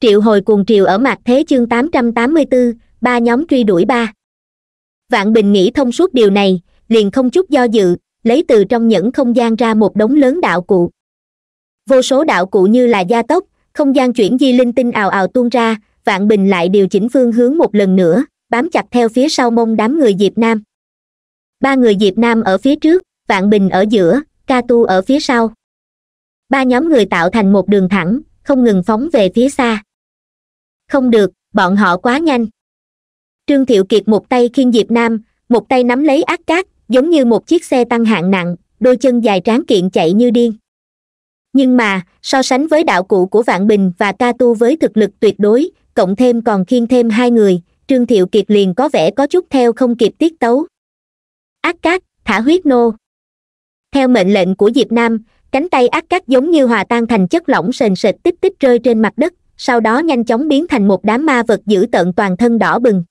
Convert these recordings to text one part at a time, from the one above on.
triệu hồi cuồng triều ở mặt thế chương 884, ba nhóm truy đuổi ba vạn bình nghĩ thông suốt điều này liền không chút do dự lấy từ trong những không gian ra một đống lớn đạo cụ vô số đạo cụ như là gia tốc không gian chuyển di linh tinh ào ào tuôn ra vạn bình lại điều chỉnh phương hướng một lần nữa bám chặt theo phía sau mông đám người diệp nam ba người diệp nam ở phía trước vạn bình ở giữa ca tu ở phía sau ba nhóm người tạo thành một đường thẳng không ngừng phóng về phía xa không được bọn họ quá nhanh trương thiệu kiệt một tay khiên diệp nam một tay nắm lấy ác cát giống như một chiếc xe tăng hạng nặng đôi chân dài tráng kiện chạy như điên nhưng mà so sánh với đạo cụ của vạn bình và ca tu với thực lực tuyệt đối cộng thêm còn khiêng thêm hai người trương thiệu kiệt liền có vẻ có chút theo không kịp tiết tấu ác cát thả huyết nô theo mệnh lệnh của diệp nam cánh tay ác cát giống như hòa tan thành chất lỏng sền sệt tích tích rơi trên mặt đất sau đó nhanh chóng biến thành một đám ma vật dữ tợn toàn thân đỏ bừng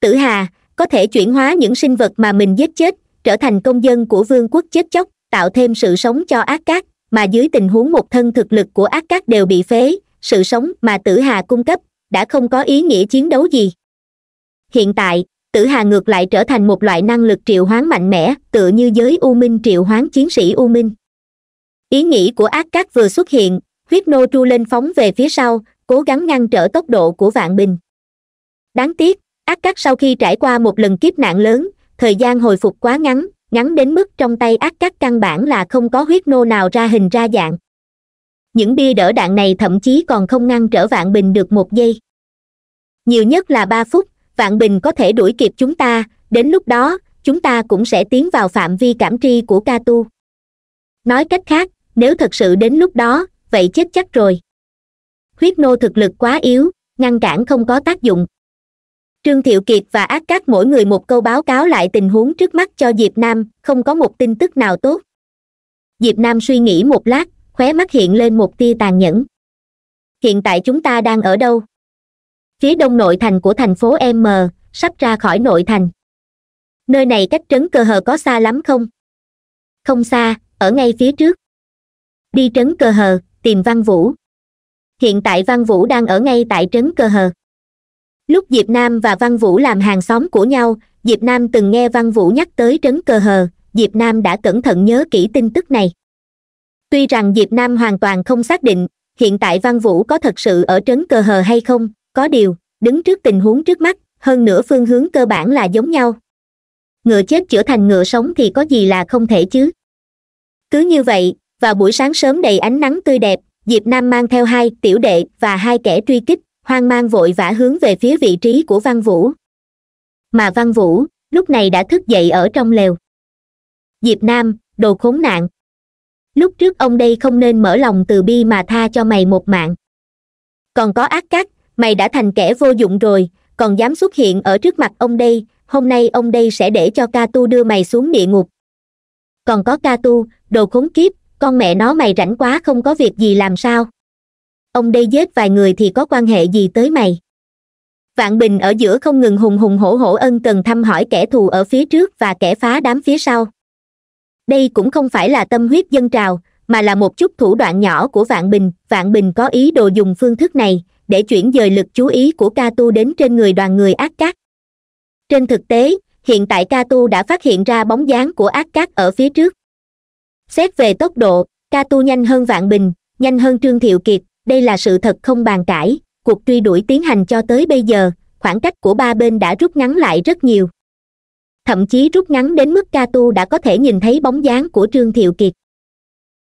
tử hà có thể chuyển hóa những sinh vật mà mình giết chết trở thành công dân của vương quốc chết chóc tạo thêm sự sống cho ác cát mà dưới tình huống một thân thực lực của ác cát đều bị phế sự sống mà tử hà cung cấp đã không có ý nghĩa chiến đấu gì hiện tại tử hà ngược lại trở thành một loại năng lực triệu hoán mạnh mẽ tựa như giới u minh triệu hoán chiến sĩ u minh ý nghĩ của ác cát vừa xuất hiện huyết nô tru lên phóng về phía sau cố gắng ngăn trở tốc độ của vạn bình đáng tiếc ác cắt sau khi trải qua một lần kiếp nạn lớn thời gian hồi phục quá ngắn ngắn đến mức trong tay ác cắt căn bản là không có huyết nô nào ra hình ra dạng những bia đỡ đạn này thậm chí còn không ngăn trở vạn bình được một giây nhiều nhất là ba phút vạn bình có thể đuổi kịp chúng ta đến lúc đó chúng ta cũng sẽ tiến vào phạm vi cảm tri của ca tu nói cách khác nếu thật sự đến lúc đó vậy chết chắc rồi huyết nô thực lực quá yếu ngăn cản không có tác dụng trương thiệu kiệt và ác cát mỗi người một câu báo cáo lại tình huống trước mắt cho diệp nam không có một tin tức nào tốt diệp nam suy nghĩ một lát khóe mắt hiện lên một tia tàn nhẫn hiện tại chúng ta đang ở đâu phía đông nội thành của thành phố m sắp ra khỏi nội thành nơi này cách trấn cơ hờ có xa lắm không không xa ở ngay phía trước đi trấn cơ hờ tìm văn vũ hiện tại văn vũ đang ở ngay tại trấn cơ hờ lúc diệp nam và văn vũ làm hàng xóm của nhau diệp nam từng nghe văn vũ nhắc tới trấn cơ hờ diệp nam đã cẩn thận nhớ kỹ tin tức này tuy rằng diệp nam hoàn toàn không xác định hiện tại văn vũ có thật sự ở trấn cơ hờ hay không có điều đứng trước tình huống trước mắt hơn nữa phương hướng cơ bản là giống nhau ngựa chết chữa thành ngựa sống thì có gì là không thể chứ cứ như vậy vào buổi sáng sớm đầy ánh nắng tươi đẹp diệp nam mang theo hai tiểu đệ và hai kẻ truy kích hoang mang vội vã hướng về phía vị trí của văn vũ mà văn vũ lúc này đã thức dậy ở trong lều diệp nam đồ khốn nạn lúc trước ông đây không nên mở lòng từ bi mà tha cho mày một mạng còn có ác cắt mày đã thành kẻ vô dụng rồi còn dám xuất hiện ở trước mặt ông đây hôm nay ông đây sẽ để cho ca tu đưa mày xuống địa ngục còn có ca tu đồ khốn kiếp con mẹ nó mày rảnh quá không có việc gì làm sao ông đây giết vài người thì có quan hệ gì tới mày vạn bình ở giữa không ngừng hùng hùng hổ hổ ân cần thăm hỏi kẻ thù ở phía trước và kẻ phá đám phía sau đây cũng không phải là tâm huyết dân trào mà là một chút thủ đoạn nhỏ của vạn bình vạn bình có ý đồ dùng phương thức này để chuyển dời lực chú ý của ca tu đến trên người đoàn người ác cát trên thực tế hiện tại ca tu đã phát hiện ra bóng dáng của ác cát ở phía trước xét về tốc độ ca tu nhanh hơn vạn bình nhanh hơn trương thiệu kiệt đây là sự thật không bàn cãi cuộc truy đuổi tiến hành cho tới bây giờ khoảng cách của ba bên đã rút ngắn lại rất nhiều thậm chí rút ngắn đến mức ca tu đã có thể nhìn thấy bóng dáng của trương thiệu kiệt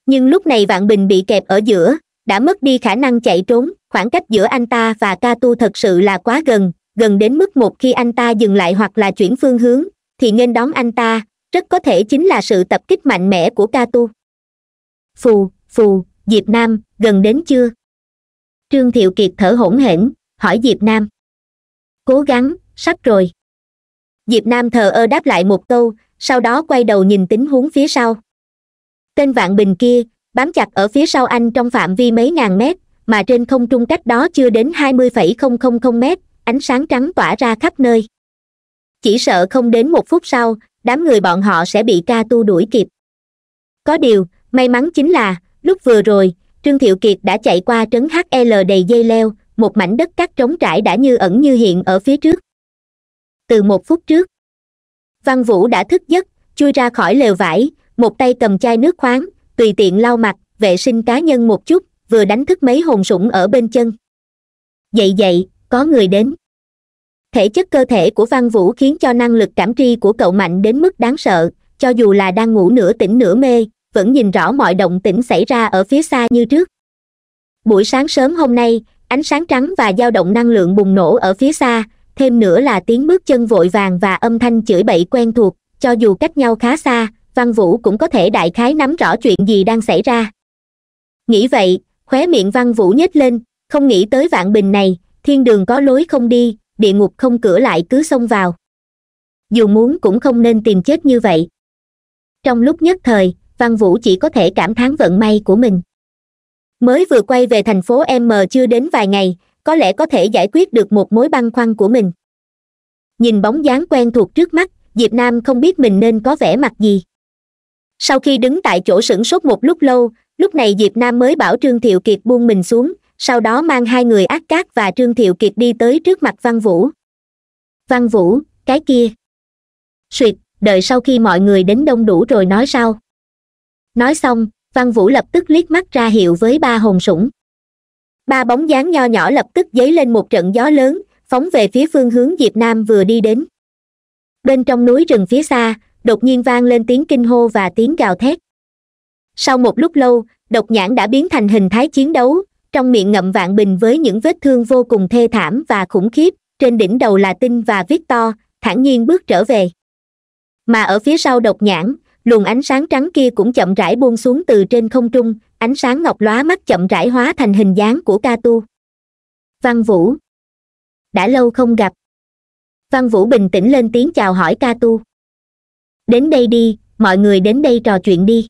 nhưng lúc này vạn bình bị kẹp ở giữa đã mất đi khả năng chạy trốn khoảng cách giữa anh ta và ca tu thật sự là quá gần gần đến mức một khi anh ta dừng lại hoặc là chuyển phương hướng thì nên đón anh ta rất có thể chính là sự tập kích mạnh mẽ của ca tu phù phù diệp nam gần đến chưa trương thiệu kiệt thở hổn hển hỏi diệp nam cố gắng sắp rồi diệp nam thờ ơ đáp lại một câu sau đó quay đầu nhìn tình huống phía sau tên vạn bình kia bám chặt ở phía sau anh trong phạm vi mấy ngàn mét mà trên không trung cách đó chưa đến hai mươi phẩy mét ánh sáng trắng tỏa ra khắp nơi chỉ sợ không đến một phút sau đám người bọn họ sẽ bị ca tu đuổi kịp có điều may mắn chính là lúc vừa rồi trương thiệu kiệt đã chạy qua trấn hl đầy dây leo một mảnh đất cát trống trải đã như ẩn như hiện ở phía trước từ một phút trước văn vũ đã thức giấc chui ra khỏi lều vải một tay cầm chai nước khoáng tùy tiện lau mặt vệ sinh cá nhân một chút vừa đánh thức mấy hồn sủng ở bên chân dậy dậy có người đến thể chất cơ thể của văn vũ khiến cho năng lực cảm tri của cậu mạnh đến mức đáng sợ cho dù là đang ngủ nửa tỉnh nửa mê vẫn nhìn rõ mọi động tĩnh xảy ra ở phía xa như trước buổi sáng sớm hôm nay ánh sáng trắng và dao động năng lượng bùng nổ ở phía xa thêm nữa là tiếng bước chân vội vàng và âm thanh chửi bậy quen thuộc cho dù cách nhau khá xa văn vũ cũng có thể đại khái nắm rõ chuyện gì đang xảy ra nghĩ vậy khóe miệng văn vũ nhếch lên không nghĩ tới vạn bình này thiên đường có lối không đi địa ngục không cửa lại cứ xông vào dù muốn cũng không nên tìm chết như vậy trong lúc nhất thời văn vũ chỉ có thể cảm thán vận may của mình mới vừa quay về thành phố m chưa đến vài ngày có lẽ có thể giải quyết được một mối băn khoăn của mình nhìn bóng dáng quen thuộc trước mắt diệp nam không biết mình nên có vẻ mặt gì sau khi đứng tại chỗ sửng sốt một lúc lâu lúc này diệp nam mới bảo trương thiệu kiệt buông mình xuống sau đó mang hai người ác cát và trương thiệu kiệt đi tới trước mặt văn vũ văn vũ cái kia suyệt đợi sau khi mọi người đến đông đủ rồi nói sau nói xong văn vũ lập tức liếc mắt ra hiệu với ba hồn sủng ba bóng dáng nho nhỏ lập tức dấy lên một trận gió lớn phóng về phía phương hướng diệp nam vừa đi đến bên trong núi rừng phía xa đột nhiên vang lên tiếng kinh hô và tiếng gào thét sau một lúc lâu độc nhãn đã biến thành hình thái chiến đấu trong miệng ngậm vạn bình với những vết thương vô cùng thê thảm và khủng khiếp trên đỉnh đầu là tinh và viết to thản nhiên bước trở về mà ở phía sau độc nhãn luồng ánh sáng trắng kia cũng chậm rãi buông xuống từ trên không trung ánh sáng ngọc lóa mắt chậm rãi hóa thành hình dáng của ca tu văn vũ đã lâu không gặp văn vũ bình tĩnh lên tiếng chào hỏi ca tu đến đây đi mọi người đến đây trò chuyện đi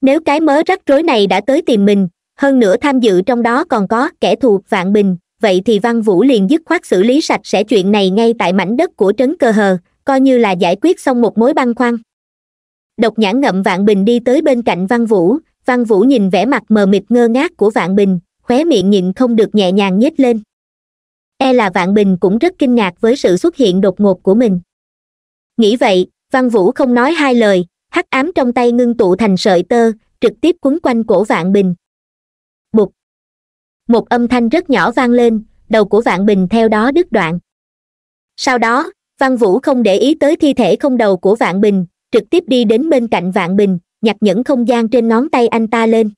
nếu cái mớ rắc rối này đã tới tìm mình hơn nữa tham dự trong đó còn có kẻ thù vạn bình vậy thì văn vũ liền dứt khoát xử lý sạch sẽ chuyện này ngay tại mảnh đất của trấn cơ hờ coi như là giải quyết xong một mối băn khoăn độc nhãn ngậm vạn bình đi tới bên cạnh văn vũ văn vũ nhìn vẻ mặt mờ mịt ngơ ngác của vạn bình khóe miệng nhịn không được nhẹ nhàng nhếch lên e là vạn bình cũng rất kinh ngạc với sự xuất hiện đột ngột của mình nghĩ vậy văn vũ không nói hai lời hắc ám trong tay ngưng tụ thành sợi tơ trực tiếp quấn quanh cổ vạn bình bụt một âm thanh rất nhỏ vang lên đầu của vạn bình theo đó đứt đoạn sau đó văn vũ không để ý tới thi thể không đầu của vạn bình trực tiếp đi đến bên cạnh vạn bình nhặt những không gian trên ngón tay anh ta lên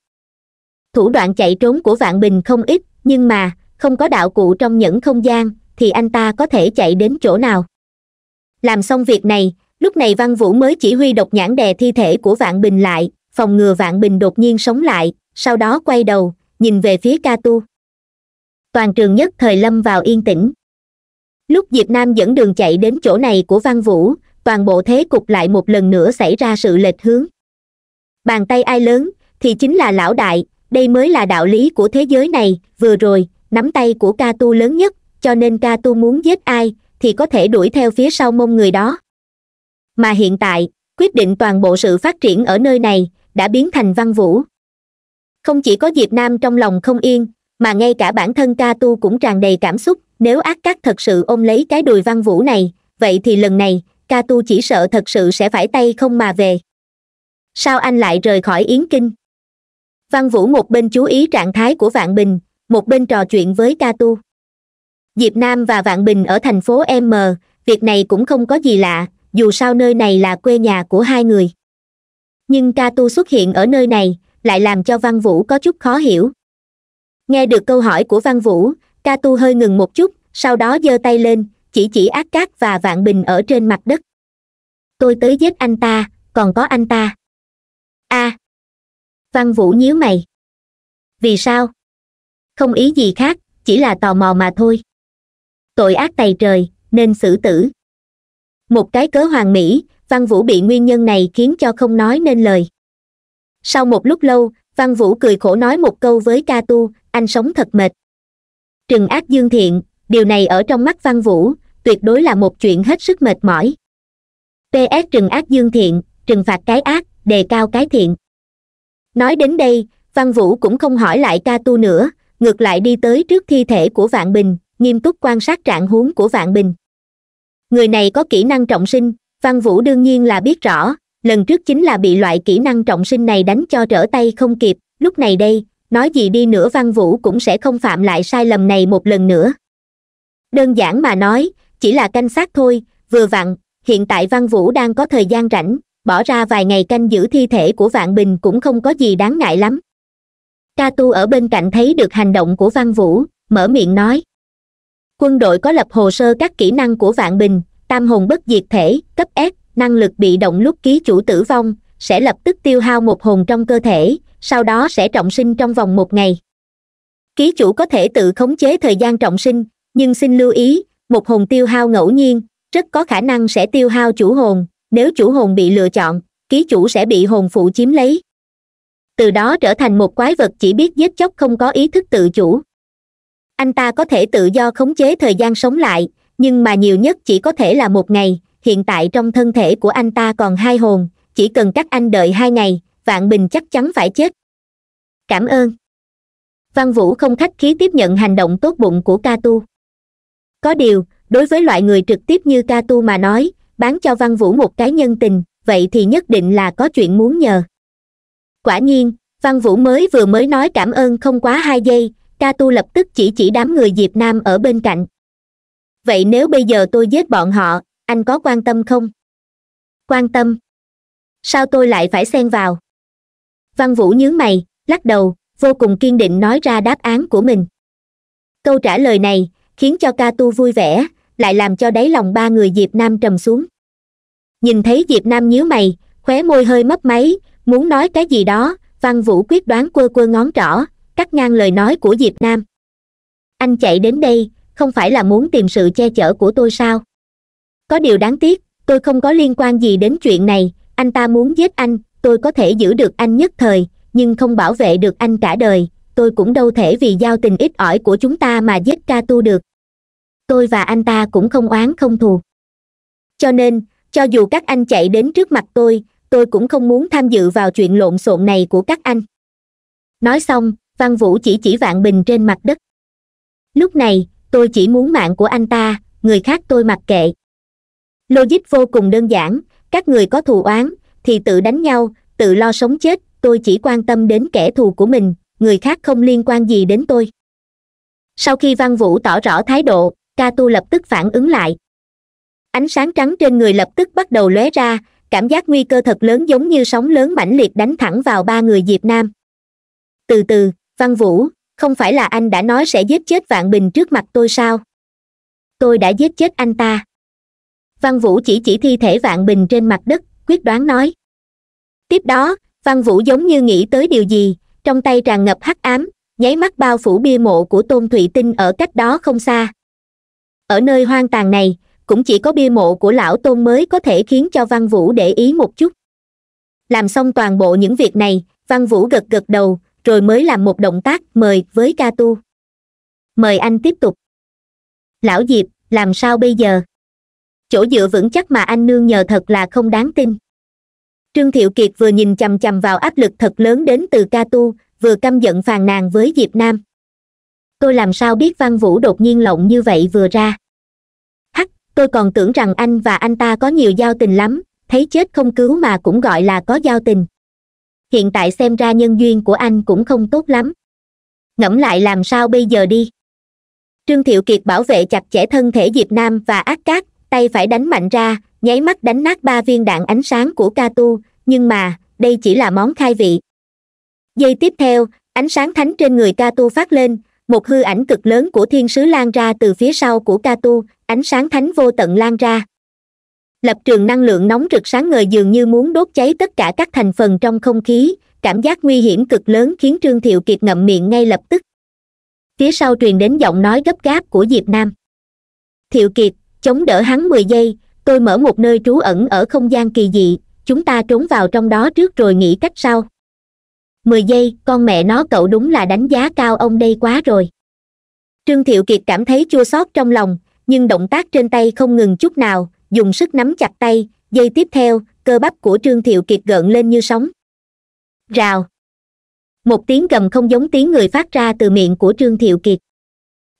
thủ đoạn chạy trốn của vạn bình không ít nhưng mà không có đạo cụ trong những không gian thì anh ta có thể chạy đến chỗ nào làm xong việc này lúc này văn vũ mới chỉ huy độc nhãn đè thi thể của vạn bình lại phòng ngừa vạn bình đột nhiên sống lại sau đó quay đầu nhìn về phía ca tu toàn trường nhất thời lâm vào yên tĩnh lúc diệp nam dẫn đường chạy đến chỗ này của văn vũ toàn bộ thế cục lại một lần nữa xảy ra sự lệch hướng bàn tay ai lớn thì chính là lão đại đây mới là đạo lý của thế giới này vừa rồi nắm tay của ca tu lớn nhất cho nên ca tu muốn giết ai thì có thể đuổi theo phía sau mông người đó mà hiện tại quyết định toàn bộ sự phát triển ở nơi này đã biến thành văn vũ không chỉ có diệp nam trong lòng không yên mà ngay cả bản thân ca tu cũng tràn đầy cảm xúc nếu ác cắt thật sự ôm lấy cái đùi văn vũ này vậy thì lần này ca tu chỉ sợ thật sự sẽ phải tay không mà về sao anh lại rời khỏi yến kinh văn vũ một bên chú ý trạng thái của vạn bình một bên trò chuyện với ca tu diệp nam và vạn bình ở thành phố m việc này cũng không có gì lạ dù sao nơi này là quê nhà của hai người nhưng ca tu xuất hiện ở nơi này lại làm cho văn vũ có chút khó hiểu nghe được câu hỏi của văn vũ ca tu hơi ngừng một chút sau đó giơ tay lên chỉ chỉ ác cát và vạn bình ở trên mặt đất tôi tới giết anh ta còn có anh ta a à, văn vũ nhíu mày vì sao không ý gì khác chỉ là tò mò mà thôi tội ác tày trời nên xử tử một cái cớ hoàng mỹ văn vũ bị nguyên nhân này khiến cho không nói nên lời sau một lúc lâu văn vũ cười khổ nói một câu với ca tu anh sống thật mệt trừng ác dương thiện điều này ở trong mắt văn vũ tuyệt đối là một chuyện hết sức mệt mỏi ps trừng ác dương thiện trừng phạt cái ác đề cao cái thiện nói đến đây văn vũ cũng không hỏi lại ca tu nữa ngược lại đi tới trước thi thể của vạn bình nghiêm túc quan sát trạng huống của vạn bình người này có kỹ năng trọng sinh văn vũ đương nhiên là biết rõ lần trước chính là bị loại kỹ năng trọng sinh này đánh cho trở tay không kịp lúc này đây nói gì đi nữa văn vũ cũng sẽ không phạm lại sai lầm này một lần nữa đơn giản mà nói chỉ là canh sát thôi vừa vặn hiện tại văn vũ đang có thời gian rảnh bỏ ra vài ngày canh giữ thi thể của vạn bình cũng không có gì đáng ngại lắm ca tu ở bên cạnh thấy được hành động của văn vũ mở miệng nói quân đội có lập hồ sơ các kỹ năng của vạn bình tam hồn bất diệt thể cấp s năng lực bị động lúc ký chủ tử vong sẽ lập tức tiêu hao một hồn trong cơ thể sau đó sẽ trọng sinh trong vòng một ngày ký chủ có thể tự khống chế thời gian trọng sinh nhưng xin lưu ý một hồn tiêu hao ngẫu nhiên rất có khả năng sẽ tiêu hao chủ hồn nếu chủ hồn bị lựa chọn ký chủ sẽ bị hồn phụ chiếm lấy từ đó trở thành một quái vật chỉ biết giết chóc không có ý thức tự chủ anh ta có thể tự do khống chế thời gian sống lại nhưng mà nhiều nhất chỉ có thể là một ngày hiện tại trong thân thể của anh ta còn hai hồn chỉ cần các anh đợi hai ngày vạn bình chắc chắn phải chết cảm ơn văn vũ không khách khí tiếp nhận hành động tốt bụng của ca tu có điều đối với loại người trực tiếp như ca tu mà nói bán cho văn vũ một cái nhân tình vậy thì nhất định là có chuyện muốn nhờ quả nhiên văn vũ mới vừa mới nói cảm ơn không quá hai giây ca tu lập tức chỉ chỉ đám người diệp nam ở bên cạnh vậy nếu bây giờ tôi giết bọn họ anh có quan tâm không quan tâm sao tôi lại phải xen vào văn vũ nhướng mày lắc đầu vô cùng kiên định nói ra đáp án của mình câu trả lời này khiến cho ca tu vui vẻ lại làm cho đáy lòng ba người diệp nam trầm xuống nhìn thấy diệp nam nhíu mày khóe môi hơi mấp máy muốn nói cái gì đó văn vũ quyết đoán quơ quơ ngón trỏ cắt ngang lời nói của diệp nam anh chạy đến đây không phải là muốn tìm sự che chở của tôi sao có điều đáng tiếc tôi không có liên quan gì đến chuyện này anh ta muốn giết anh tôi có thể giữ được anh nhất thời nhưng không bảo vệ được anh cả đời tôi cũng đâu thể vì giao tình ít ỏi của chúng ta mà giết ca tu được tôi và anh ta cũng không oán không thù cho nên cho dù các anh chạy đến trước mặt tôi tôi cũng không muốn tham dự vào chuyện lộn xộn này của các anh nói xong văn vũ chỉ chỉ vạn bình trên mặt đất lúc này tôi chỉ muốn mạng của anh ta người khác tôi mặc kệ logic vô cùng đơn giản các người có thù oán thì tự đánh nhau tự lo sống chết tôi chỉ quan tâm đến kẻ thù của mình người khác không liên quan gì đến tôi sau khi văn vũ tỏ rõ thái độ ca tu lập tức phản ứng lại ánh sáng trắng trên người lập tức bắt đầu lóe ra cảm giác nguy cơ thật lớn giống như sóng lớn mãnh liệt đánh thẳng vào ba người diệp nam từ từ văn vũ không phải là anh đã nói sẽ giết chết vạn bình trước mặt tôi sao tôi đã giết chết anh ta văn vũ chỉ chỉ thi thể vạn bình trên mặt đất quyết đoán nói tiếp đó văn vũ giống như nghĩ tới điều gì trong tay tràn ngập hắc ám nháy mắt bao phủ bia mộ của tôn thụy tinh ở cách đó không xa ở nơi hoang tàn này cũng chỉ có bia mộ của lão tôn mới có thể khiến cho văn vũ để ý một chút làm xong toàn bộ những việc này văn vũ gật gật đầu rồi mới làm một động tác mời với ca tu mời anh tiếp tục lão diệp làm sao bây giờ chỗ dựa vững chắc mà anh nương nhờ thật là không đáng tin trương thiệu kiệt vừa nhìn chầm chầm vào áp lực thật lớn đến từ ca tu vừa căm giận phàn nàn với diệp nam tôi làm sao biết văn vũ đột nhiên lộng như vậy vừa ra hắc tôi còn tưởng rằng anh và anh ta có nhiều giao tình lắm thấy chết không cứu mà cũng gọi là có giao tình hiện tại xem ra nhân duyên của anh cũng không tốt lắm ngẫm lại làm sao bây giờ đi trương thiệu kiệt bảo vệ chặt chẽ thân thể diệp nam và ác cát tay phải đánh mạnh ra nháy mắt đánh nát ba viên đạn ánh sáng của ca tu nhưng mà đây chỉ là món khai vị giây tiếp theo ánh sáng thánh trên người ca tu phát lên một hư ảnh cực lớn của thiên sứ lan ra từ phía sau của ca tu ánh sáng thánh vô tận lan ra lập trường năng lượng nóng rực sáng ngời dường như muốn đốt cháy tất cả các thành phần trong không khí cảm giác nguy hiểm cực lớn khiến trương thiệu kiệt ngậm miệng ngay lập tức phía sau truyền đến giọng nói gấp gáp của diệp nam thiệu kiệt chống đỡ hắn mười giây tôi mở một nơi trú ẩn ở không gian kỳ dị chúng ta trốn vào trong đó trước rồi nghĩ cách sau mười giây con mẹ nó cậu đúng là đánh giá cao ông đây quá rồi trương thiệu kiệt cảm thấy chua xót trong lòng nhưng động tác trên tay không ngừng chút nào dùng sức nắm chặt tay giây tiếp theo cơ bắp của trương thiệu kiệt gợn lên như sóng rào một tiếng gầm không giống tiếng người phát ra từ miệng của trương thiệu kiệt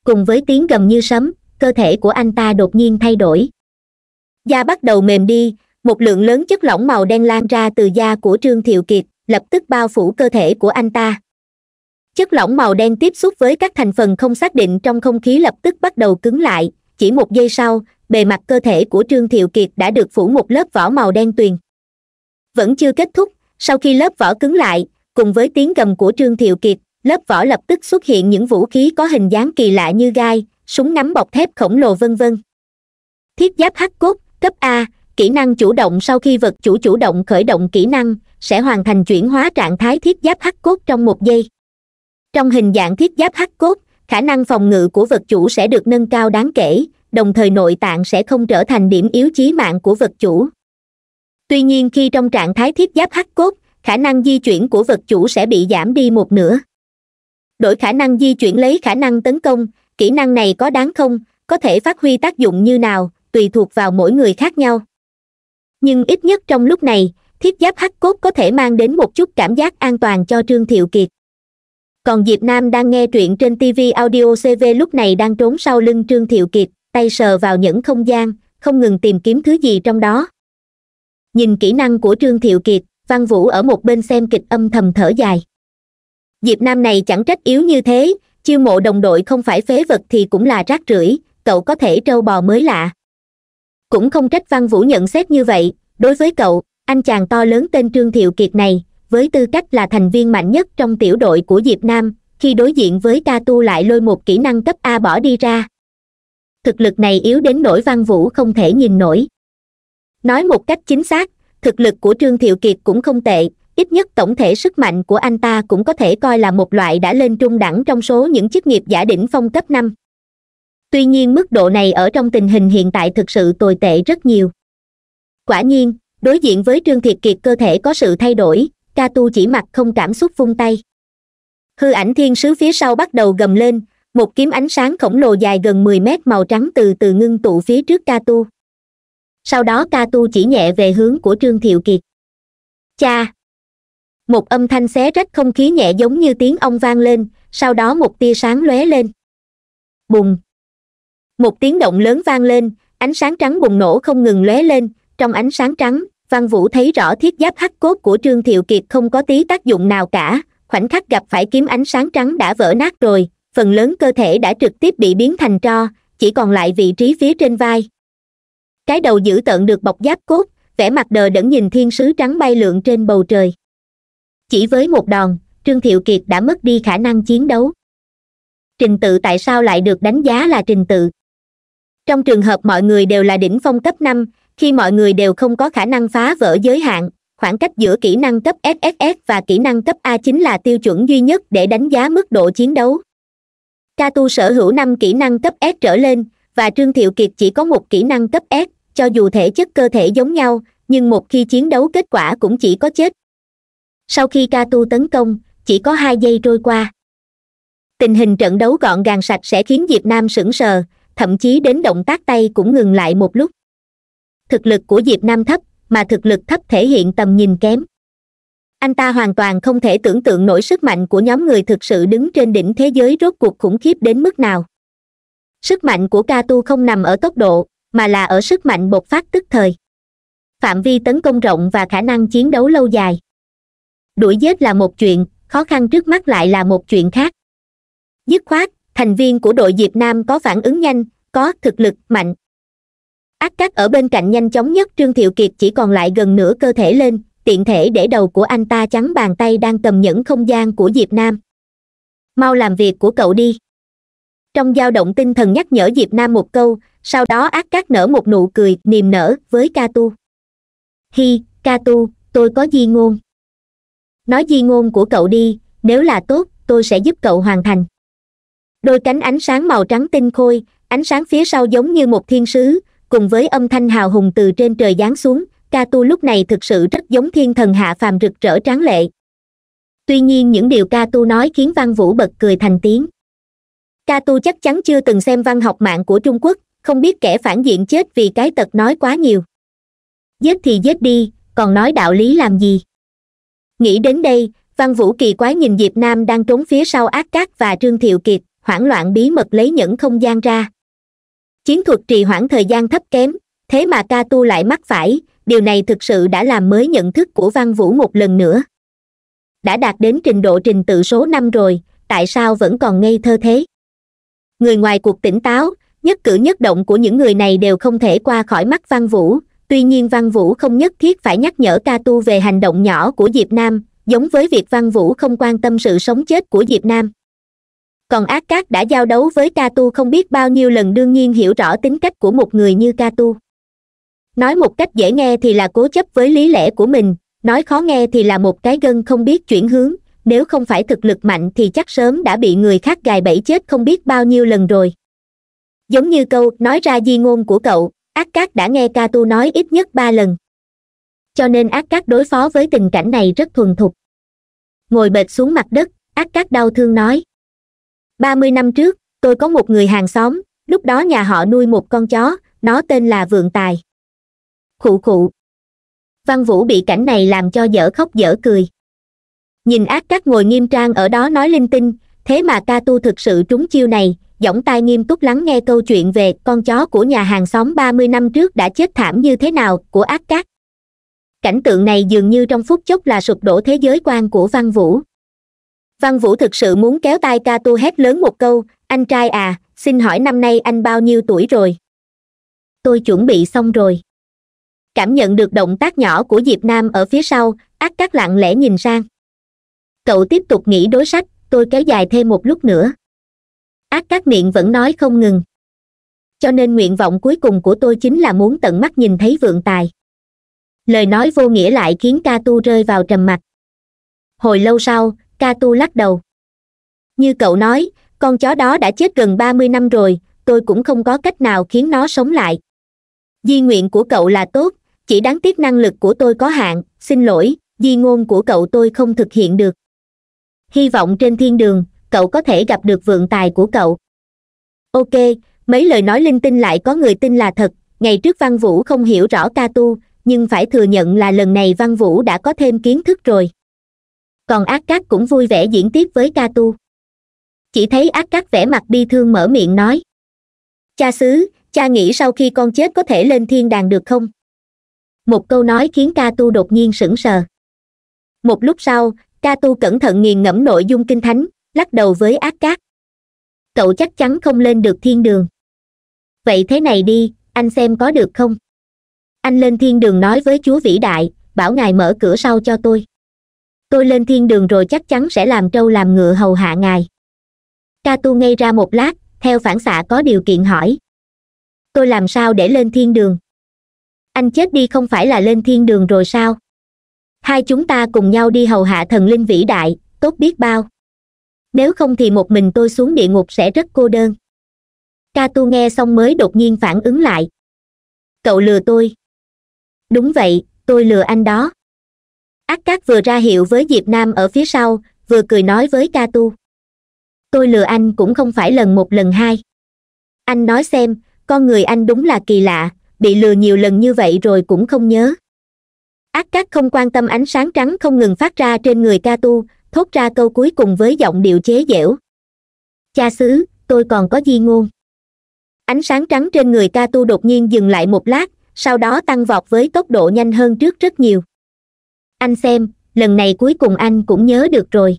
cùng với tiếng gầm như sấm cơ thể của anh ta đột nhiên thay đổi da bắt đầu mềm đi một lượng lớn chất lỏng màu đen lan ra từ da của trương thiệu kiệt lập tức bao phủ cơ thể của anh ta chất lỏng màu đen tiếp xúc với các thành phần không xác định trong không khí lập tức bắt đầu cứng lại chỉ một giây sau bề mặt cơ thể của trương thiệu kiệt đã được phủ một lớp vỏ màu đen tuyền vẫn chưa kết thúc sau khi lớp vỏ cứng lại cùng với tiếng gầm của trương thiệu kiệt lớp vỏ lập tức xuất hiện những vũ khí có hình dáng kỳ lạ như gai súng ngắm bọc thép khổng lồ vân vân thiết giáp hắc cốt cấp a kỹ năng chủ động sau khi vật chủ chủ động khởi động kỹ năng sẽ hoàn thành chuyển hóa trạng thái thiết giáp hắc cốt trong một giây trong hình dạng thiết giáp hắc cốt khả năng phòng ngự của vật chủ sẽ được nâng cao đáng kể đồng thời nội tạng sẽ không trở thành điểm yếu chí mạng của vật chủ tuy nhiên khi trong trạng thái thiết giáp hắc cốt khả năng di chuyển của vật chủ sẽ bị giảm đi một nửa đổi khả năng di chuyển lấy khả năng tấn công kỹ năng này có đáng không có thể phát huy tác dụng như nào tùy thuộc vào mỗi người khác nhau nhưng ít nhất trong lúc này thiết giáp hắc cốt có thể mang đến một chút cảm giác an toàn cho trương thiệu kiệt còn diệp nam đang nghe truyện trên tv audio cv lúc này đang trốn sau lưng trương thiệu kiệt tay sờ vào những không gian không ngừng tìm kiếm thứ gì trong đó nhìn kỹ năng của trương thiệu kiệt văn vũ ở một bên xem kịch âm thầm thở dài diệp nam này chẳng trách yếu như thế chiêu mộ đồng đội không phải phế vật thì cũng là rác rưởi cậu có thể trâu bò mới lạ cũng không trách văn vũ nhận xét như vậy đối với cậu anh chàng to lớn tên trương thiệu kiệt này với tư cách là thành viên mạnh nhất trong tiểu đội của diệp nam khi đối diện với ca tu lại lôi một kỹ năng cấp a bỏ đi ra thực lực này yếu đến nỗi văn vũ không thể nhìn nổi nói một cách chính xác thực lực của trương thiệu kiệt cũng không tệ ít nhất tổng thể sức mạnh của anh ta cũng có thể coi là một loại đã lên trung đẳng trong số những chức nghiệp giả đỉnh phong cấp năm tuy nhiên mức độ này ở trong tình hình hiện tại thực sự tồi tệ rất nhiều quả nhiên đối diện với trương thiệt kiệt cơ thể có sự thay đổi ca tu chỉ mặt không cảm xúc vung tay hư ảnh thiên sứ phía sau bắt đầu gầm lên một kiếm ánh sáng khổng lồ dài gần mười mét màu trắng từ từ ngưng tụ phía trước ca tu sau đó ca tu chỉ nhẹ về hướng của trương thiệu kiệt cha một âm thanh xé rách không khí nhẹ giống như tiếng ong vang lên sau đó một tia sáng lóe lên bùng một tiếng động lớn vang lên ánh sáng trắng bùng nổ không ngừng lóe lên trong ánh sáng trắng văn vũ thấy rõ thiết giáp hắc cốt của trương thiệu kiệt không có tí tác dụng nào cả khoảnh khắc gặp phải kiếm ánh sáng trắng đã vỡ nát rồi phần lớn cơ thể đã trực tiếp bị biến thành tro chỉ còn lại vị trí phía trên vai cái đầu giữ tận được bọc giáp cốt vẻ mặt đờ đẫn nhìn thiên sứ trắng bay lượn trên bầu trời chỉ với một đòn trương thiệu kiệt đã mất đi khả năng chiến đấu trình tự tại sao lại được đánh giá là trình tự trong trường hợp mọi người đều là đỉnh phong cấp năm khi mọi người đều không có khả năng phá vỡ giới hạn khoảng cách giữa kỹ năng cấp sss và kỹ năng cấp a chính là tiêu chuẩn duy nhất để đánh giá mức độ chiến đấu ca tu sở hữu năm kỹ năng cấp s trở lên và trương thiệu kiệt chỉ có một kỹ năng cấp s cho dù thể chất cơ thể giống nhau nhưng một khi chiến đấu kết quả cũng chỉ có chết sau khi ca tu tấn công chỉ có hai giây trôi qua tình hình trận đấu gọn gàng sạch sẽ khiến diệp nam sững sờ thậm chí đến động tác tay cũng ngừng lại một lúc thực lực của diệp nam thấp mà thực lực thấp thể hiện tầm nhìn kém anh ta hoàn toàn không thể tưởng tượng nổi sức mạnh của nhóm người thực sự đứng trên đỉnh thế giới rốt cuộc khủng khiếp đến mức nào sức mạnh của ca tu không nằm ở tốc độ mà là ở sức mạnh bộc phát tức thời phạm vi tấn công rộng và khả năng chiến đấu lâu dài đuổi giết là một chuyện khó khăn trước mắt lại là một chuyện khác dứt khoát thành viên của đội diệp nam có phản ứng nhanh có thực lực mạnh ác cắt ở bên cạnh nhanh chóng nhất trương thiệu kiệt chỉ còn lại gần nửa cơ thể lên tiện thể để đầu của anh ta chắn bàn tay đang cầm nhẫn không gian của diệp nam mau làm việc của cậu đi trong dao động tinh thần nhắc nhở diệp nam một câu sau đó ác cắt nở một nụ cười niềm nở với ca tu hi ca tu tôi có di ngôn nói di ngôn của cậu đi nếu là tốt tôi sẽ giúp cậu hoàn thành đôi cánh ánh sáng màu trắng tinh khôi ánh sáng phía sau giống như một thiên sứ cùng với âm thanh hào hùng từ trên trời giáng xuống ca tu lúc này thực sự rất giống thiên thần hạ phàm rực rỡ tráng lệ tuy nhiên những điều ca tu nói khiến văn vũ bật cười thành tiếng ca tu chắc chắn chưa từng xem văn học mạng của trung quốc không biết kẻ phản diện chết vì cái tật nói quá nhiều giết thì giết đi còn nói đạo lý làm gì nghĩ đến đây văn vũ kỳ quái nhìn diệp nam đang trốn phía sau ác cát và trương thiệu kiệt hoảng loạn bí mật lấy nhẫn không gian ra chiến thuật trì hoãn thời gian thấp kém thế mà ca tu lại mắc phải điều này thực sự đã làm mới nhận thức của văn vũ một lần nữa đã đạt đến trình độ trình tự số năm rồi tại sao vẫn còn ngây thơ thế người ngoài cuộc tỉnh táo nhất cử nhất động của những người này đều không thể qua khỏi mắt văn vũ tuy nhiên văn vũ không nhất thiết phải nhắc nhở ca tu về hành động nhỏ của diệp nam giống với việc văn vũ không quan tâm sự sống chết của diệp nam còn ác cát đã giao đấu với ca tu không biết bao nhiêu lần đương nhiên hiểu rõ tính cách của một người như ca tu nói một cách dễ nghe thì là cố chấp với lý lẽ của mình nói khó nghe thì là một cái gân không biết chuyển hướng nếu không phải thực lực mạnh thì chắc sớm đã bị người khác gài bẫy chết không biết bao nhiêu lần rồi giống như câu nói ra di ngôn của cậu ác cát đã nghe ca tu nói ít nhất ba lần cho nên ác cát đối phó với tình cảnh này rất thuần thục ngồi bệt xuống mặt đất ác cát đau thương nói ba mươi năm trước tôi có một người hàng xóm lúc đó nhà họ nuôi một con chó nó tên là vượng tài khụ khụ văn vũ bị cảnh này làm cho dở khóc dở cười nhìn ác cát ngồi nghiêm trang ở đó nói linh tinh thế mà ca tu thực sự trúng chiêu này giọng tai nghiêm túc lắng nghe câu chuyện về con chó của nhà hàng xóm ba mươi năm trước đã chết thảm như thế nào của ác cát cảnh tượng này dường như trong phút chốc là sụp đổ thế giới quan của văn vũ văn vũ thực sự muốn kéo tai ca tu hét lớn một câu anh trai à xin hỏi năm nay anh bao nhiêu tuổi rồi tôi chuẩn bị xong rồi cảm nhận được động tác nhỏ của diệp nam ở phía sau ác cát lặng lẽ nhìn sang cậu tiếp tục nghĩ đối sách tôi kéo dài thêm một lúc nữa ác các miệng vẫn nói không ngừng cho nên nguyện vọng cuối cùng của tôi chính là muốn tận mắt nhìn thấy vượng tài lời nói vô nghĩa lại khiến ca tu rơi vào trầm mặc hồi lâu sau ca tu lắc đầu như cậu nói con chó đó đã chết gần ba mươi năm rồi tôi cũng không có cách nào khiến nó sống lại di nguyện của cậu là tốt chỉ đáng tiếc năng lực của tôi có hạn xin lỗi di ngôn của cậu tôi không thực hiện được hy vọng trên thiên đường cậu có thể gặp được vượng tài của cậu ok mấy lời nói linh tinh lại có người tin là thật ngày trước văn vũ không hiểu rõ ca tu nhưng phải thừa nhận là lần này văn vũ đã có thêm kiến thức rồi còn ác cát cũng vui vẻ diễn tiếp với ca tu chỉ thấy ác cát vẻ mặt bi thương mở miệng nói cha xứ cha nghĩ sau khi con chết có thể lên thiên đàng được không một câu nói khiến ca tu đột nhiên sững sờ một lúc sau ca tu cẩn thận nghiền ngẫm nội dung kinh thánh lắc đầu với ác cát cậu chắc chắn không lên được thiên đường vậy thế này đi anh xem có được không anh lên thiên đường nói với chúa vĩ đại bảo ngài mở cửa sau cho tôi tôi lên thiên đường rồi chắc chắn sẽ làm trâu làm ngựa hầu hạ ngài ca tu ngây ra một lát theo phản xạ có điều kiện hỏi tôi làm sao để lên thiên đường anh chết đi không phải là lên thiên đường rồi sao hai chúng ta cùng nhau đi hầu hạ thần linh vĩ đại tốt biết bao nếu không thì một mình tôi xuống địa ngục sẽ rất cô đơn ca tu nghe xong mới đột nhiên phản ứng lại cậu lừa tôi đúng vậy tôi lừa anh đó ác cát vừa ra hiệu với diệp nam ở phía sau vừa cười nói với ca tu tôi lừa anh cũng không phải lần một lần hai anh nói xem con người anh đúng là kỳ lạ bị lừa nhiều lần như vậy rồi cũng không nhớ ác cát không quan tâm ánh sáng trắng không ngừng phát ra trên người ca tu thốt ra câu cuối cùng với giọng điệu chế giễu cha xứ tôi còn có di ngôn ánh sáng trắng trên người ca tu đột nhiên dừng lại một lát sau đó tăng vọt với tốc độ nhanh hơn trước rất nhiều anh xem lần này cuối cùng anh cũng nhớ được rồi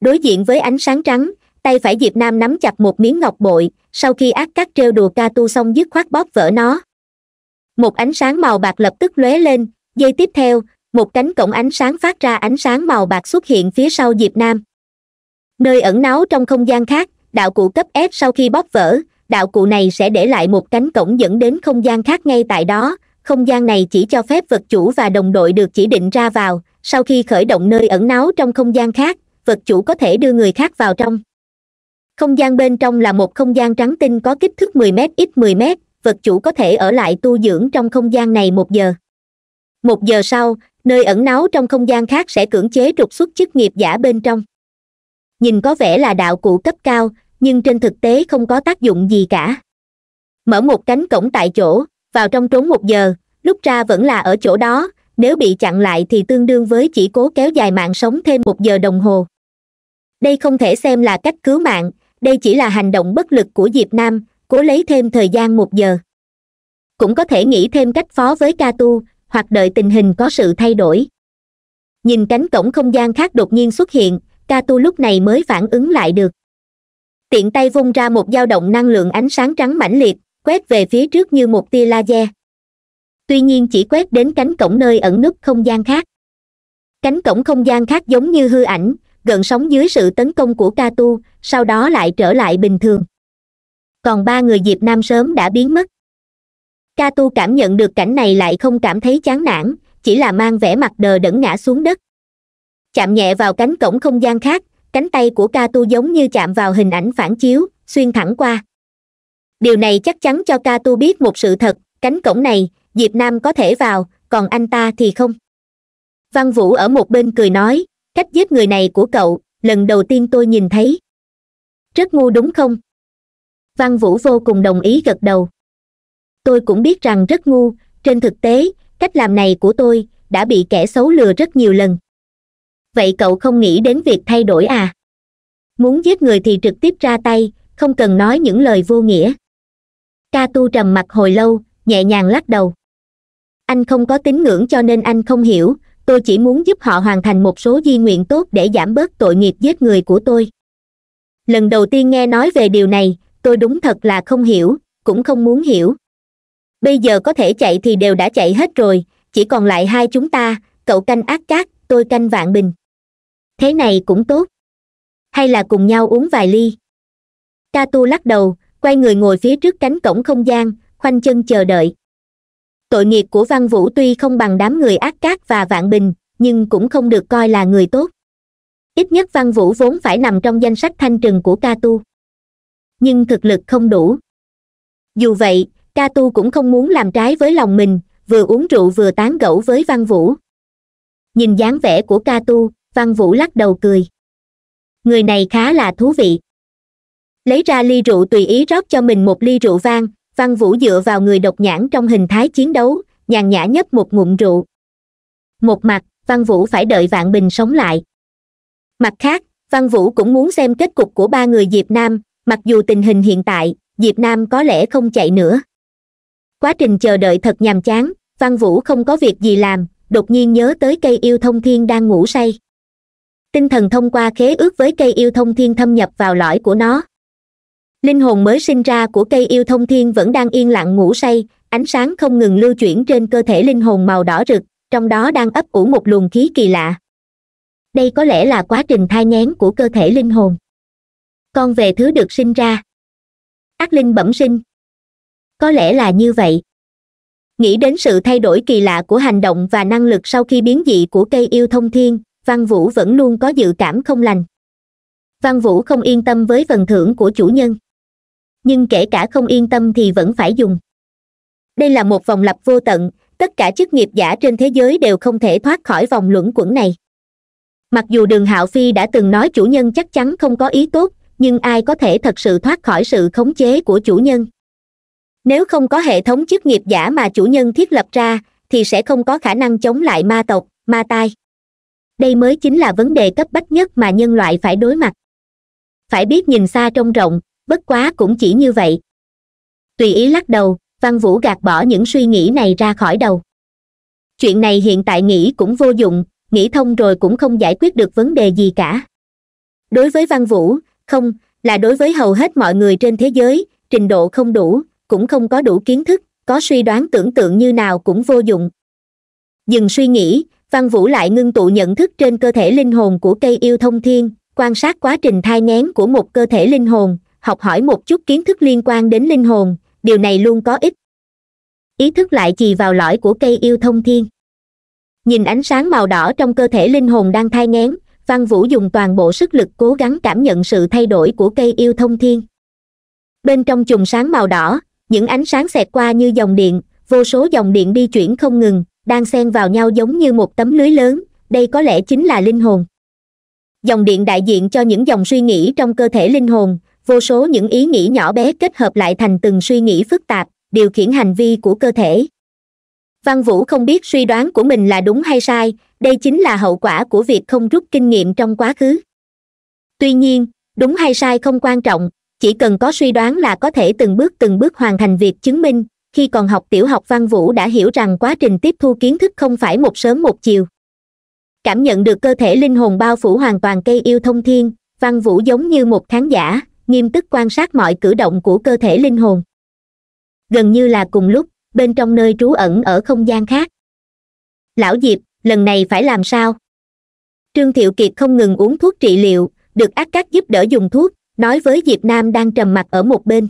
đối diện với ánh sáng trắng tay phải diệp nam nắm chặt một miếng ngọc bội sau khi ác cắt treo đùa ca tu xong dứt khoát bóp vỡ nó một ánh sáng màu bạc lập tức lóe lên dây tiếp theo một cánh cổng ánh sáng phát ra ánh sáng màu bạc xuất hiện phía sau diệp nam nơi ẩn náu trong không gian khác đạo cụ cấp s sau khi bóp vỡ đạo cụ này sẽ để lại một cánh cổng dẫn đến không gian khác ngay tại đó không gian này chỉ cho phép vật chủ và đồng đội được chỉ định ra vào sau khi khởi động nơi ẩn náu trong không gian khác vật chủ có thể đưa người khác vào trong không gian bên trong là một không gian trắng tinh có kích thước 10 m x 10 m vật chủ có thể ở lại tu dưỡng trong không gian này một giờ một giờ sau nơi ẩn náu trong không gian khác sẽ cưỡng chế trục xuất chức nghiệp giả bên trong nhìn có vẻ là đạo cụ cấp cao nhưng trên thực tế không có tác dụng gì cả mở một cánh cổng tại chỗ vào trong trốn một giờ lúc ra vẫn là ở chỗ đó nếu bị chặn lại thì tương đương với chỉ cố kéo dài mạng sống thêm một giờ đồng hồ đây không thể xem là cách cứu mạng đây chỉ là hành động bất lực của diệp nam cố lấy thêm thời gian một giờ cũng có thể nghĩ thêm cách phó với ca hoặc đợi tình hình có sự thay đổi nhìn cánh cổng không gian khác đột nhiên xuất hiện ca lúc này mới phản ứng lại được tiện tay vung ra một dao động năng lượng ánh sáng trắng mãnh liệt quét về phía trước như một tia laser tuy nhiên chỉ quét đến cánh cổng nơi ẩn núp không gian khác cánh cổng không gian khác giống như hư ảnh gần sóng dưới sự tấn công của ca sau đó lại trở lại bình thường còn ba người diệp nam sớm đã biến mất ca tu cảm nhận được cảnh này lại không cảm thấy chán nản chỉ là mang vẻ mặt đờ đẫn ngã xuống đất chạm nhẹ vào cánh cổng không gian khác cánh tay của ca tu giống như chạm vào hình ảnh phản chiếu xuyên thẳng qua điều này chắc chắn cho ca tu biết một sự thật cánh cổng này diệp nam có thể vào còn anh ta thì không văn vũ ở một bên cười nói cách giết người này của cậu lần đầu tiên tôi nhìn thấy rất ngu đúng không văn vũ vô cùng đồng ý gật đầu tôi cũng biết rằng rất ngu trên thực tế cách làm này của tôi đã bị kẻ xấu lừa rất nhiều lần vậy cậu không nghĩ đến việc thay đổi à muốn giết người thì trực tiếp ra tay không cần nói những lời vô nghĩa ca tu trầm mặt hồi lâu nhẹ nhàng lắc đầu anh không có tín ngưỡng cho nên anh không hiểu tôi chỉ muốn giúp họ hoàn thành một số di nguyện tốt để giảm bớt tội nghiệp giết người của tôi lần đầu tiên nghe nói về điều này tôi đúng thật là không hiểu cũng không muốn hiểu bây giờ có thể chạy thì đều đã chạy hết rồi chỉ còn lại hai chúng ta cậu canh ác cát tôi canh vạn bình thế này cũng tốt hay là cùng nhau uống vài ly ca tu lắc đầu quay người ngồi phía trước cánh cổng không gian khoanh chân chờ đợi tội nghiệp của văn vũ tuy không bằng đám người ác cát và vạn bình nhưng cũng không được coi là người tốt ít nhất văn vũ vốn phải nằm trong danh sách thanh trừng của ca tu nhưng thực lực không đủ dù vậy ca tu cũng không muốn làm trái với lòng mình vừa uống rượu vừa tán gẫu với văn vũ nhìn dáng vẻ của ca tu văn vũ lắc đầu cười người này khá là thú vị lấy ra ly rượu tùy ý rót cho mình một ly rượu vang văn vũ dựa vào người độc nhãn trong hình thái chiến đấu nhàn nhã nhấp một ngụm rượu một mặt văn vũ phải đợi vạn bình sống lại mặt khác văn vũ cũng muốn xem kết cục của ba người diệp nam mặc dù tình hình hiện tại diệp nam có lẽ không chạy nữa quá trình chờ đợi thật nhàm chán văn vũ không có việc gì làm đột nhiên nhớ tới cây yêu thông thiên đang ngủ say tinh thần thông qua khế ước với cây yêu thông thiên thâm nhập vào lõi của nó linh hồn mới sinh ra của cây yêu thông thiên vẫn đang yên lặng ngủ say ánh sáng không ngừng lưu chuyển trên cơ thể linh hồn màu đỏ rực trong đó đang ấp ủ một luồng khí kỳ lạ đây có lẽ là quá trình thai nghén của cơ thể linh hồn con về thứ được sinh ra ác linh bẩm sinh có lẽ là như vậy nghĩ đến sự thay đổi kỳ lạ của hành động và năng lực sau khi biến dị của cây yêu thông thiên văn vũ vẫn luôn có dự cảm không lành văn vũ không yên tâm với phần thưởng của chủ nhân nhưng kể cả không yên tâm thì vẫn phải dùng đây là một vòng lặp vô tận tất cả chức nghiệp giả trên thế giới đều không thể thoát khỏi vòng luẩn quẩn này mặc dù đường hạo phi đã từng nói chủ nhân chắc chắn không có ý tốt nhưng ai có thể thật sự thoát khỏi sự khống chế của chủ nhân nếu không có hệ thống chức nghiệp giả mà chủ nhân thiết lập ra thì sẽ không có khả năng chống lại ma tộc ma tai đây mới chính là vấn đề cấp bách nhất mà nhân loại phải đối mặt phải biết nhìn xa trông rộng bất quá cũng chỉ như vậy tùy ý lắc đầu văn vũ gạt bỏ những suy nghĩ này ra khỏi đầu chuyện này hiện tại nghĩ cũng vô dụng nghĩ thông rồi cũng không giải quyết được vấn đề gì cả đối với văn vũ không là đối với hầu hết mọi người trên thế giới trình độ không đủ cũng không có đủ kiến thức có suy đoán tưởng tượng như nào cũng vô dụng dừng suy nghĩ văn vũ lại ngưng tụ nhận thức trên cơ thể linh hồn của cây yêu thông thiên quan sát quá trình thai nén của một cơ thể linh hồn học hỏi một chút kiến thức liên quan đến linh hồn điều này luôn có ích ý thức lại chì vào lõi của cây yêu thông thiên nhìn ánh sáng màu đỏ trong cơ thể linh hồn đang thai ngén văn vũ dùng toàn bộ sức lực cố gắng cảm nhận sự thay đổi của cây yêu thông thiên bên trong chùm sáng màu đỏ những ánh sáng xẹt qua như dòng điện vô số dòng điện đi chuyển không ngừng đang xen vào nhau giống như một tấm lưới lớn đây có lẽ chính là linh hồn dòng điện đại diện cho những dòng suy nghĩ trong cơ thể linh hồn vô số những ý nghĩ nhỏ bé kết hợp lại thành từng suy nghĩ phức tạp điều khiển hành vi của cơ thể văn vũ không biết suy đoán của mình là đúng hay sai đây chính là hậu quả của việc không rút kinh nghiệm trong quá khứ tuy nhiên đúng hay sai không quan trọng chỉ cần có suy đoán là có thể từng bước từng bước hoàn thành việc chứng minh khi còn học tiểu học văn vũ đã hiểu rằng quá trình tiếp thu kiến thức không phải một sớm một chiều cảm nhận được cơ thể linh hồn bao phủ hoàn toàn cây yêu thông thiên văn vũ giống như một khán giả nghiêm túc quan sát mọi cử động của cơ thể linh hồn gần như là cùng lúc bên trong nơi trú ẩn ở không gian khác lão diệp lần này phải làm sao trương thiệu kiệt không ngừng uống thuốc trị liệu được ác cát giúp đỡ dùng thuốc nói với diệp nam đang trầm mặc ở một bên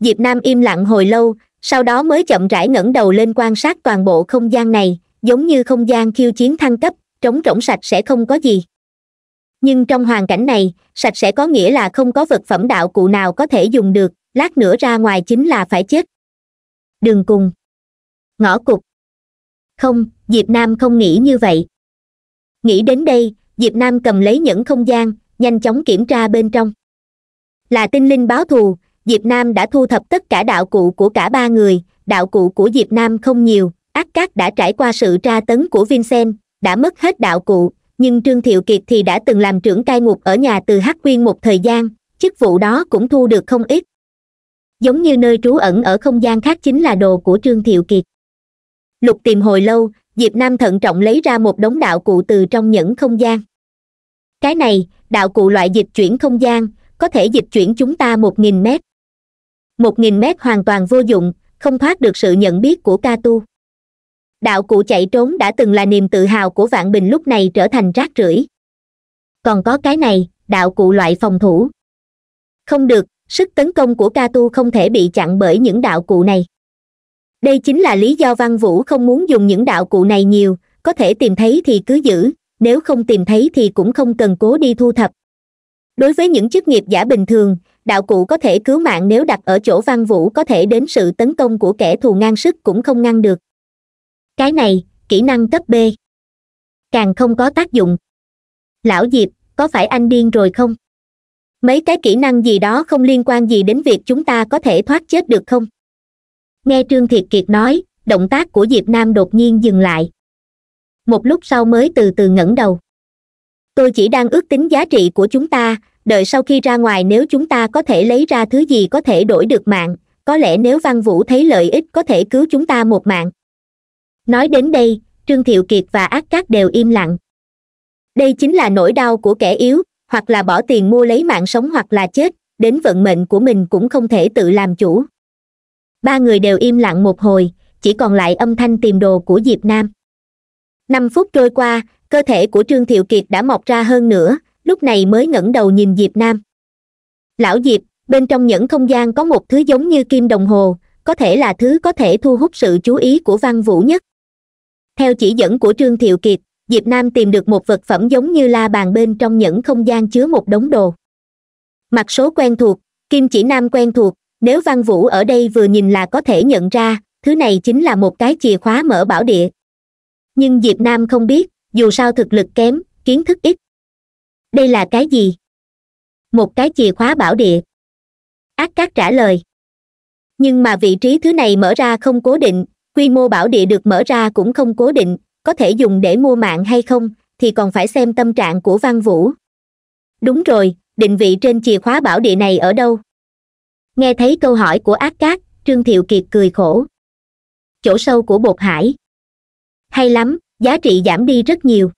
diệp nam im lặng hồi lâu sau đó mới chậm rãi ngẩng đầu lên quan sát toàn bộ không gian này giống như không gian khiêu chiến thăng cấp trống rỗng sạch sẽ không có gì nhưng trong hoàn cảnh này sạch sẽ có nghĩa là không có vật phẩm đạo cụ nào có thể dùng được lát nữa ra ngoài chính là phải chết đường cùng ngõ cục không diệp nam không nghĩ như vậy nghĩ đến đây diệp nam cầm lấy những không gian nhanh chóng kiểm tra bên trong là tinh linh báo thù diệp nam đã thu thập tất cả đạo cụ của cả ba người đạo cụ của diệp nam không nhiều ác cát đã trải qua sự tra tấn của vincent đã mất hết đạo cụ nhưng trương thiệu kiệt thì đã từng làm trưởng cai ngục ở nhà từ hắc quyên một thời gian chức vụ đó cũng thu được không ít giống như nơi trú ẩn ở không gian khác chính là đồ của trương thiệu kiệt lục tìm hồi lâu diệp nam thận trọng lấy ra một đống đạo cụ từ trong những không gian cái này đạo cụ loại dịch chuyển không gian có thể dịch chuyển chúng ta một nghìn mét một nghìn mét hoàn toàn vô dụng không thoát được sự nhận biết của ca tu đạo cụ chạy trốn đã từng là niềm tự hào của vạn bình lúc này trở thành rác rưởi còn có cái này đạo cụ loại phòng thủ không được sức tấn công của ca tu không thể bị chặn bởi những đạo cụ này đây chính là lý do văn vũ không muốn dùng những đạo cụ này nhiều có thể tìm thấy thì cứ giữ nếu không tìm thấy thì cũng không cần cố đi thu thập đối với những chức nghiệp giả bình thường đạo cụ có thể cứu mạng nếu đặt ở chỗ văn vũ có thể đến sự tấn công của kẻ thù ngang sức cũng không ngăn được cái này kỹ năng cấp b càng không có tác dụng lão diệp có phải anh điên rồi không mấy cái kỹ năng gì đó không liên quan gì đến việc chúng ta có thể thoát chết được không nghe trương thiệt kiệt nói động tác của diệp nam đột nhiên dừng lại một lúc sau mới từ từ ngẩng đầu tôi chỉ đang ước tính giá trị của chúng ta đợi sau khi ra ngoài nếu chúng ta có thể lấy ra thứ gì có thể đổi được mạng có lẽ nếu văn vũ thấy lợi ích có thể cứu chúng ta một mạng nói đến đây trương thiệu kiệt và ác cát đều im lặng đây chính là nỗi đau của kẻ yếu hoặc là bỏ tiền mua lấy mạng sống hoặc là chết đến vận mệnh của mình cũng không thể tự làm chủ ba người đều im lặng một hồi chỉ còn lại âm thanh tìm đồ của diệp nam năm phút trôi qua cơ thể của trương thiệu kiệt đã mọc ra hơn nữa lúc này mới ngẩng đầu nhìn diệp nam lão diệp bên trong nhẫn không gian có một thứ giống như kim đồng hồ có thể là thứ có thể thu hút sự chú ý của văn vũ nhất theo chỉ dẫn của trương thiệu kiệt diệp nam tìm được một vật phẩm giống như la bàn bên trong nhẫn không gian chứa một đống đồ mặt số quen thuộc kim chỉ nam quen thuộc nếu văn vũ ở đây vừa nhìn là có thể nhận ra thứ này chính là một cái chìa khóa mở bảo địa nhưng diệp nam không biết dù sao thực lực kém kiến thức ít đây là cái gì một cái chìa khóa bảo địa ác cát trả lời nhưng mà vị trí thứ này mở ra không cố định quy mô bảo địa được mở ra cũng không cố định có thể dùng để mua mạng hay không thì còn phải xem tâm trạng của văn vũ đúng rồi định vị trên chìa khóa bảo địa này ở đâu nghe thấy câu hỏi của ác cát trương thiệu kiệt cười khổ chỗ sâu của bột hải hay lắm giá trị giảm đi rất nhiều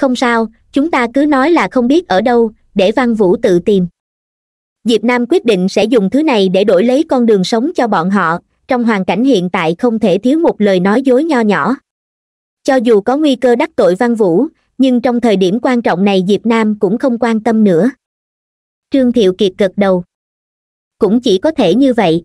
không sao chúng ta cứ nói là không biết ở đâu để văn vũ tự tìm diệp nam quyết định sẽ dùng thứ này để đổi lấy con đường sống cho bọn họ trong hoàn cảnh hiện tại không thể thiếu một lời nói dối nho nhỏ cho dù có nguy cơ đắc tội văn vũ nhưng trong thời điểm quan trọng này diệp nam cũng không quan tâm nữa trương thiệu kiệt gật đầu cũng chỉ có thể như vậy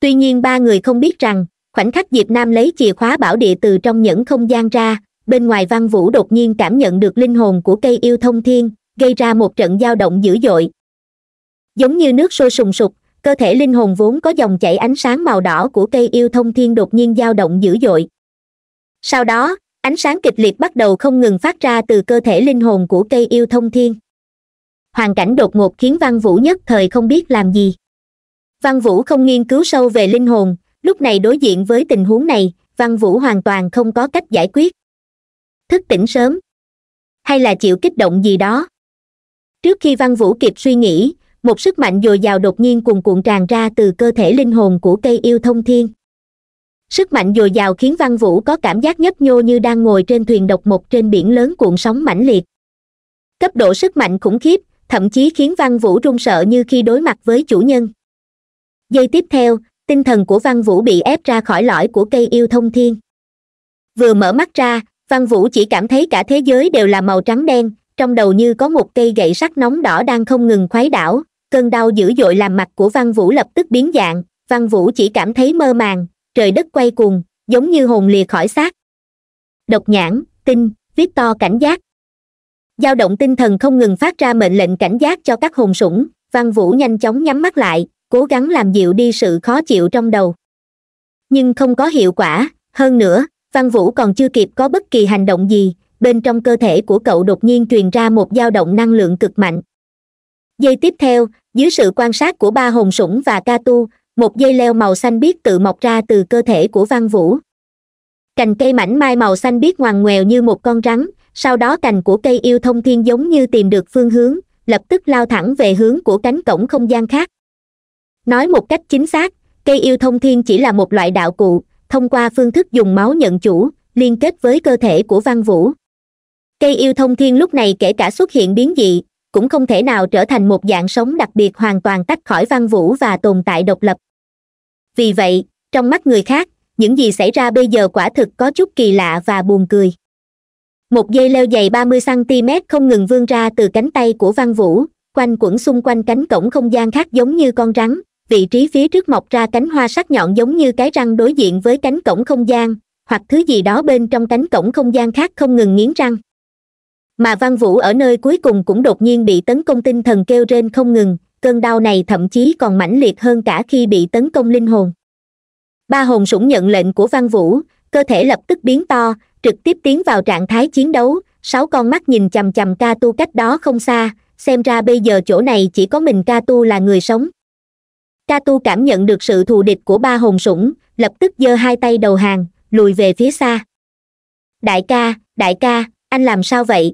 tuy nhiên ba người không biết rằng khoảnh khắc diệp nam lấy chìa khóa bảo địa từ trong những không gian ra bên ngoài văn vũ đột nhiên cảm nhận được linh hồn của cây yêu thông thiên gây ra một trận dao động dữ dội giống như nước sôi sùng sục cơ thể linh hồn vốn có dòng chảy ánh sáng màu đỏ của cây yêu thông thiên đột nhiên dao động dữ dội sau đó ánh sáng kịch liệt bắt đầu không ngừng phát ra từ cơ thể linh hồn của cây yêu thông thiên hoàn cảnh đột ngột khiến văn vũ nhất thời không biết làm gì văn vũ không nghiên cứu sâu về linh hồn lúc này đối diện với tình huống này văn vũ hoàn toàn không có cách giải quyết thức tỉnh sớm hay là chịu kích động gì đó trước khi văn vũ kịp suy nghĩ một sức mạnh dồi dào đột nhiên cuồn cuộn tràn ra từ cơ thể linh hồn của cây yêu thông thiên sức mạnh dồi dào khiến văn vũ có cảm giác nhấp nhô như đang ngồi trên thuyền độc mộc trên biển lớn cuộn sóng mãnh liệt cấp độ sức mạnh khủng khiếp thậm chí khiến văn vũ run sợ như khi đối mặt với chủ nhân giây tiếp theo tinh thần của văn vũ bị ép ra khỏi lõi của cây yêu thông thiên vừa mở mắt ra văn vũ chỉ cảm thấy cả thế giới đều là màu trắng đen trong đầu như có một cây gậy sắt nóng đỏ đang không ngừng khuấy đảo cơn đau dữ dội làm mặt của văn vũ lập tức biến dạng văn vũ chỉ cảm thấy mơ màng trời đất quay cuồng giống như hồn lìa khỏi xác độc nhãn tinh viết to cảnh giác dao động tinh thần không ngừng phát ra mệnh lệnh cảnh giác cho các hồn sủng văn vũ nhanh chóng nhắm mắt lại cố gắng làm dịu đi sự khó chịu trong đầu nhưng không có hiệu quả hơn nữa văn vũ còn chưa kịp có bất kỳ hành động gì bên trong cơ thể của cậu đột nhiên truyền ra một dao động năng lượng cực mạnh dây tiếp theo dưới sự quan sát của ba hồn sủng và ca tu một dây leo màu xanh biếc tự mọc ra từ cơ thể của văn vũ cành cây mảnh mai màu xanh biếc ngoằn ngoèo như một con rắn sau đó cành của cây yêu thông thiên giống như tìm được phương hướng lập tức lao thẳng về hướng của cánh cổng không gian khác nói một cách chính xác cây yêu thông thiên chỉ là một loại đạo cụ thông qua phương thức dùng máu nhận chủ liên kết với cơ thể của văn vũ cây yêu thông thiên lúc này kể cả xuất hiện biến dị cũng không thể nào trở thành một dạng sống đặc biệt hoàn toàn tách khỏi văn vũ và tồn tại độc lập vì vậy trong mắt người khác những gì xảy ra bây giờ quả thực có chút kỳ lạ và buồn cười một dây leo dày ba mươi cm không ngừng vươn ra từ cánh tay của văn vũ quanh quẩn xung quanh cánh cổng không gian khác giống như con rắn vị trí phía trước mọc ra cánh hoa sắc nhọn giống như cái răng đối diện với cánh cổng không gian hoặc thứ gì đó bên trong cánh cổng không gian khác không ngừng nghiến răng mà văn vũ ở nơi cuối cùng cũng đột nhiên bị tấn công tinh thần kêu rên không ngừng cơn đau này thậm chí còn mãnh liệt hơn cả khi bị tấn công linh hồn ba hồn sủng nhận lệnh của văn vũ cơ thể lập tức biến to trực tiếp tiến vào trạng thái chiến đấu sáu con mắt nhìn chằm chằm ca tu cách đó không xa xem ra bây giờ chỗ này chỉ có mình ca tu là người sống ca tu cảm nhận được sự thù địch của ba hồn sủng lập tức giơ hai tay đầu hàng lùi về phía xa đại ca đại ca anh làm sao vậy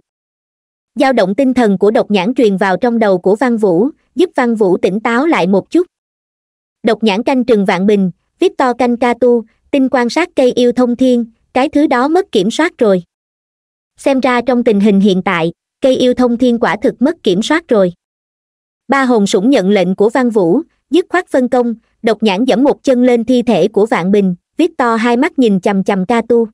dao động tinh thần của độc nhãn truyền vào trong đầu của văn vũ giúp văn vũ tỉnh táo lại một chút độc nhãn canh trừng vạn bình viết to canh ca tu tinh quan sát cây yêu thông thiên cái thứ đó mất kiểm soát rồi xem ra trong tình hình hiện tại cây yêu thông thiên quả thực mất kiểm soát rồi ba hồn sủng nhận lệnh của văn vũ dứt khoát phân công độc nhãn dẫm một chân lên thi thể của vạn bình viết to hai mắt nhìn chầm chầm ca tu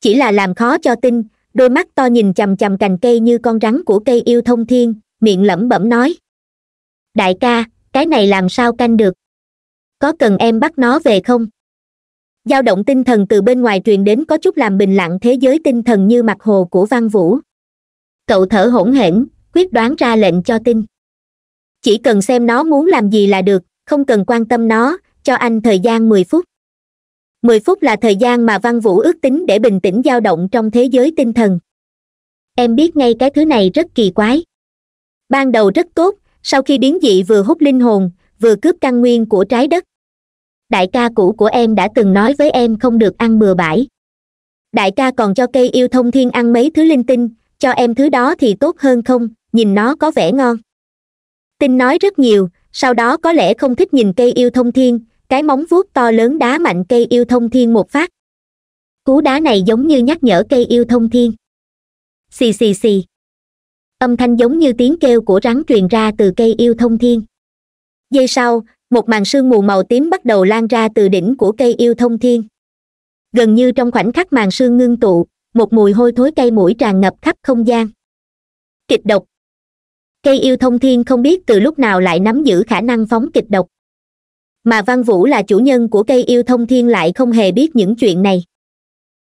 chỉ là làm khó cho tin đôi mắt to nhìn chầm chầm cành cây như con rắn của cây yêu thông thiên miệng lẩm bẩm nói đại ca cái này làm sao canh được có cần em bắt nó về không dao động tinh thần từ bên ngoài truyền đến có chút làm bình lặng thế giới tinh thần như mặt hồ của văn vũ cậu thở hỗn hển quyết đoán ra lệnh cho Tinh chỉ cần xem nó muốn làm gì là được không cần quan tâm nó cho anh thời gian mười phút mười phút là thời gian mà văn vũ ước tính để bình tĩnh dao động trong thế giới tinh thần em biết ngay cái thứ này rất kỳ quái ban đầu rất tốt sau khi biến dị vừa hút linh hồn vừa cướp căn nguyên của trái đất đại ca cũ của em đã từng nói với em không được ăn bừa bãi đại ca còn cho cây yêu thông thiên ăn mấy thứ linh tinh cho em thứ đó thì tốt hơn không nhìn nó có vẻ ngon tin nói rất nhiều sau đó có lẽ không thích nhìn cây yêu thông thiên cái móng vuốt to lớn đá mạnh cây yêu thông thiên một phát cú đá này giống như nhắc nhở cây yêu thông thiên xì xì xì âm thanh giống như tiếng kêu của rắn truyền ra từ cây yêu thông thiên giây sau một màn sương mù màu tím bắt đầu lan ra từ đỉnh của cây yêu thông thiên gần như trong khoảnh khắc màn sương ngưng tụ một mùi hôi thối cây mũi tràn ngập khắp không gian kịch độc cây yêu thông thiên không biết từ lúc nào lại nắm giữ khả năng phóng kịch độc mà văn vũ là chủ nhân của cây yêu thông thiên lại không hề biết những chuyện này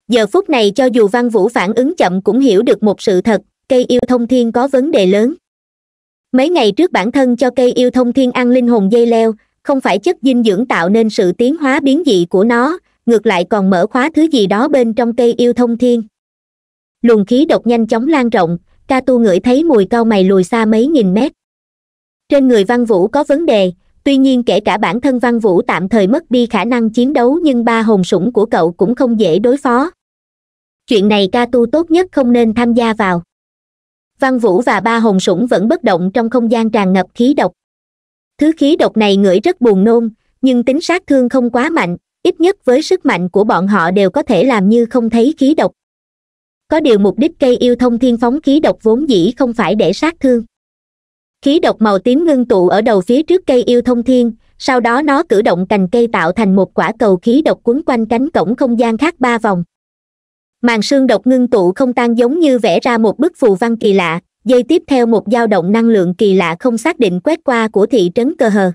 giờ phút này cho dù văn vũ phản ứng chậm cũng hiểu được một sự thật cây yêu thông thiên có vấn đề lớn mấy ngày trước bản thân cho cây yêu thông thiên ăn linh hồn dây leo không phải chất dinh dưỡng tạo nên sự tiến hóa biến dị của nó ngược lại còn mở khóa thứ gì đó bên trong cây yêu thông thiên luồng khí độc nhanh chóng lan rộng ca tu ngửi thấy mùi cao mày lùi xa mấy nghìn mét trên người văn vũ có vấn đề tuy nhiên kể cả bản thân văn vũ tạm thời mất đi khả năng chiến đấu nhưng ba hồn sủng của cậu cũng không dễ đối phó chuyện này ca tu tốt nhất không nên tham gia vào văn vũ và ba hồn sủng vẫn bất động trong không gian tràn ngập khí độc thứ khí độc này ngửi rất buồn nôn nhưng tính sát thương không quá mạnh ít nhất với sức mạnh của bọn họ đều có thể làm như không thấy khí độc có điều mục đích cây yêu thông thiên phóng khí độc vốn dĩ không phải để sát thương khí độc màu tím ngưng tụ ở đầu phía trước cây yêu thông thiên sau đó nó cử động cành cây tạo thành một quả cầu khí độc quấn quanh cánh cổng không gian khác ba vòng màn sương độc ngưng tụ không tan giống như vẽ ra một bức phù văn kỳ lạ dây tiếp theo một dao động năng lượng kỳ lạ không xác định quét qua của thị trấn cơ hờ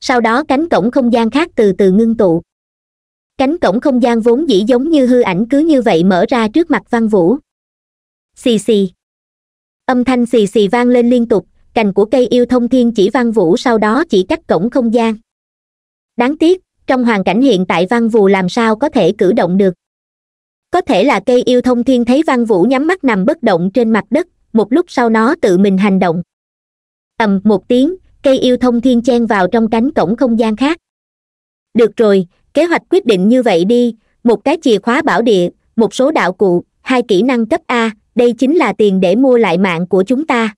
sau đó cánh cổng không gian khác từ từ ngưng tụ cánh cổng không gian vốn dĩ giống như hư ảnh cứ như vậy mở ra trước mặt văn vũ xì xì âm thanh xì xì vang lên liên tục cành của cây yêu thông thiên chỉ văn vũ sau đó chỉ cắt cổng không gian đáng tiếc trong hoàn cảnh hiện tại văn vũ làm sao có thể cử động được có thể là cây yêu thông thiên thấy văn vũ nhắm mắt nằm bất động trên mặt đất một lúc sau nó tự mình hành động ầm một tiếng cây yêu thông thiên chen vào trong cánh cổng không gian khác được rồi kế hoạch quyết định như vậy đi một cái chìa khóa bảo địa một số đạo cụ hai kỹ năng cấp a đây chính là tiền để mua lại mạng của chúng ta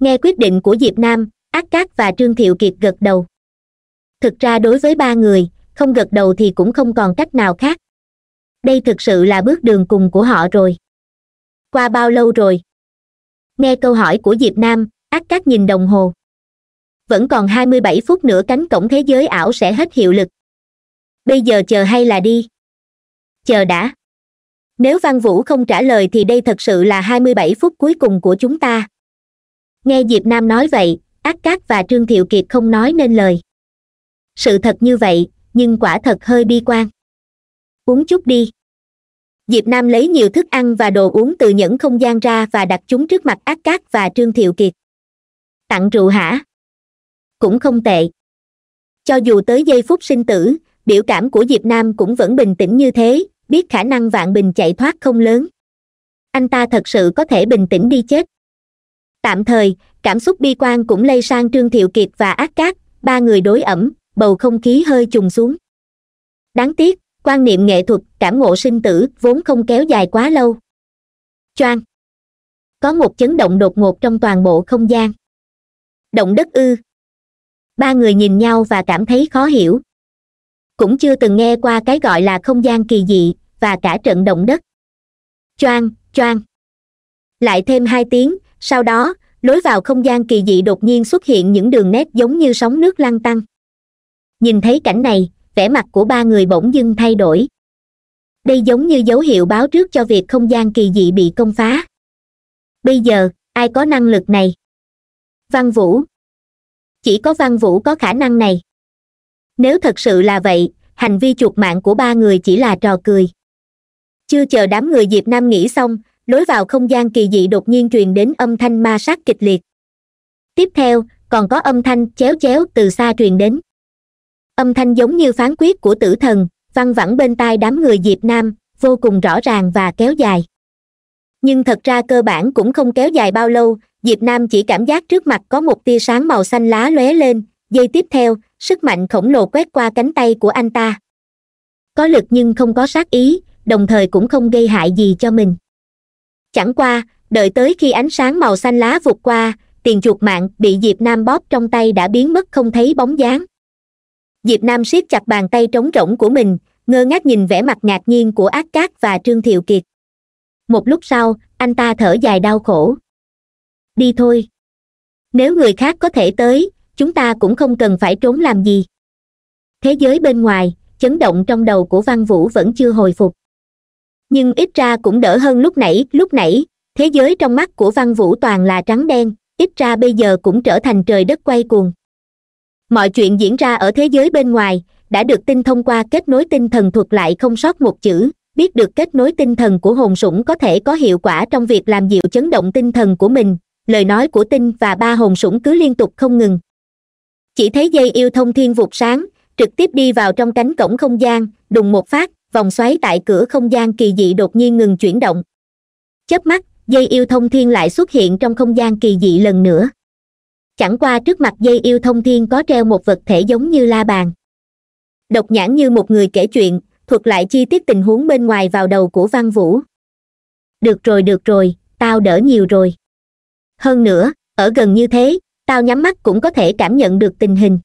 nghe quyết định của diệp nam ác cát và trương thiệu kiệt gật đầu thực ra đối với ba người không gật đầu thì cũng không còn cách nào khác đây thực sự là bước đường cùng của họ rồi qua bao lâu rồi nghe câu hỏi của diệp nam ác cát nhìn đồng hồ vẫn còn hai mươi bảy phút nữa cánh cổng thế giới ảo sẽ hết hiệu lực bây giờ chờ hay là đi chờ đã nếu văn vũ không trả lời thì đây thật sự là hai mươi bảy phút cuối cùng của chúng ta nghe diệp nam nói vậy ác cát và trương thiệu kiệt không nói nên lời sự thật như vậy nhưng quả thật hơi bi quan uống chút đi diệp nam lấy nhiều thức ăn và đồ uống từ những không gian ra và đặt chúng trước mặt ác cát và trương thiệu kiệt tặng rượu hả cũng không tệ cho dù tới giây phút sinh tử biểu cảm của diệp nam cũng vẫn bình tĩnh như thế biết khả năng vạn bình chạy thoát không lớn anh ta thật sự có thể bình tĩnh đi chết tạm thời cảm xúc bi quan cũng lây sang trương thiệu kiệt và ác cát ba người đối ẩm bầu không khí hơi trùng xuống đáng tiếc quan niệm nghệ thuật cảm ngộ sinh tử vốn không kéo dài quá lâu choang có một chấn động đột ngột trong toàn bộ không gian động đất ư ba người nhìn nhau và cảm thấy khó hiểu cũng chưa từng nghe qua cái gọi là không gian kỳ dị và cả trận động đất choang choang lại thêm hai tiếng sau đó lối vào không gian kỳ dị đột nhiên xuất hiện những đường nét giống như sóng nước lăn tăn nhìn thấy cảnh này vẻ mặt của ba người bỗng dưng thay đổi đây giống như dấu hiệu báo trước cho việc không gian kỳ dị bị công phá bây giờ ai có năng lực này văn vũ chỉ có văn vũ có khả năng này nếu thật sự là vậy hành vi chuột mạng của ba người chỉ là trò cười chưa chờ đám người diệp nam nghỉ xong lối vào không gian kỳ dị đột nhiên truyền đến âm thanh ma sát kịch liệt tiếp theo còn có âm thanh chéo chéo từ xa truyền đến âm thanh giống như phán quyết của tử thần văng vẳng bên tai đám người diệp nam vô cùng rõ ràng và kéo dài nhưng thật ra cơ bản cũng không kéo dài bao lâu diệp nam chỉ cảm giác trước mặt có một tia sáng màu xanh lá lóe lên giây tiếp theo sức mạnh khổng lồ quét qua cánh tay của anh ta có lực nhưng không có sát ý đồng thời cũng không gây hại gì cho mình chẳng qua đợi tới khi ánh sáng màu xanh lá vụt qua tiền chuột mạng bị diệp nam bóp trong tay đã biến mất không thấy bóng dáng diệp nam siết chặt bàn tay trống rỗng của mình ngơ ngác nhìn vẻ mặt ngạc nhiên của ác cát và trương thiệu kiệt một lúc sau anh ta thở dài đau khổ đi thôi nếu người khác có thể tới chúng ta cũng không cần phải trốn làm gì thế giới bên ngoài chấn động trong đầu của văn vũ vẫn chưa hồi phục nhưng ít ra cũng đỡ hơn lúc nãy lúc nãy thế giới trong mắt của văn vũ toàn là trắng đen ít ra bây giờ cũng trở thành trời đất quay cuồng mọi chuyện diễn ra ở thế giới bên ngoài đã được tin thông qua kết nối tinh thần thuật lại không sót một chữ biết được kết nối tinh thần của hồn sủng có thể có hiệu quả trong việc làm dịu chấn động tinh thần của mình lời nói của tinh và ba hồn sủng cứ liên tục không ngừng chỉ thấy dây yêu thông thiên vụt sáng trực tiếp đi vào trong cánh cổng không gian đùng một phát vòng xoáy tại cửa không gian kỳ dị đột nhiên ngừng chuyển động chớp mắt dây yêu thông thiên lại xuất hiện trong không gian kỳ dị lần nữa chẳng qua trước mặt dây yêu thông thiên có treo một vật thể giống như la bàn độc nhãn như một người kể chuyện thuật lại chi tiết tình huống bên ngoài vào đầu của văn vũ được rồi được rồi tao đỡ nhiều rồi hơn nữa ở gần như thế tao nhắm mắt cũng có thể cảm nhận được tình hình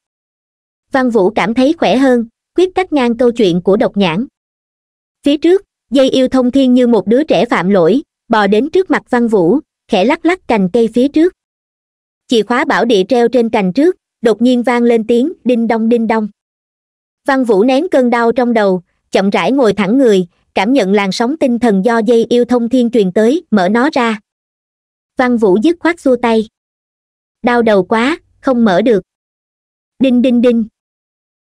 văn vũ cảm thấy khỏe hơn quyết cắt ngang câu chuyện của độc nhãn phía trước dây yêu thông thiên như một đứa trẻ phạm lỗi bò đến trước mặt văn vũ khẽ lắc lắc cành cây phía trước chìa khóa bảo địa treo trên cành trước đột nhiên vang lên tiếng đinh đong đinh đong văn vũ nén cơn đau trong đầu chậm rãi ngồi thẳng người cảm nhận làn sóng tinh thần do dây yêu thông thiên truyền tới mở nó ra văn vũ dứt khoát xua tay đau đầu quá không mở được đinh đinh đinh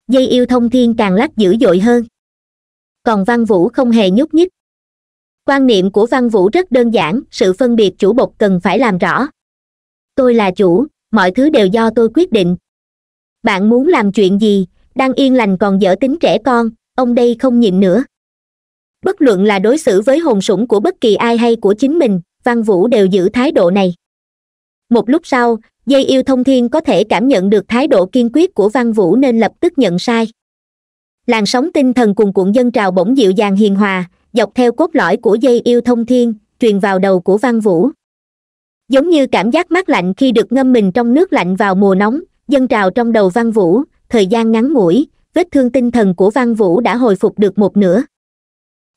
dây yêu thông thiên càng lắc dữ dội hơn còn văn vũ không hề nhúc nhích quan niệm của văn vũ rất đơn giản sự phân biệt chủ bột cần phải làm rõ tôi là chủ mọi thứ đều do tôi quyết định bạn muốn làm chuyện gì đang yên lành còn dở tính trẻ con ông đây không nhịn nữa bất luận là đối xử với hồn sủng của bất kỳ ai hay của chính mình văn vũ đều giữ thái độ này một lúc sau dây yêu thông thiên có thể cảm nhận được thái độ kiên quyết của văn vũ nên lập tức nhận sai làn sóng tinh thần cùng cuộn dân trào bỗng dịu dàng hiền hòa dọc theo cốt lõi của dây yêu thông thiên truyền vào đầu của văn vũ giống như cảm giác mát lạnh khi được ngâm mình trong nước lạnh vào mùa nóng dân trào trong đầu văn vũ thời gian ngắn ngủi vết thương tinh thần của văn vũ đã hồi phục được một nửa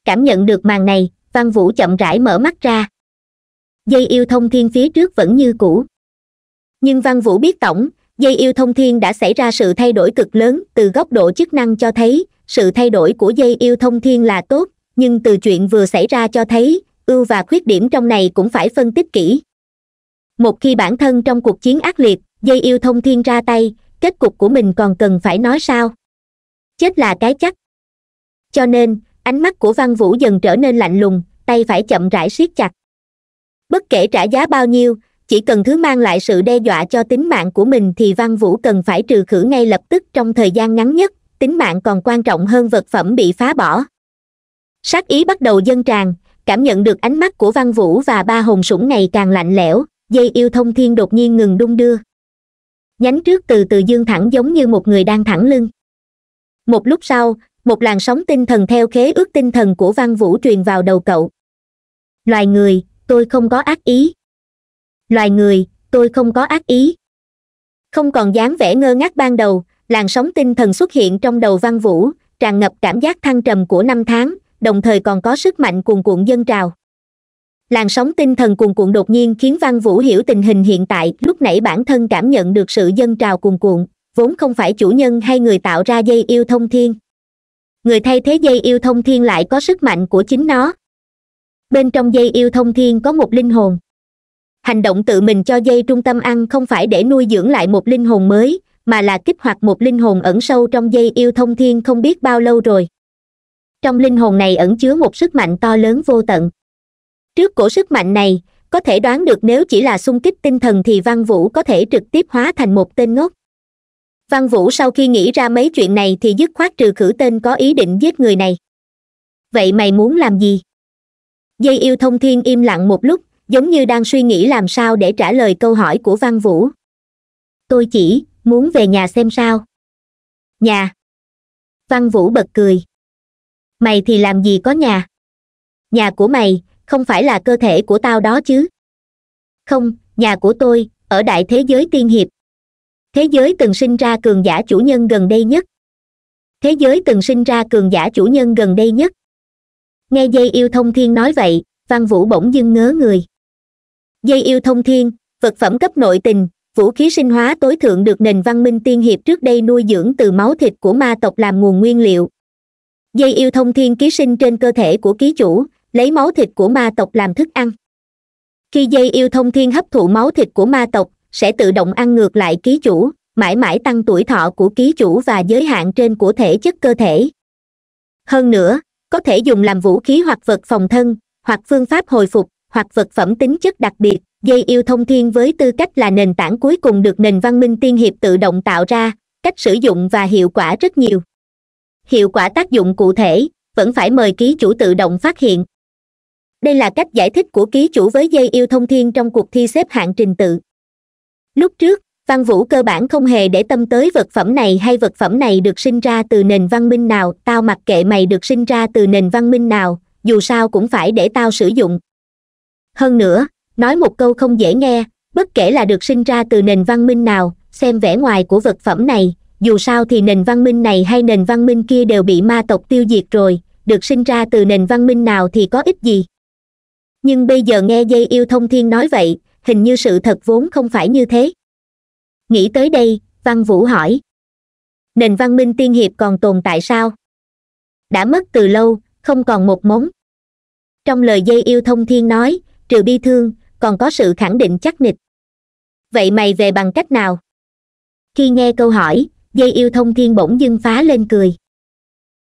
cảm nhận được màn này văn vũ chậm rãi mở mắt ra dây yêu thông thiên phía trước vẫn như cũ nhưng văn vũ biết tổng dây yêu thông thiên đã xảy ra sự thay đổi cực lớn từ góc độ chức năng cho thấy sự thay đổi của dây yêu thông thiên là tốt nhưng từ chuyện vừa xảy ra cho thấy ưu và khuyết điểm trong này cũng phải phân tích kỹ một khi bản thân trong cuộc chiến ác liệt dây yêu thông thiên ra tay kết cục của mình còn cần phải nói sao chết là cái chắc cho nên ánh mắt của văn vũ dần trở nên lạnh lùng tay phải chậm rãi siết chặt bất kể trả giá bao nhiêu chỉ cần thứ mang lại sự đe dọa cho tính mạng của mình thì văn vũ cần phải trừ khử ngay lập tức trong thời gian ngắn nhất tính mạng còn quan trọng hơn vật phẩm bị phá bỏ sát ý bắt đầu dâng tràn cảm nhận được ánh mắt của văn vũ và ba hồn sủng này càng lạnh lẽo dây yêu thông thiên đột nhiên ngừng đung đưa nhánh trước từ từ dương thẳng giống như một người đang thẳng lưng một lúc sau một làn sóng tinh thần theo khế ước tinh thần của văn vũ truyền vào đầu cậu loài người tôi không có ác ý loài người tôi không có ác ý không còn dáng vẻ ngơ ngác ban đầu làn sóng tinh thần xuất hiện trong đầu văn vũ tràn ngập cảm giác thăng trầm của năm tháng đồng thời còn có sức mạnh cuồn cuộn dân trào làn sóng tinh thần cuồn cuộn đột nhiên khiến văn vũ hiểu tình hình hiện tại lúc nãy bản thân cảm nhận được sự dân trào cuồn cuộn vốn không phải chủ nhân hay người tạo ra dây yêu thông thiên người thay thế dây yêu thông thiên lại có sức mạnh của chính nó bên trong dây yêu thông thiên có một linh hồn hành động tự mình cho dây trung tâm ăn không phải để nuôi dưỡng lại một linh hồn mới mà là kích hoạt một linh hồn ẩn sâu trong dây yêu thông thiên không biết bao lâu rồi trong linh hồn này ẩn chứa một sức mạnh to lớn vô tận trước cổ sức mạnh này có thể đoán được nếu chỉ là xung kích tinh thần thì văn vũ có thể trực tiếp hóa thành một tên ngốc văn vũ sau khi nghĩ ra mấy chuyện này thì dứt khoát trừ khử tên có ý định giết người này vậy mày muốn làm gì dây yêu thông thiên im lặng một lúc giống như đang suy nghĩ làm sao để trả lời câu hỏi của văn vũ tôi chỉ muốn về nhà xem sao nhà văn vũ bật cười mày thì làm gì có nhà nhà của mày không phải là cơ thể của tao đó chứ không nhà của tôi ở đại thế giới tiên hiệp thế giới từng sinh ra cường giả chủ nhân gần đây nhất thế giới từng sinh ra cường giả chủ nhân gần đây nhất nghe dây yêu thông thiên nói vậy văn vũ bỗng dưng ngớ người dây yêu thông thiên vật phẩm cấp nội tình vũ khí sinh hóa tối thượng được nền văn minh tiên hiệp trước đây nuôi dưỡng từ máu thịt của ma tộc làm nguồn nguyên liệu dây yêu thông thiên ký sinh trên cơ thể của ký chủ lấy máu thịt của ma tộc làm thức ăn khi dây yêu thông thiên hấp thụ máu thịt của ma tộc sẽ tự động ăn ngược lại ký chủ mãi mãi tăng tuổi thọ của ký chủ và giới hạn trên của thể chất cơ thể hơn nữa có thể dùng làm vũ khí hoặc vật phòng thân hoặc phương pháp hồi phục hoặc vật phẩm tính chất đặc biệt dây yêu thông thiên với tư cách là nền tảng cuối cùng được nền văn minh tiên hiệp tự động tạo ra cách sử dụng và hiệu quả rất nhiều hiệu quả tác dụng cụ thể vẫn phải mời ký chủ tự động phát hiện đây là cách giải thích của ký chủ với dây yêu thông thiên trong cuộc thi xếp hạng trình tự lúc trước văn vũ cơ bản không hề để tâm tới vật phẩm này hay vật phẩm này được sinh ra từ nền văn minh nào tao mặc kệ mày được sinh ra từ nền văn minh nào dù sao cũng phải để tao sử dụng hơn nữa nói một câu không dễ nghe bất kể là được sinh ra từ nền văn minh nào xem vẻ ngoài của vật phẩm này dù sao thì nền văn minh này hay nền văn minh kia đều bị ma tộc tiêu diệt rồi được sinh ra từ nền văn minh nào thì có ích gì nhưng bây giờ nghe dây yêu thông thiên nói vậy hình như sự thật vốn không phải như thế nghĩ tới đây văn vũ hỏi nền văn minh tiên hiệp còn tồn tại sao đã mất từ lâu không còn một mống trong lời dây yêu thông thiên nói trừ bi thương còn có sự khẳng định chắc nịch vậy mày về bằng cách nào khi nghe câu hỏi dây yêu thông thiên bỗng dưng phá lên cười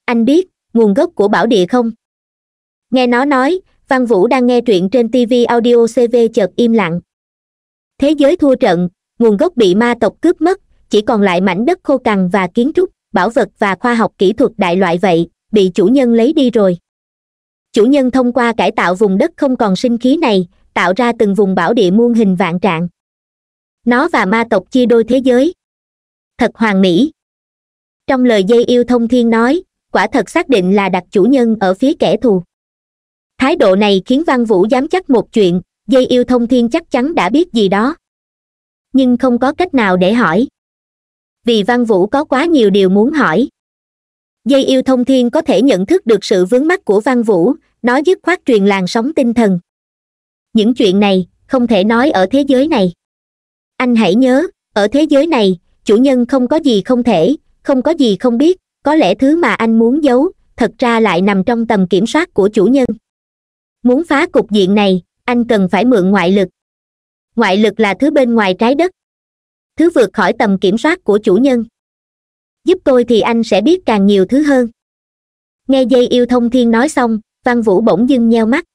anh biết nguồn gốc của bảo địa không nghe nó nói văn vũ đang nghe truyện trên tv audio cv chợt im lặng thế giới thua trận nguồn gốc bị ma tộc cướp mất chỉ còn lại mảnh đất khô cằn và kiến trúc bảo vật và khoa học kỹ thuật đại loại vậy bị chủ nhân lấy đi rồi chủ nhân thông qua cải tạo vùng đất không còn sinh khí này tạo ra từng vùng bảo địa muôn hình vạn trạng nó và ma tộc chia đôi thế giới thật hoàn mỹ trong lời dây yêu thông thiên nói quả thật xác định là đặt chủ nhân ở phía kẻ thù thái độ này khiến văn vũ dám chắc một chuyện dây yêu thông thiên chắc chắn đã biết gì đó nhưng không có cách nào để hỏi vì văn vũ có quá nhiều điều muốn hỏi dây yêu thông thiên có thể nhận thức được sự vướng mắc của văn vũ nó dứt khoát truyền làn sóng tinh thần những chuyện này không thể nói ở thế giới này anh hãy nhớ ở thế giới này chủ nhân không có gì không thể không có gì không biết có lẽ thứ mà anh muốn giấu thật ra lại nằm trong tầm kiểm soát của chủ nhân muốn phá cục diện này anh cần phải mượn ngoại lực ngoại lực là thứ bên ngoài trái đất thứ vượt khỏi tầm kiểm soát của chủ nhân giúp tôi thì anh sẽ biết càng nhiều thứ hơn nghe dây yêu thông thiên nói xong văn vũ bỗng dưng nheo mắt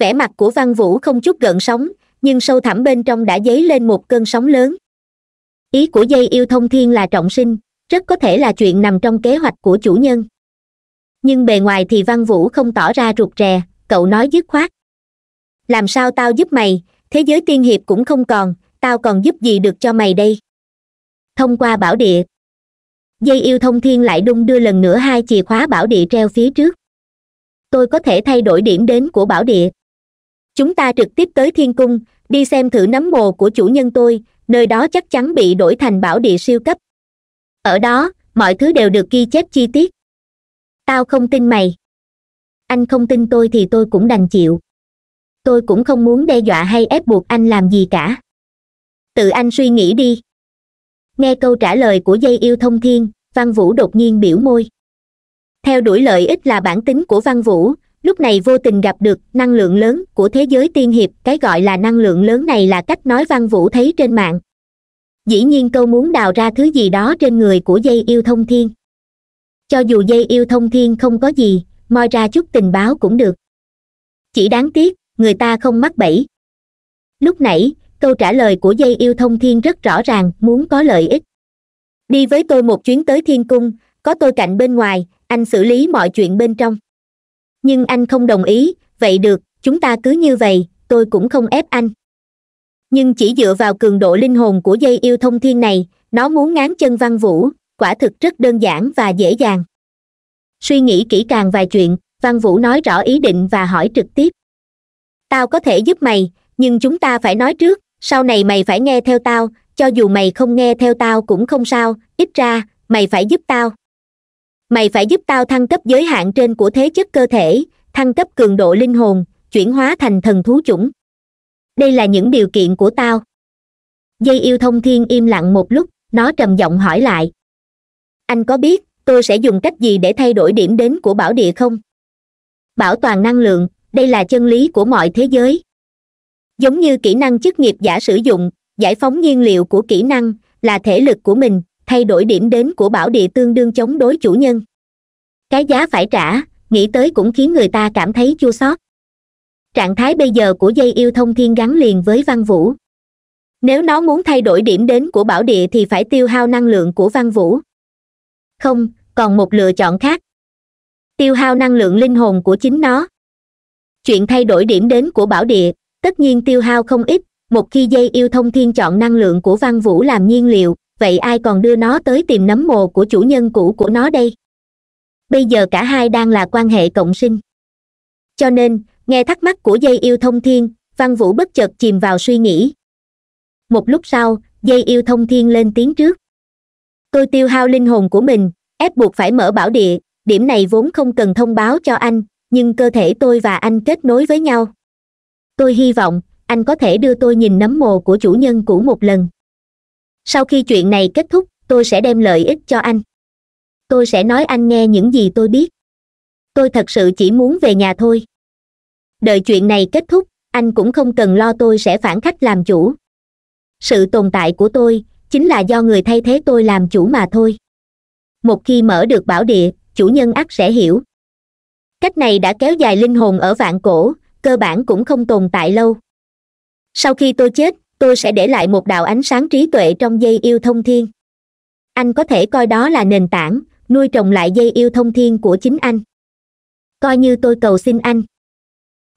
vẻ mặt của văn vũ không chút gợn sóng nhưng sâu thẳm bên trong đã dấy lên một cơn sóng lớn ý của dây yêu thông thiên là trọng sinh rất có thể là chuyện nằm trong kế hoạch của chủ nhân nhưng bề ngoài thì văn vũ không tỏ ra ruột rè cậu nói dứt khoát làm sao tao giúp mày thế giới tiên hiệp cũng không còn tao còn giúp gì được cho mày đây thông qua bảo địa dây yêu thông thiên lại đung đưa lần nữa hai chìa khóa bảo địa treo phía trước tôi có thể thay đổi điểm đến của bảo địa chúng ta trực tiếp tới thiên cung đi xem thử nấm mồ của chủ nhân tôi nơi đó chắc chắn bị đổi thành bảo địa siêu cấp ở đó mọi thứ đều được ghi chép chi tiết tao không tin mày anh không tin tôi thì tôi cũng đành chịu tôi cũng không muốn đe dọa hay ép buộc anh làm gì cả tự anh suy nghĩ đi nghe câu trả lời của dây yêu thông thiên văn vũ đột nhiên biểu môi theo đuổi lợi ích là bản tính của văn vũ lúc này vô tình gặp được năng lượng lớn của thế giới tiên hiệp cái gọi là năng lượng lớn này là cách nói văn vũ thấy trên mạng dĩ nhiên câu muốn đào ra thứ gì đó trên người của dây yêu thông thiên cho dù dây yêu thông thiên không có gì moi ra chút tình báo cũng được chỉ đáng tiếc người ta không mắc bẫy lúc nãy câu trả lời của dây yêu thông thiên rất rõ ràng muốn có lợi ích đi với tôi một chuyến tới thiên cung có tôi cạnh bên ngoài anh xử lý mọi chuyện bên trong nhưng anh không đồng ý vậy được chúng ta cứ như vậy tôi cũng không ép anh nhưng chỉ dựa vào cường độ linh hồn của dây yêu thông thiên này nó muốn ngán chân văn vũ quả thực rất đơn giản và dễ dàng suy nghĩ kỹ càng vài chuyện văn vũ nói rõ ý định và hỏi trực tiếp tao có thể giúp mày nhưng chúng ta phải nói trước sau này mày phải nghe theo tao cho dù mày không nghe theo tao cũng không sao ít ra mày phải giúp tao mày phải giúp tao thăng cấp giới hạn trên của thế chất cơ thể thăng cấp cường độ linh hồn chuyển hóa thành thần thú chủng đây là những điều kiện của tao dây yêu thông thiên im lặng một lúc nó trầm giọng hỏi lại anh có biết tôi sẽ dùng cách gì để thay đổi điểm đến của bảo địa không bảo toàn năng lượng đây là chân lý của mọi thế giới giống như kỹ năng chức nghiệp giả sử dụng giải phóng nhiên liệu của kỹ năng là thể lực của mình thay đổi điểm đến của bảo địa tương đương chống đối chủ nhân cái giá phải trả nghĩ tới cũng khiến người ta cảm thấy chua xót trạng thái bây giờ của dây yêu thông thiên gắn liền với văn vũ nếu nó muốn thay đổi điểm đến của bảo địa thì phải tiêu hao năng lượng của văn vũ không còn một lựa chọn khác tiêu hao năng lượng linh hồn của chính nó chuyện thay đổi điểm đến của bảo địa tất nhiên tiêu hao không ít một khi dây yêu thông thiên chọn năng lượng của văn vũ làm nhiên liệu vậy ai còn đưa nó tới tìm nấm mồ của chủ nhân cũ của nó đây bây giờ cả hai đang là quan hệ cộng sinh cho nên nghe thắc mắc của dây yêu thông thiên văn vũ bất chợt chìm vào suy nghĩ một lúc sau dây yêu thông thiên lên tiếng trước tôi tiêu hao linh hồn của mình ép buộc phải mở bảo địa điểm này vốn không cần thông báo cho anh nhưng cơ thể tôi và anh kết nối với nhau tôi hy vọng anh có thể đưa tôi nhìn nấm mồ của chủ nhân cũ một lần sau khi chuyện này kết thúc tôi sẽ đem lợi ích cho anh tôi sẽ nói anh nghe những gì tôi biết tôi thật sự chỉ muốn về nhà thôi đợi chuyện này kết thúc anh cũng không cần lo tôi sẽ phản khách làm chủ sự tồn tại của tôi chính là do người thay thế tôi làm chủ mà thôi một khi mở được bảo địa chủ nhân ắt sẽ hiểu cách này đã kéo dài linh hồn ở vạn cổ cơ bản cũng không tồn tại lâu sau khi tôi chết tôi sẽ để lại một đạo ánh sáng trí tuệ trong dây yêu thông thiên anh có thể coi đó là nền tảng nuôi trồng lại dây yêu thông thiên của chính anh coi như tôi cầu xin anh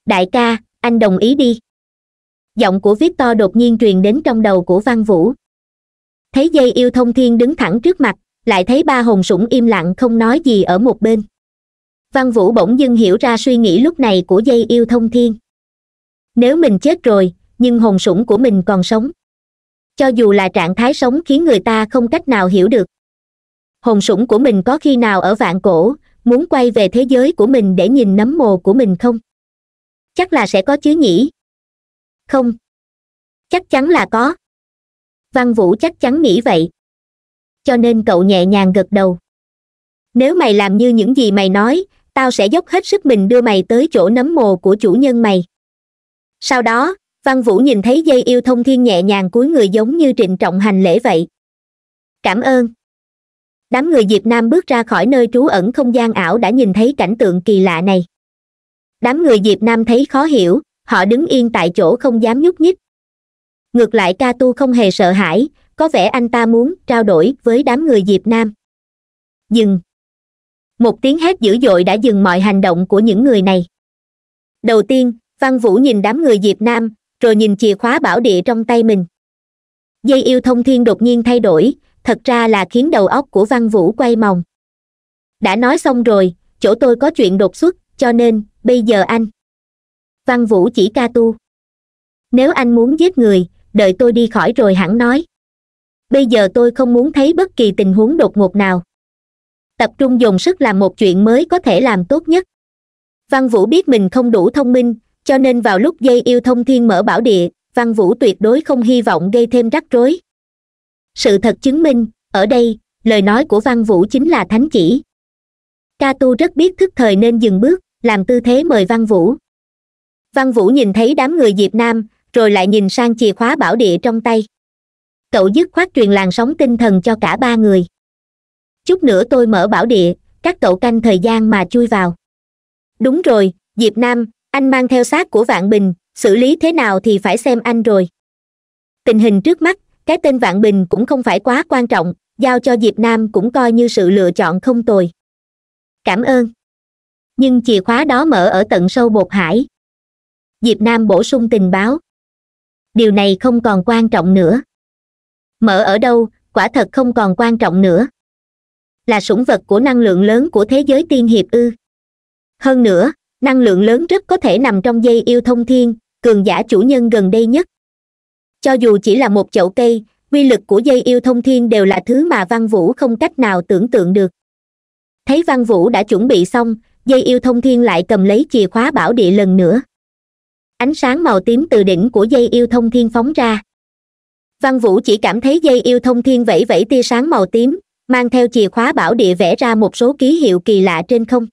đại ca anh đồng ý đi giọng của viết to đột nhiên truyền đến trong đầu của văn vũ thấy dây yêu thông thiên đứng thẳng trước mặt lại thấy ba hồn sủng im lặng không nói gì ở một bên văn vũ bỗng dưng hiểu ra suy nghĩ lúc này của dây yêu thông thiên nếu mình chết rồi nhưng hồn sủng của mình còn sống cho dù là trạng thái sống khiến người ta không cách nào hiểu được hồn sủng của mình có khi nào ở vạn cổ muốn quay về thế giới của mình để nhìn nấm mồ của mình không chắc là sẽ có chứ nhỉ không chắc chắn là có văn vũ chắc chắn nghĩ vậy cho nên cậu nhẹ nhàng gật đầu nếu mày làm như những gì mày nói tao sẽ dốc hết sức mình đưa mày tới chỗ nấm mồ của chủ nhân mày sau đó văn vũ nhìn thấy dây yêu thông thiên nhẹ nhàng cúi người giống như trịnh trọng hành lễ vậy cảm ơn đám người diệp nam bước ra khỏi nơi trú ẩn không gian ảo đã nhìn thấy cảnh tượng kỳ lạ này đám người diệp nam thấy khó hiểu họ đứng yên tại chỗ không dám nhúc nhích ngược lại ca tu không hề sợ hãi có vẻ anh ta muốn trao đổi với đám người diệp nam dừng một tiếng hét dữ dội đã dừng mọi hành động của những người này đầu tiên văn vũ nhìn đám người diệp nam rồi nhìn chìa khóa bảo địa trong tay mình dây yêu thông thiên đột nhiên thay đổi thật ra là khiến đầu óc của văn vũ quay mòng đã nói xong rồi chỗ tôi có chuyện đột xuất cho nên bây giờ anh văn vũ chỉ ca tu nếu anh muốn giết người đợi tôi đi khỏi rồi hẳn nói bây giờ tôi không muốn thấy bất kỳ tình huống đột ngột nào tập trung dùng sức làm một chuyện mới có thể làm tốt nhất văn vũ biết mình không đủ thông minh cho nên vào lúc dây yêu thông thiên mở bảo địa văn vũ tuyệt đối không hy vọng gây thêm rắc rối sự thật chứng minh ở đây lời nói của văn vũ chính là thánh chỉ ca tu rất biết thức thời nên dừng bước làm tư thế mời văn vũ văn vũ nhìn thấy đám người diệp nam rồi lại nhìn sang chìa khóa bảo địa trong tay cậu dứt khoát truyền làn sóng tinh thần cho cả ba người chút nữa tôi mở bảo địa các cậu canh thời gian mà chui vào đúng rồi diệp nam anh mang theo xác của vạn bình xử lý thế nào thì phải xem anh rồi tình hình trước mắt cái tên vạn bình cũng không phải quá quan trọng giao cho diệp nam cũng coi như sự lựa chọn không tồi cảm ơn nhưng chìa khóa đó mở ở tận sâu bột hải diệp nam bổ sung tình báo điều này không còn quan trọng nữa mở ở đâu quả thật không còn quan trọng nữa là sủng vật của năng lượng lớn của thế giới tiên hiệp ư hơn nữa năng lượng lớn rất có thể nằm trong dây yêu thông thiên cường giả chủ nhân gần đây nhất cho dù chỉ là một chậu cây quy lực của dây yêu thông thiên đều là thứ mà văn vũ không cách nào tưởng tượng được thấy văn vũ đã chuẩn bị xong dây yêu thông thiên lại cầm lấy chìa khóa bảo địa lần nữa ánh sáng màu tím từ đỉnh của dây yêu thông thiên phóng ra văn vũ chỉ cảm thấy dây yêu thông thiên vẫy vẫy tia sáng màu tím mang theo chìa khóa bảo địa vẽ ra một số ký hiệu kỳ lạ trên không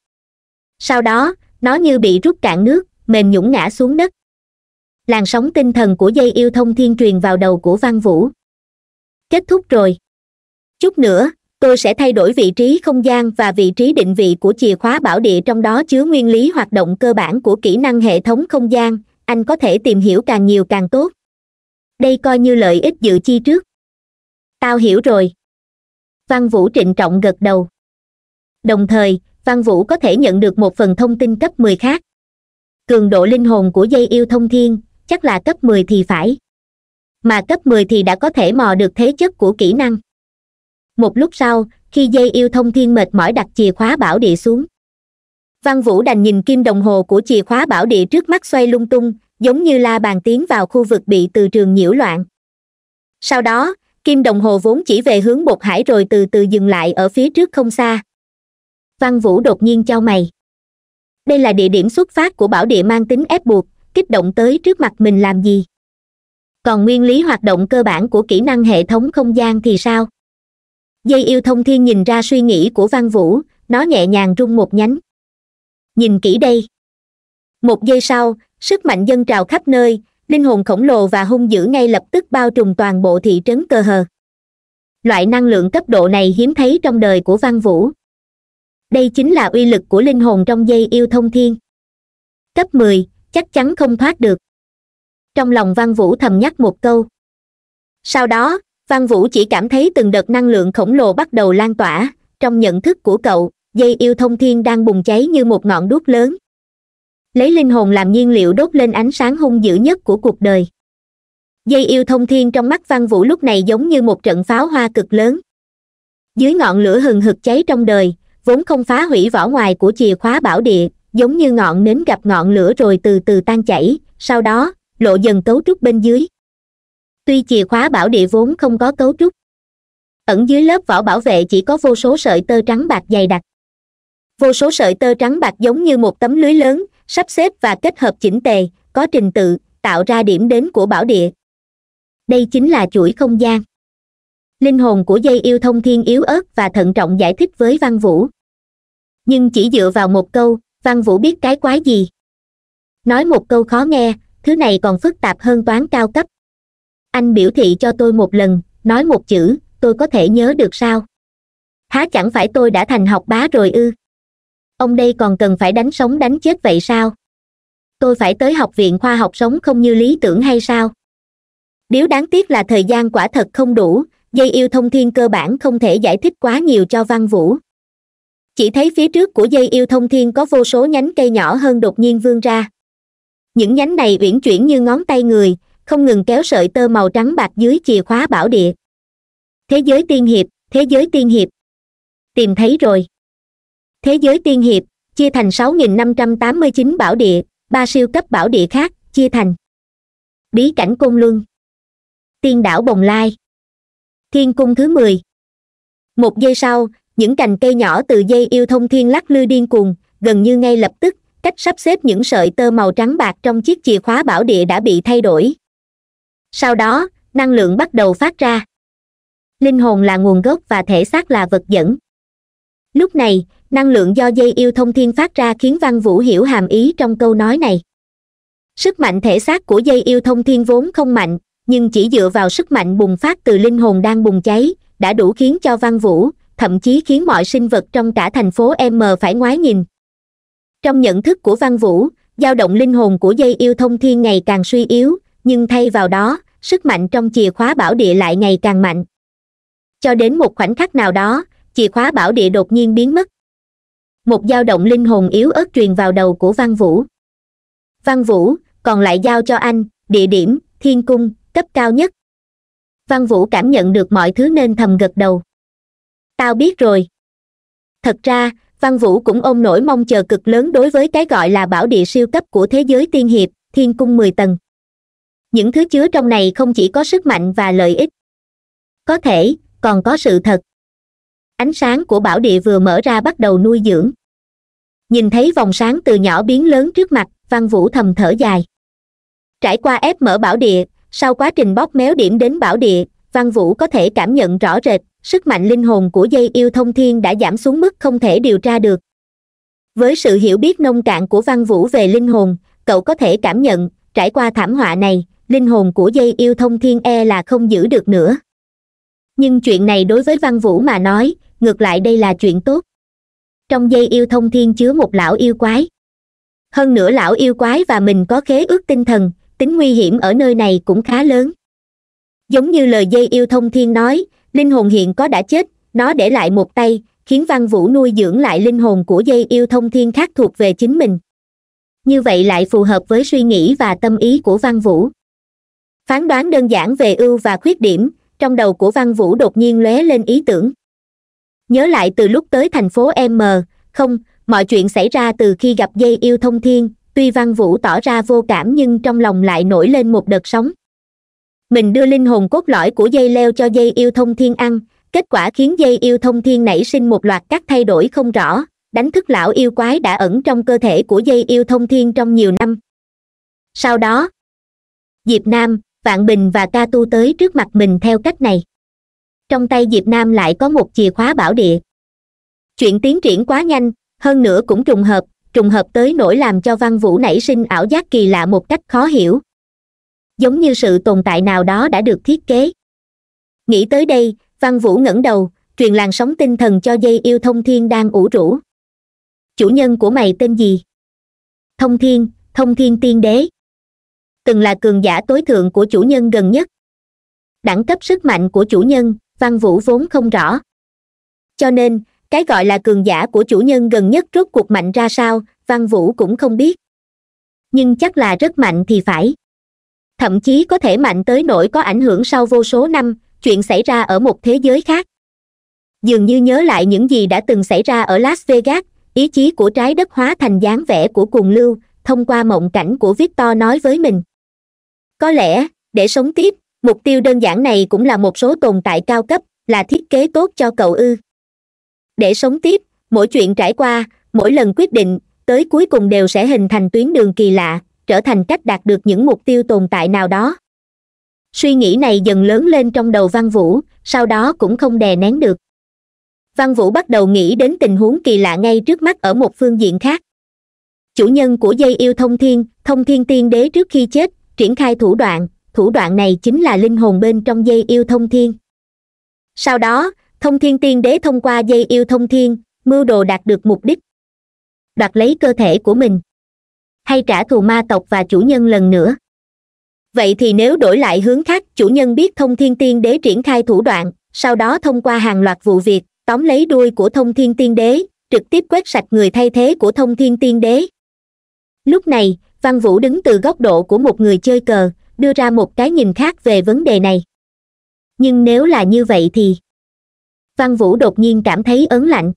sau đó nó như bị rút cạn nước mềm nhũng ngã xuống đất làn sóng tinh thần của dây yêu thông thiên truyền vào đầu của văn vũ kết thúc rồi chút nữa tôi sẽ thay đổi vị trí không gian và vị trí định vị của chìa khóa bảo địa trong đó chứa nguyên lý hoạt động cơ bản của kỹ năng hệ thống không gian anh có thể tìm hiểu càng nhiều càng tốt đây coi như lợi ích dự chi trước tao hiểu rồi văn vũ trịnh trọng gật đầu đồng thời văn vũ có thể nhận được một phần thông tin cấp mười khác cường độ linh hồn của dây yêu thông thiên chắc là cấp mười thì phải mà cấp mười thì đã có thể mò được thế chất của kỹ năng một lúc sau khi dây yêu thông thiên mệt mỏi đặt chìa khóa bảo địa xuống văn vũ đành nhìn kim đồng hồ của chìa khóa bảo địa trước mắt xoay lung tung giống như la bàn tiến vào khu vực bị từ trường nhiễu loạn sau đó kim đồng hồ vốn chỉ về hướng bột hải rồi từ từ dừng lại ở phía trước không xa văn vũ đột nhiên chau mày đây là địa điểm xuất phát của bảo địa mang tính ép buộc kích động tới trước mặt mình làm gì còn nguyên lý hoạt động cơ bản của kỹ năng hệ thống không gian thì sao dây yêu thông thiên nhìn ra suy nghĩ của văn vũ nó nhẹ nhàng rung một nhánh nhìn kỹ đây một giây sau sức mạnh dân trào khắp nơi linh hồn khổng lồ và hung dữ ngay lập tức bao trùm toàn bộ thị trấn cơ hờ loại năng lượng cấp độ này hiếm thấy trong đời của văn vũ đây chính là uy lực của linh hồn trong dây yêu thông thiên cấp mười chắc chắn không thoát được trong lòng văn vũ thầm nhắc một câu sau đó văn vũ chỉ cảm thấy từng đợt năng lượng khổng lồ bắt đầu lan tỏa trong nhận thức của cậu dây yêu thông thiên đang bùng cháy như một ngọn đuốc lớn lấy linh hồn làm nhiên liệu đốt lên ánh sáng hung dữ nhất của cuộc đời dây yêu thông thiên trong mắt văn vũ lúc này giống như một trận pháo hoa cực lớn dưới ngọn lửa hừng hực cháy trong đời vốn không phá hủy vỏ ngoài của chìa khóa bảo địa giống như ngọn nến gặp ngọn lửa rồi từ từ tan chảy sau đó lộ dần cấu trúc bên dưới tuy chìa khóa bảo địa vốn không có cấu trúc ẩn dưới lớp vỏ bảo vệ chỉ có vô số sợi tơ trắng bạc dày đặc vô số sợi tơ trắng bạc giống như một tấm lưới lớn sắp xếp và kết hợp chỉnh tề có trình tự tạo ra điểm đến của bảo địa đây chính là chuỗi không gian linh hồn của dây yêu thông thiên yếu ớt và thận trọng giải thích với văn vũ nhưng chỉ dựa vào một câu văn vũ biết cái quái gì nói một câu khó nghe thứ này còn phức tạp hơn toán cao cấp anh biểu thị cho tôi một lần nói một chữ tôi có thể nhớ được sao há chẳng phải tôi đã thành học bá rồi ư ông đây còn cần phải đánh sống đánh chết vậy sao tôi phải tới học viện khoa học sống không như lý tưởng hay sao điếu đáng tiếc là thời gian quả thật không đủ dây yêu thông thiên cơ bản không thể giải thích quá nhiều cho văn vũ chỉ thấy phía trước của dây yêu thông thiên có vô số nhánh cây nhỏ hơn đột nhiên vươn ra những nhánh này uyển chuyển như ngón tay người không ngừng kéo sợi tơ màu trắng bạc dưới chìa khóa bảo địa thế giới tiên hiệp thế giới tiên hiệp tìm thấy rồi thế giới tiên hiệp chia thành 6.589 bảo địa ba siêu cấp bảo địa khác chia thành bí cảnh côn luân tiên đảo bồng lai thiên cung thứ mười một giây sau những cành cây nhỏ từ dây yêu thông thiên lắc lư điên cuồng gần như ngay lập tức cách sắp xếp những sợi tơ màu trắng bạc trong chiếc chìa khóa bảo địa đã bị thay đổi sau đó năng lượng bắt đầu phát ra linh hồn là nguồn gốc và thể xác là vật dẫn lúc này năng lượng do dây yêu thông thiên phát ra khiến văn vũ hiểu hàm ý trong câu nói này sức mạnh thể xác của dây yêu thông thiên vốn không mạnh nhưng chỉ dựa vào sức mạnh bùng phát từ linh hồn đang bùng cháy đã đủ khiến cho văn vũ thậm chí khiến mọi sinh vật trong cả thành phố m phải ngoái nhìn trong nhận thức của văn vũ dao động linh hồn của dây yêu thông thiên ngày càng suy yếu nhưng thay vào đó sức mạnh trong chìa khóa bảo địa lại ngày càng mạnh cho đến một khoảnh khắc nào đó chìa khóa bảo địa đột nhiên biến mất một dao động linh hồn yếu ớt truyền vào đầu của văn vũ văn vũ còn lại giao cho anh địa điểm thiên cung cấp cao nhất văn vũ cảm nhận được mọi thứ nên thầm gật đầu tao biết rồi thật ra văn vũ cũng ôm nổi mong chờ cực lớn đối với cái gọi là bảo địa siêu cấp của thế giới tiên hiệp thiên cung mười tầng những thứ chứa trong này không chỉ có sức mạnh và lợi ích có thể còn có sự thật ánh sáng của bảo địa vừa mở ra bắt đầu nuôi dưỡng nhìn thấy vòng sáng từ nhỏ biến lớn trước mặt văn vũ thầm thở dài trải qua ép mở bảo địa sau quá trình bóp méo điểm đến bảo địa văn vũ có thể cảm nhận rõ rệt sức mạnh linh hồn của dây yêu thông thiên đã giảm xuống mức không thể điều tra được với sự hiểu biết nông cạn của văn vũ về linh hồn cậu có thể cảm nhận trải qua thảm họa này linh hồn của dây yêu thông thiên e là không giữ được nữa nhưng chuyện này đối với văn vũ mà nói ngược lại đây là chuyện tốt trong dây yêu thông thiên chứa một lão yêu quái hơn nữa lão yêu quái và mình có khế ước tinh thần tính nguy hiểm ở nơi này cũng khá lớn giống như lời dây yêu thông thiên nói linh hồn hiện có đã chết nó để lại một tay khiến văn vũ nuôi dưỡng lại linh hồn của dây yêu thông thiên khác thuộc về chính mình như vậy lại phù hợp với suy nghĩ và tâm ý của văn vũ phán đoán đơn giản về ưu và khuyết điểm trong đầu của văn vũ đột nhiên lóe lên ý tưởng nhớ lại từ lúc tới thành phố m không mọi chuyện xảy ra từ khi gặp dây yêu thông thiên tuy văn vũ tỏ ra vô cảm nhưng trong lòng lại nổi lên một đợt sóng mình đưa linh hồn cốt lõi của dây leo cho dây yêu thông thiên ăn kết quả khiến dây yêu thông thiên nảy sinh một loạt các thay đổi không rõ đánh thức lão yêu quái đã ẩn trong cơ thể của dây yêu thông thiên trong nhiều năm sau đó diệp nam vạn bình và ca tu tới trước mặt mình theo cách này trong tay diệp nam lại có một chìa khóa bảo địa chuyện tiến triển quá nhanh hơn nữa cũng trùng hợp trùng hợp tới nỗi làm cho văn vũ nảy sinh ảo giác kỳ lạ một cách khó hiểu giống như sự tồn tại nào đó đã được thiết kế nghĩ tới đây văn vũ ngẩng đầu truyền làn sóng tinh thần cho dây yêu thông thiên đang ủ rũ chủ nhân của mày tên gì thông thiên thông thiên tiên đế từng là cường giả tối thượng của chủ nhân gần nhất đẳng cấp sức mạnh của chủ nhân văn vũ vốn không rõ cho nên cái gọi là cường giả của chủ nhân gần nhất rốt cuộc mạnh ra sao văn vũ cũng không biết nhưng chắc là rất mạnh thì phải thậm chí có thể mạnh tới nỗi có ảnh hưởng sau vô số năm chuyện xảy ra ở một thế giới khác dường như nhớ lại những gì đã từng xảy ra ở las vegas ý chí của trái đất hóa thành dáng vẻ của cuồng lưu thông qua mộng cảnh của victor nói với mình có lẽ để sống tiếp mục tiêu đơn giản này cũng là một số tồn tại cao cấp là thiết kế tốt cho cậu ư để sống tiếp mỗi chuyện trải qua mỗi lần quyết định tới cuối cùng đều sẽ hình thành tuyến đường kỳ lạ trở thành cách đạt được những mục tiêu tồn tại nào đó suy nghĩ này dần lớn lên trong đầu văn vũ sau đó cũng không đè nén được văn vũ bắt đầu nghĩ đến tình huống kỳ lạ ngay trước mắt ở một phương diện khác chủ nhân của dây yêu thông thiên thông thiên tiên đế trước khi chết triển khai thủ đoạn thủ đoạn này chính là linh hồn bên trong dây yêu thông thiên sau đó thông thiên tiên đế thông qua dây yêu thông thiên mưu đồ đạt được mục đích đoạt lấy cơ thể của mình hay trả thù ma tộc và chủ nhân lần nữa vậy thì nếu đổi lại hướng khác chủ nhân biết thông thiên tiên đế triển khai thủ đoạn sau đó thông qua hàng loạt vụ việc tóm lấy đuôi của thông thiên tiên đế trực tiếp quét sạch người thay thế của thông thiên tiên đế lúc này văn vũ đứng từ góc độ của một người chơi cờ đưa ra một cái nhìn khác về vấn đề này nhưng nếu là như vậy thì văn vũ đột nhiên cảm thấy ớn lạnh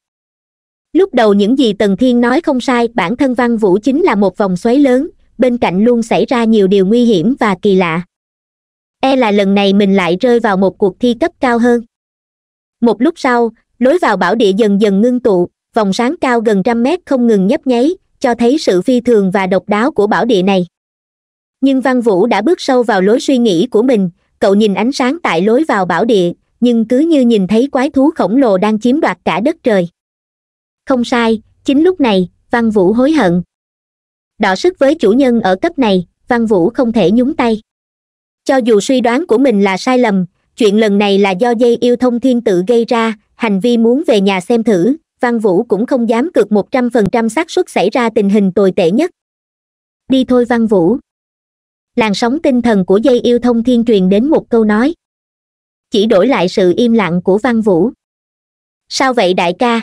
lúc đầu những gì tần thiên nói không sai bản thân văn vũ chính là một vòng xoáy lớn bên cạnh luôn xảy ra nhiều điều nguy hiểm và kỳ lạ e là lần này mình lại rơi vào một cuộc thi cấp cao hơn một lúc sau lối vào bảo địa dần dần ngưng tụ vòng sáng cao gần trăm mét không ngừng nhấp nháy cho thấy sự phi thường và độc đáo của bảo địa này nhưng văn vũ đã bước sâu vào lối suy nghĩ của mình cậu nhìn ánh sáng tại lối vào bảo địa nhưng cứ như nhìn thấy quái thú khổng lồ đang chiếm đoạt cả đất trời không sai chính lúc này văn vũ hối hận đọ sức với chủ nhân ở cấp này văn vũ không thể nhúng tay cho dù suy đoán của mình là sai lầm chuyện lần này là do dây yêu thông thiên tự gây ra hành vi muốn về nhà xem thử văn vũ cũng không dám cược một trăm phần trăm xác suất xảy ra tình hình tồi tệ nhất đi thôi văn vũ làn sóng tinh thần của dây yêu thông thiên truyền đến một câu nói chỉ đổi lại sự im lặng của văn vũ sao vậy đại ca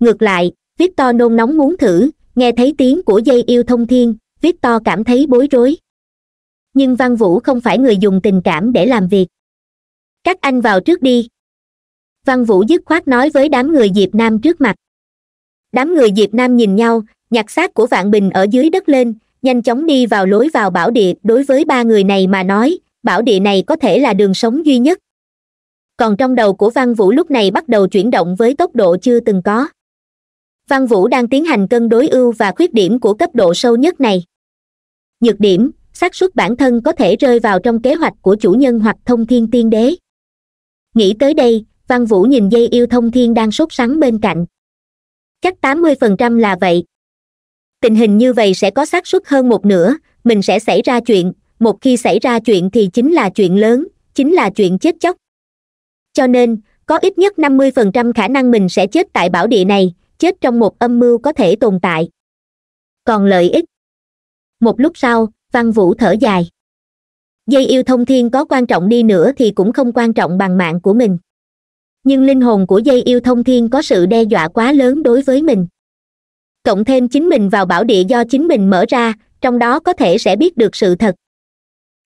ngược lại victor nôn nóng muốn thử nghe thấy tiếng của dây yêu thông thiên victor cảm thấy bối rối nhưng văn vũ không phải người dùng tình cảm để làm việc các anh vào trước đi văn vũ dứt khoát nói với đám người diệp nam trước mặt đám người diệp nam nhìn nhau nhặt xác của vạn bình ở dưới đất lên nhanh chóng đi vào lối vào bảo địa đối với ba người này mà nói bảo địa này có thể là đường sống duy nhất còn trong đầu của văn vũ lúc này bắt đầu chuyển động với tốc độ chưa từng có văn vũ đang tiến hành cân đối ưu và khuyết điểm của cấp độ sâu nhất này nhược điểm xác suất bản thân có thể rơi vào trong kế hoạch của chủ nhân hoặc thông thiên tiên đế nghĩ tới đây văn vũ nhìn dây yêu thông thiên đang sốt sắng bên cạnh chắc tám mươi phần trăm là vậy tình hình như vậy sẽ có xác suất hơn một nửa mình sẽ xảy ra chuyện một khi xảy ra chuyện thì chính là chuyện lớn chính là chuyện chết chóc cho nên có ít nhất 50% khả năng mình sẽ chết tại bảo địa này chết trong một âm mưu có thể tồn tại còn lợi ích một lúc sau văn vũ thở dài dây yêu thông thiên có quan trọng đi nữa thì cũng không quan trọng bằng mạng của mình nhưng linh hồn của dây yêu thông thiên có sự đe dọa quá lớn đối với mình cộng thêm chính mình vào bảo địa do chính mình mở ra trong đó có thể sẽ biết được sự thật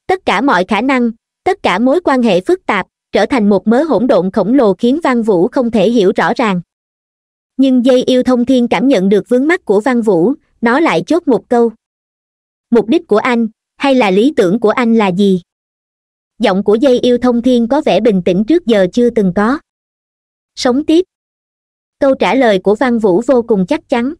tất cả mọi khả năng tất cả mối quan hệ phức tạp trở thành một mớ hỗn độn khổng lồ khiến văn vũ không thể hiểu rõ ràng nhưng dây yêu thông thiên cảm nhận được vướng mắt của văn vũ nó lại chốt một câu mục đích của anh hay là lý tưởng của anh là gì giọng của dây yêu thông thiên có vẻ bình tĩnh trước giờ chưa từng có sống tiếp câu trả lời của văn vũ vô cùng chắc chắn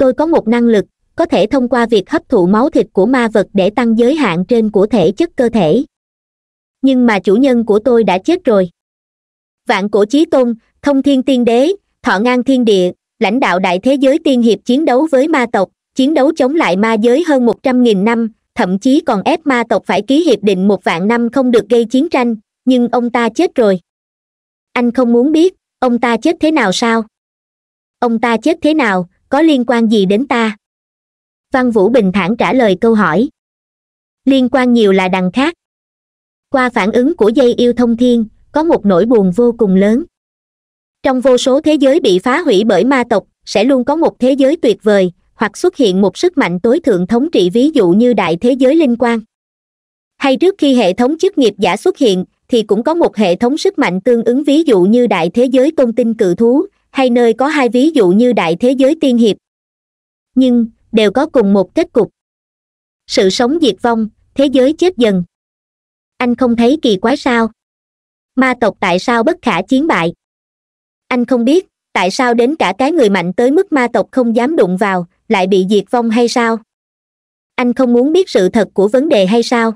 tôi có một năng lực có thể thông qua việc hấp thụ máu thịt của ma vật để tăng giới hạn trên của thể chất cơ thể nhưng mà chủ nhân của tôi đã chết rồi vạn cổ chí tôn thông thiên tiên đế thọ ngang thiên địa lãnh đạo đại thế giới tiên hiệp chiến đấu với ma tộc chiến đấu chống lại ma giới hơn một trăm nghìn năm thậm chí còn ép ma tộc phải ký hiệp định một vạn năm không được gây chiến tranh nhưng ông ta chết rồi anh không muốn biết ông ta chết thế nào sao ông ta chết thế nào có liên quan gì đến ta văn vũ bình thản trả lời câu hỏi liên quan nhiều là đằng khác qua phản ứng của dây yêu thông thiên có một nỗi buồn vô cùng lớn trong vô số thế giới bị phá hủy bởi ma tộc sẽ luôn có một thế giới tuyệt vời hoặc xuất hiện một sức mạnh tối thượng thống trị ví dụ như đại thế giới linh quan hay trước khi hệ thống chức nghiệp giả xuất hiện thì cũng có một hệ thống sức mạnh tương ứng ví dụ như đại thế giới tôn tinh cự thú hay nơi có hai ví dụ như đại thế giới tiên hiệp nhưng đều có cùng một kết cục sự sống diệt vong thế giới chết dần anh không thấy kỳ quái sao ma tộc tại sao bất khả chiến bại anh không biết tại sao đến cả cái người mạnh tới mức ma tộc không dám đụng vào lại bị diệt vong hay sao anh không muốn biết sự thật của vấn đề hay sao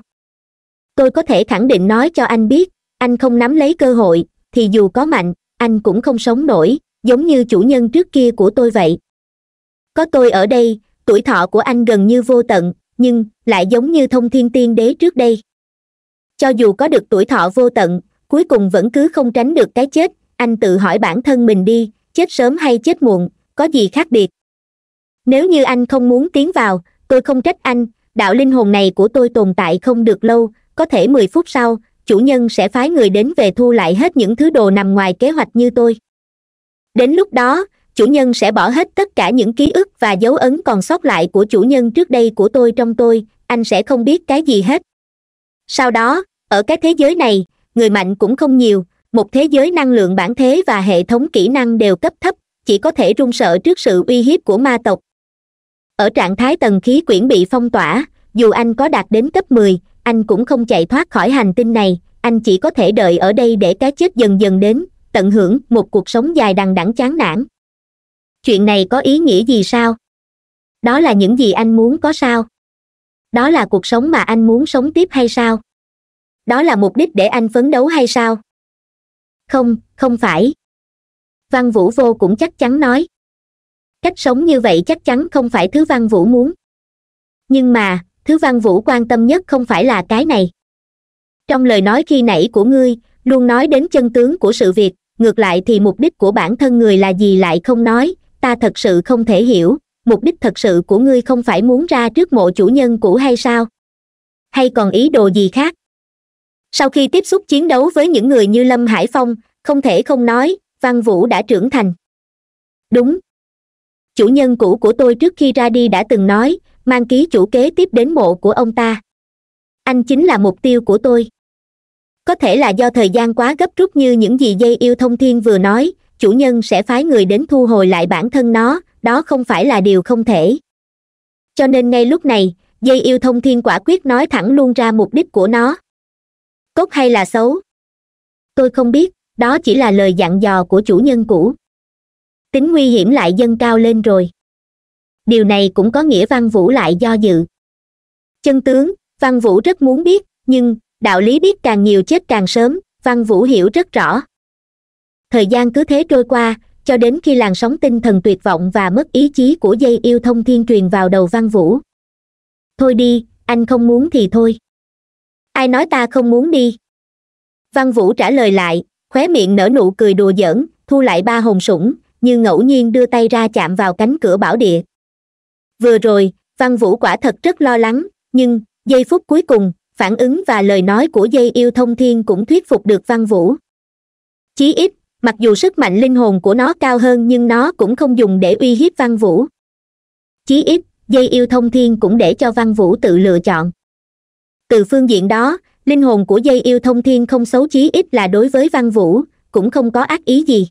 tôi có thể khẳng định nói cho anh biết anh không nắm lấy cơ hội thì dù có mạnh anh cũng không sống nổi giống như chủ nhân trước kia của tôi vậy có tôi ở đây tuổi thọ của anh gần như vô tận nhưng lại giống như thông thiên tiên đế trước đây cho dù có được tuổi thọ vô tận cuối cùng vẫn cứ không tránh được cái chết anh tự hỏi bản thân mình đi chết sớm hay chết muộn có gì khác biệt nếu như anh không muốn tiến vào tôi không trách anh đạo linh hồn này của tôi tồn tại không được lâu có thể mười phút sau chủ nhân sẽ phái người đến về thu lại hết những thứ đồ nằm ngoài kế hoạch như tôi đến lúc đó chủ nhân sẽ bỏ hết tất cả những ký ức và dấu ấn còn sót lại của chủ nhân trước đây của tôi trong tôi anh sẽ không biết cái gì hết sau đó ở cái thế giới này người mạnh cũng không nhiều một thế giới năng lượng bản thế và hệ thống kỹ năng đều cấp thấp chỉ có thể run sợ trước sự uy hiếp của ma tộc ở trạng thái tầng khí quyển bị phong tỏa dù anh có đạt đến cấp mười anh cũng không chạy thoát khỏi hành tinh này anh chỉ có thể đợi ở đây để cái chết dần dần đến tận hưởng một cuộc sống dài đằng đẵng chán nản chuyện này có ý nghĩa gì sao đó là những gì anh muốn có sao đó là cuộc sống mà anh muốn sống tiếp hay sao đó là mục đích để anh phấn đấu hay sao không không phải văn vũ vô cũng chắc chắn nói cách sống như vậy chắc chắn không phải thứ văn vũ muốn nhưng mà thứ văn vũ quan tâm nhất không phải là cái này trong lời nói khi nãy của ngươi luôn nói đến chân tướng của sự việc ngược lại thì mục đích của bản thân người là gì lại không nói ta thật sự không thể hiểu mục đích thật sự của ngươi không phải muốn ra trước mộ chủ nhân cũ hay sao hay còn ý đồ gì khác sau khi tiếp xúc chiến đấu với những người như lâm hải phong không thể không nói văn vũ đã trưởng thành đúng chủ nhân cũ của tôi trước khi ra đi đã từng nói mang ký chủ kế tiếp đến mộ của ông ta anh chính là mục tiêu của tôi có thể là do thời gian quá gấp rút như những gì dây yêu thông thiên vừa nói chủ nhân sẽ phái người đến thu hồi lại bản thân nó đó không phải là điều không thể cho nên ngay lúc này dây yêu thông thiên quả quyết nói thẳng luôn ra mục đích của nó tốt hay là xấu tôi không biết đó chỉ là lời dặn dò của chủ nhân cũ tính nguy hiểm lại dâng cao lên rồi điều này cũng có nghĩa văn vũ lại do dự chân tướng văn vũ rất muốn biết nhưng đạo lý biết càng nhiều chết càng sớm văn vũ hiểu rất rõ thời gian cứ thế trôi qua cho đến khi làn sóng tinh thần tuyệt vọng và mất ý chí của dây yêu thông thiên truyền vào đầu văn vũ thôi đi anh không muốn thì thôi ai nói ta không muốn đi văn vũ trả lời lại khóe miệng nở nụ cười đùa giỡn thu lại ba hồn sủng như ngẫu nhiên đưa tay ra chạm vào cánh cửa bảo địa vừa rồi văn vũ quả thật rất lo lắng nhưng giây phút cuối cùng phản ứng và lời nói của dây yêu thông thiên cũng thuyết phục được văn vũ chí ít mặc dù sức mạnh linh hồn của nó cao hơn nhưng nó cũng không dùng để uy hiếp văn vũ chí ít dây yêu thông thiên cũng để cho văn vũ tự lựa chọn từ phương diện đó linh hồn của dây yêu thông thiên không xấu chí ít là đối với văn vũ cũng không có ác ý gì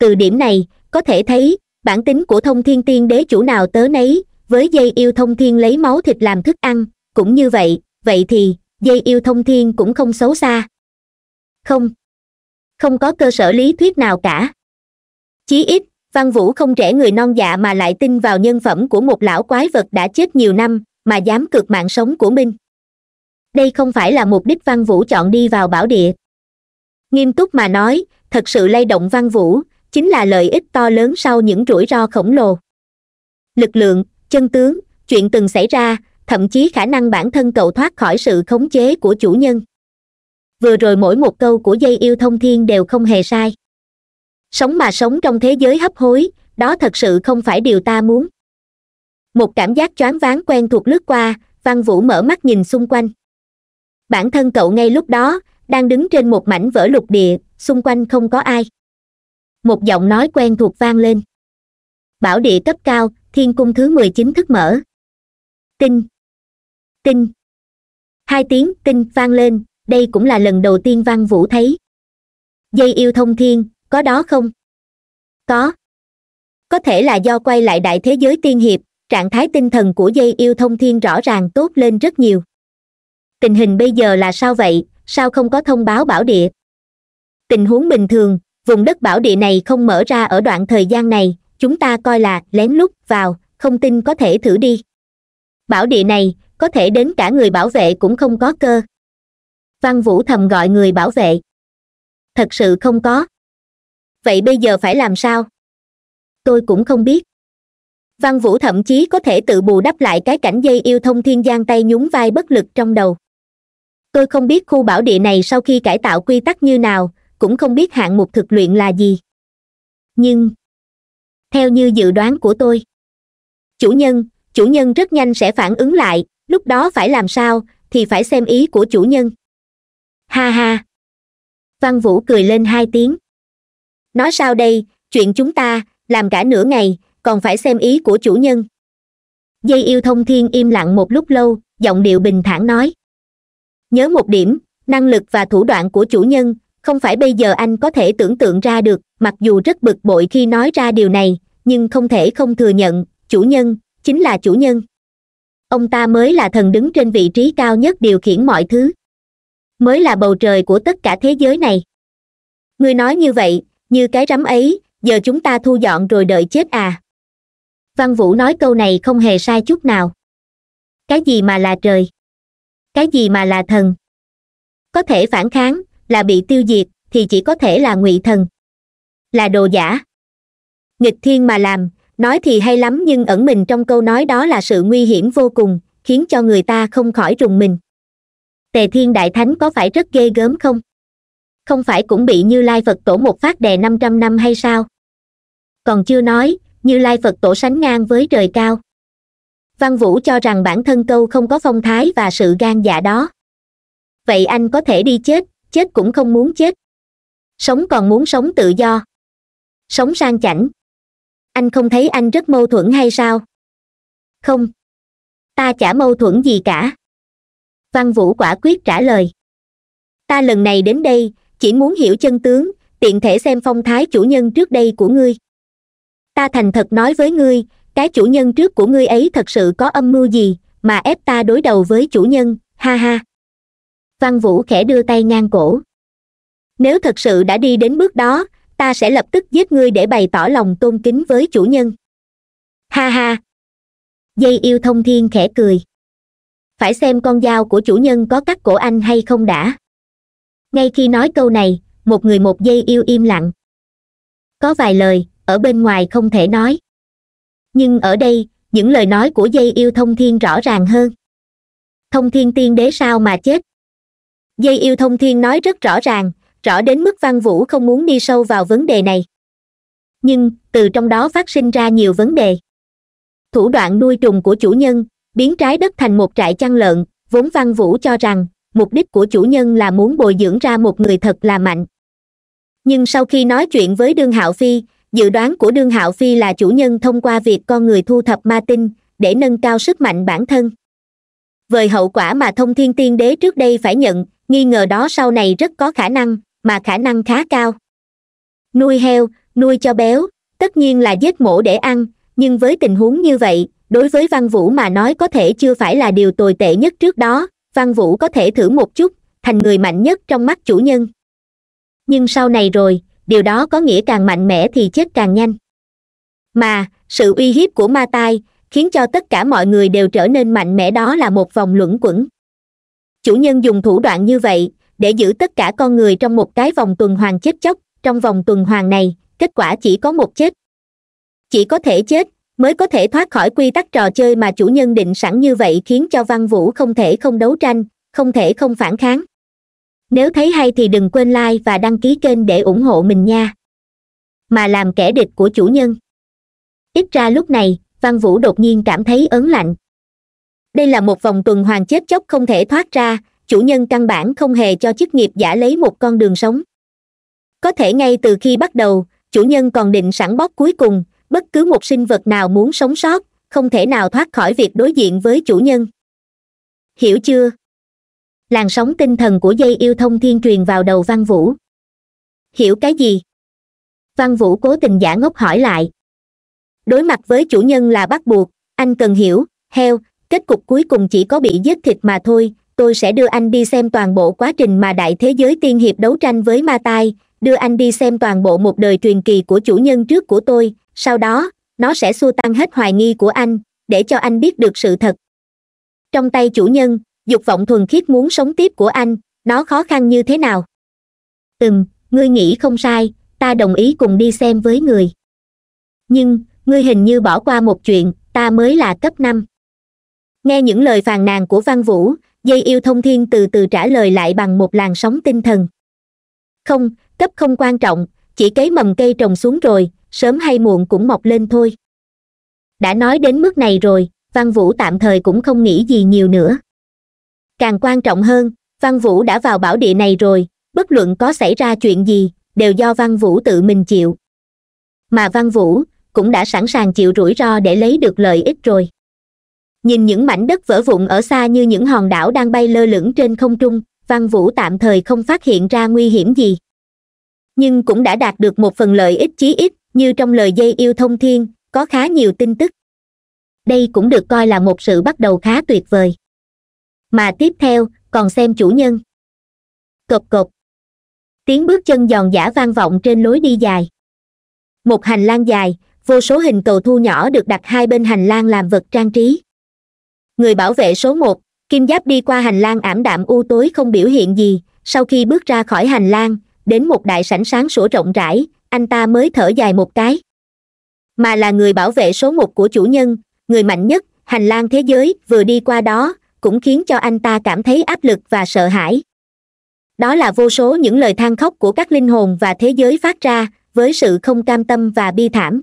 từ điểm này có thể thấy bản tính của thông thiên tiên đế chủ nào tớ nấy với dây yêu thông thiên lấy máu thịt làm thức ăn cũng như vậy vậy thì dây yêu thông thiên cũng không xấu xa không không có cơ sở lý thuyết nào cả chí ít văn vũ không trẻ người non dạ mà lại tin vào nhân phẩm của một lão quái vật đã chết nhiều năm mà dám cược mạng sống của minh đây không phải là mục đích văn vũ chọn đi vào bảo địa nghiêm túc mà nói thật sự lay động văn vũ chính là lợi ích to lớn sau những rủi ro khổng lồ lực lượng chân tướng chuyện từng xảy ra thậm chí khả năng bản thân cậu thoát khỏi sự khống chế của chủ nhân vừa rồi mỗi một câu của dây yêu thông thiên đều không hề sai sống mà sống trong thế giới hấp hối đó thật sự không phải điều ta muốn một cảm giác choáng váng quen thuộc lướt qua văn vũ mở mắt nhìn xung quanh bản thân cậu ngay lúc đó đang đứng trên một mảnh vỡ lục địa xung quanh không có ai một giọng nói quen thuộc vang lên bảo địa cấp cao thiên cung thứ mười chín thức mở tinh tinh hai tiếng tinh vang lên đây cũng là lần đầu tiên văn vũ thấy dây yêu thông thiên có đó không có có thể là do quay lại đại thế giới tiên hiệp trạng thái tinh thần của dây yêu thông thiên rõ ràng tốt lên rất nhiều tình hình bây giờ là sao vậy sao không có thông báo bảo địa tình huống bình thường vùng đất bảo địa này không mở ra ở đoạn thời gian này chúng ta coi là lén lút vào không tin có thể thử đi bảo địa này có thể đến cả người bảo vệ cũng không có cơ văn vũ thầm gọi người bảo vệ thật sự không có vậy bây giờ phải làm sao tôi cũng không biết văn vũ thậm chí có thể tự bù đắp lại cái cảnh dây yêu thông thiên giang tay nhún vai bất lực trong đầu tôi không biết khu bảo địa này sau khi cải tạo quy tắc như nào cũng không biết hạng mục thực luyện là gì nhưng theo như dự đoán của tôi chủ nhân chủ nhân rất nhanh sẽ phản ứng lại lúc đó phải làm sao thì phải xem ý của chủ nhân ha ha văn vũ cười lên hai tiếng nói sao đây chuyện chúng ta làm cả nửa ngày còn phải xem ý của chủ nhân dây yêu thông thiên im lặng một lúc lâu giọng điệu bình thản nói nhớ một điểm năng lực và thủ đoạn của chủ nhân không phải bây giờ anh có thể tưởng tượng ra được mặc dù rất bực bội khi nói ra điều này nhưng không thể không thừa nhận chủ nhân chính là chủ nhân ông ta mới là thần đứng trên vị trí cao nhất điều khiển mọi thứ mới là bầu trời của tất cả thế giới này ngươi nói như vậy như cái rắm ấy giờ chúng ta thu dọn rồi đợi chết à văn vũ nói câu này không hề sai chút nào cái gì mà là trời cái gì mà là thần có thể phản kháng là bị tiêu diệt thì chỉ có thể là ngụy thần là đồ giả nghịch thiên mà làm nói thì hay lắm nhưng ẩn mình trong câu nói đó là sự nguy hiểm vô cùng khiến cho người ta không khỏi rùng mình tề thiên đại thánh có phải rất ghê gớm không không phải cũng bị như lai phật tổ một phát đè năm trăm năm hay sao còn chưa nói như lai phật tổ sánh ngang với trời cao văn vũ cho rằng bản thân câu không có phong thái và sự gan dạ đó vậy anh có thể đi chết chết cũng không muốn chết sống còn muốn sống tự do sống sang chảnh anh không thấy anh rất mâu thuẫn hay sao không ta chả mâu thuẫn gì cả văn vũ quả quyết trả lời ta lần này đến đây chỉ muốn hiểu chân tướng tiện thể xem phong thái chủ nhân trước đây của ngươi ta thành thật nói với ngươi cái chủ nhân trước của ngươi ấy thật sự có âm mưu gì mà ép ta đối đầu với chủ nhân ha ha văn vũ khẽ đưa tay ngang cổ nếu thật sự đã đi đến bước đó ta sẽ lập tức giết ngươi để bày tỏ lòng tôn kính với chủ nhân ha ha dây yêu thông thiên khẽ cười phải xem con dao của chủ nhân có cắt cổ anh hay không đã ngay khi nói câu này một người một dây yêu im lặng có vài lời ở bên ngoài không thể nói nhưng ở đây những lời nói của dây yêu thông thiên rõ ràng hơn thông thiên tiên đế sao mà chết dây yêu thông thiên nói rất rõ ràng rõ đến mức văn vũ không muốn đi sâu vào vấn đề này nhưng từ trong đó phát sinh ra nhiều vấn đề thủ đoạn nuôi trùng của chủ nhân biến trái đất thành một trại chăn lợn vốn văn vũ cho rằng mục đích của chủ nhân là muốn bồi dưỡng ra một người thật là mạnh nhưng sau khi nói chuyện với đương hạo phi dự đoán của đương hạo phi là chủ nhân thông qua việc con người thu thập ma tinh để nâng cao sức mạnh bản thân với hậu quả mà thông thiên tiên đế trước đây phải nhận nghi ngờ đó sau này rất có khả năng mà khả năng khá cao nuôi heo nuôi cho béo tất nhiên là giết mổ để ăn nhưng với tình huống như vậy đối với văn vũ mà nói có thể chưa phải là điều tồi tệ nhất trước đó văn vũ có thể thử một chút thành người mạnh nhất trong mắt chủ nhân nhưng sau này rồi điều đó có nghĩa càng mạnh mẽ thì chết càng nhanh mà sự uy hiếp của ma tai khiến cho tất cả mọi người đều trở nên mạnh mẽ đó là một vòng luẩn quẩn chủ nhân dùng thủ đoạn như vậy để giữ tất cả con người trong một cái vòng tuần hoàn chết chóc trong vòng tuần hoàn này kết quả chỉ có một chết chỉ có thể chết mới có thể thoát khỏi quy tắc trò chơi mà chủ nhân định sẵn như vậy khiến cho văn vũ không thể không đấu tranh không thể không phản kháng nếu thấy hay thì đừng quên like và đăng ký kênh để ủng hộ mình nha mà làm kẻ địch của chủ nhân ít ra lúc này văn vũ đột nhiên cảm thấy ớn lạnh đây là một vòng tuần hoàn chết chóc không thể thoát ra chủ nhân căn bản không hề cho chức nghiệp giả lấy một con đường sống có thể ngay từ khi bắt đầu chủ nhân còn định sẵn bóp cuối cùng bất cứ một sinh vật nào muốn sống sót không thể nào thoát khỏi việc đối diện với chủ nhân hiểu chưa làn sóng tinh thần của dây yêu thông thiên truyền vào đầu văn vũ hiểu cái gì văn vũ cố tình giả ngốc hỏi lại đối mặt với chủ nhân là bắt buộc anh cần hiểu heo kết cục cuối cùng chỉ có bị giết thịt mà thôi tôi sẽ đưa anh đi xem toàn bộ quá trình mà đại thế giới tiên hiệp đấu tranh với ma tai đưa anh đi xem toàn bộ một đời truyền kỳ của chủ nhân trước của tôi sau đó nó sẽ xua tan hết hoài nghi của anh để cho anh biết được sự thật trong tay chủ nhân dục vọng thuần khiết muốn sống tiếp của anh nó khó khăn như thế nào ừm ngươi nghĩ không sai ta đồng ý cùng đi xem với người nhưng ngươi hình như bỏ qua một chuyện ta mới là cấp năm nghe những lời phàn nàn của văn vũ dây yêu thông thiên từ từ trả lời lại bằng một làn sóng tinh thần không cấp không quan trọng chỉ cấy mầm cây trồng xuống rồi sớm hay muộn cũng mọc lên thôi đã nói đến mức này rồi văn vũ tạm thời cũng không nghĩ gì nhiều nữa càng quan trọng hơn văn vũ đã vào bảo địa này rồi bất luận có xảy ra chuyện gì đều do văn vũ tự mình chịu mà văn vũ cũng đã sẵn sàng chịu rủi ro để lấy được lợi ích rồi nhìn những mảnh đất vỡ vụn ở xa như những hòn đảo đang bay lơ lửng trên không trung văn vũ tạm thời không phát hiện ra nguy hiểm gì nhưng cũng đã đạt được một phần lợi ích chí ít như trong lời dây yêu thông thiên có khá nhiều tin tức đây cũng được coi là một sự bắt đầu khá tuyệt vời mà tiếp theo còn xem chủ nhân cộp cộp tiếng bước chân giòn giả vang vọng trên lối đi dài một hành lang dài vô số hình cầu thu nhỏ được đặt hai bên hành lang làm vật trang trí người bảo vệ số một kim giáp đi qua hành lang ảm đạm u tối không biểu hiện gì sau khi bước ra khỏi hành lang đến một đại sảnh sáng sủa rộng rãi anh ta mới thở dài một cái mà là người bảo vệ số một của chủ nhân người mạnh nhất hành lang thế giới vừa đi qua đó cũng khiến cho anh ta cảm thấy áp lực và sợ hãi đó là vô số những lời than khóc của các linh hồn và thế giới phát ra với sự không cam tâm và bi thảm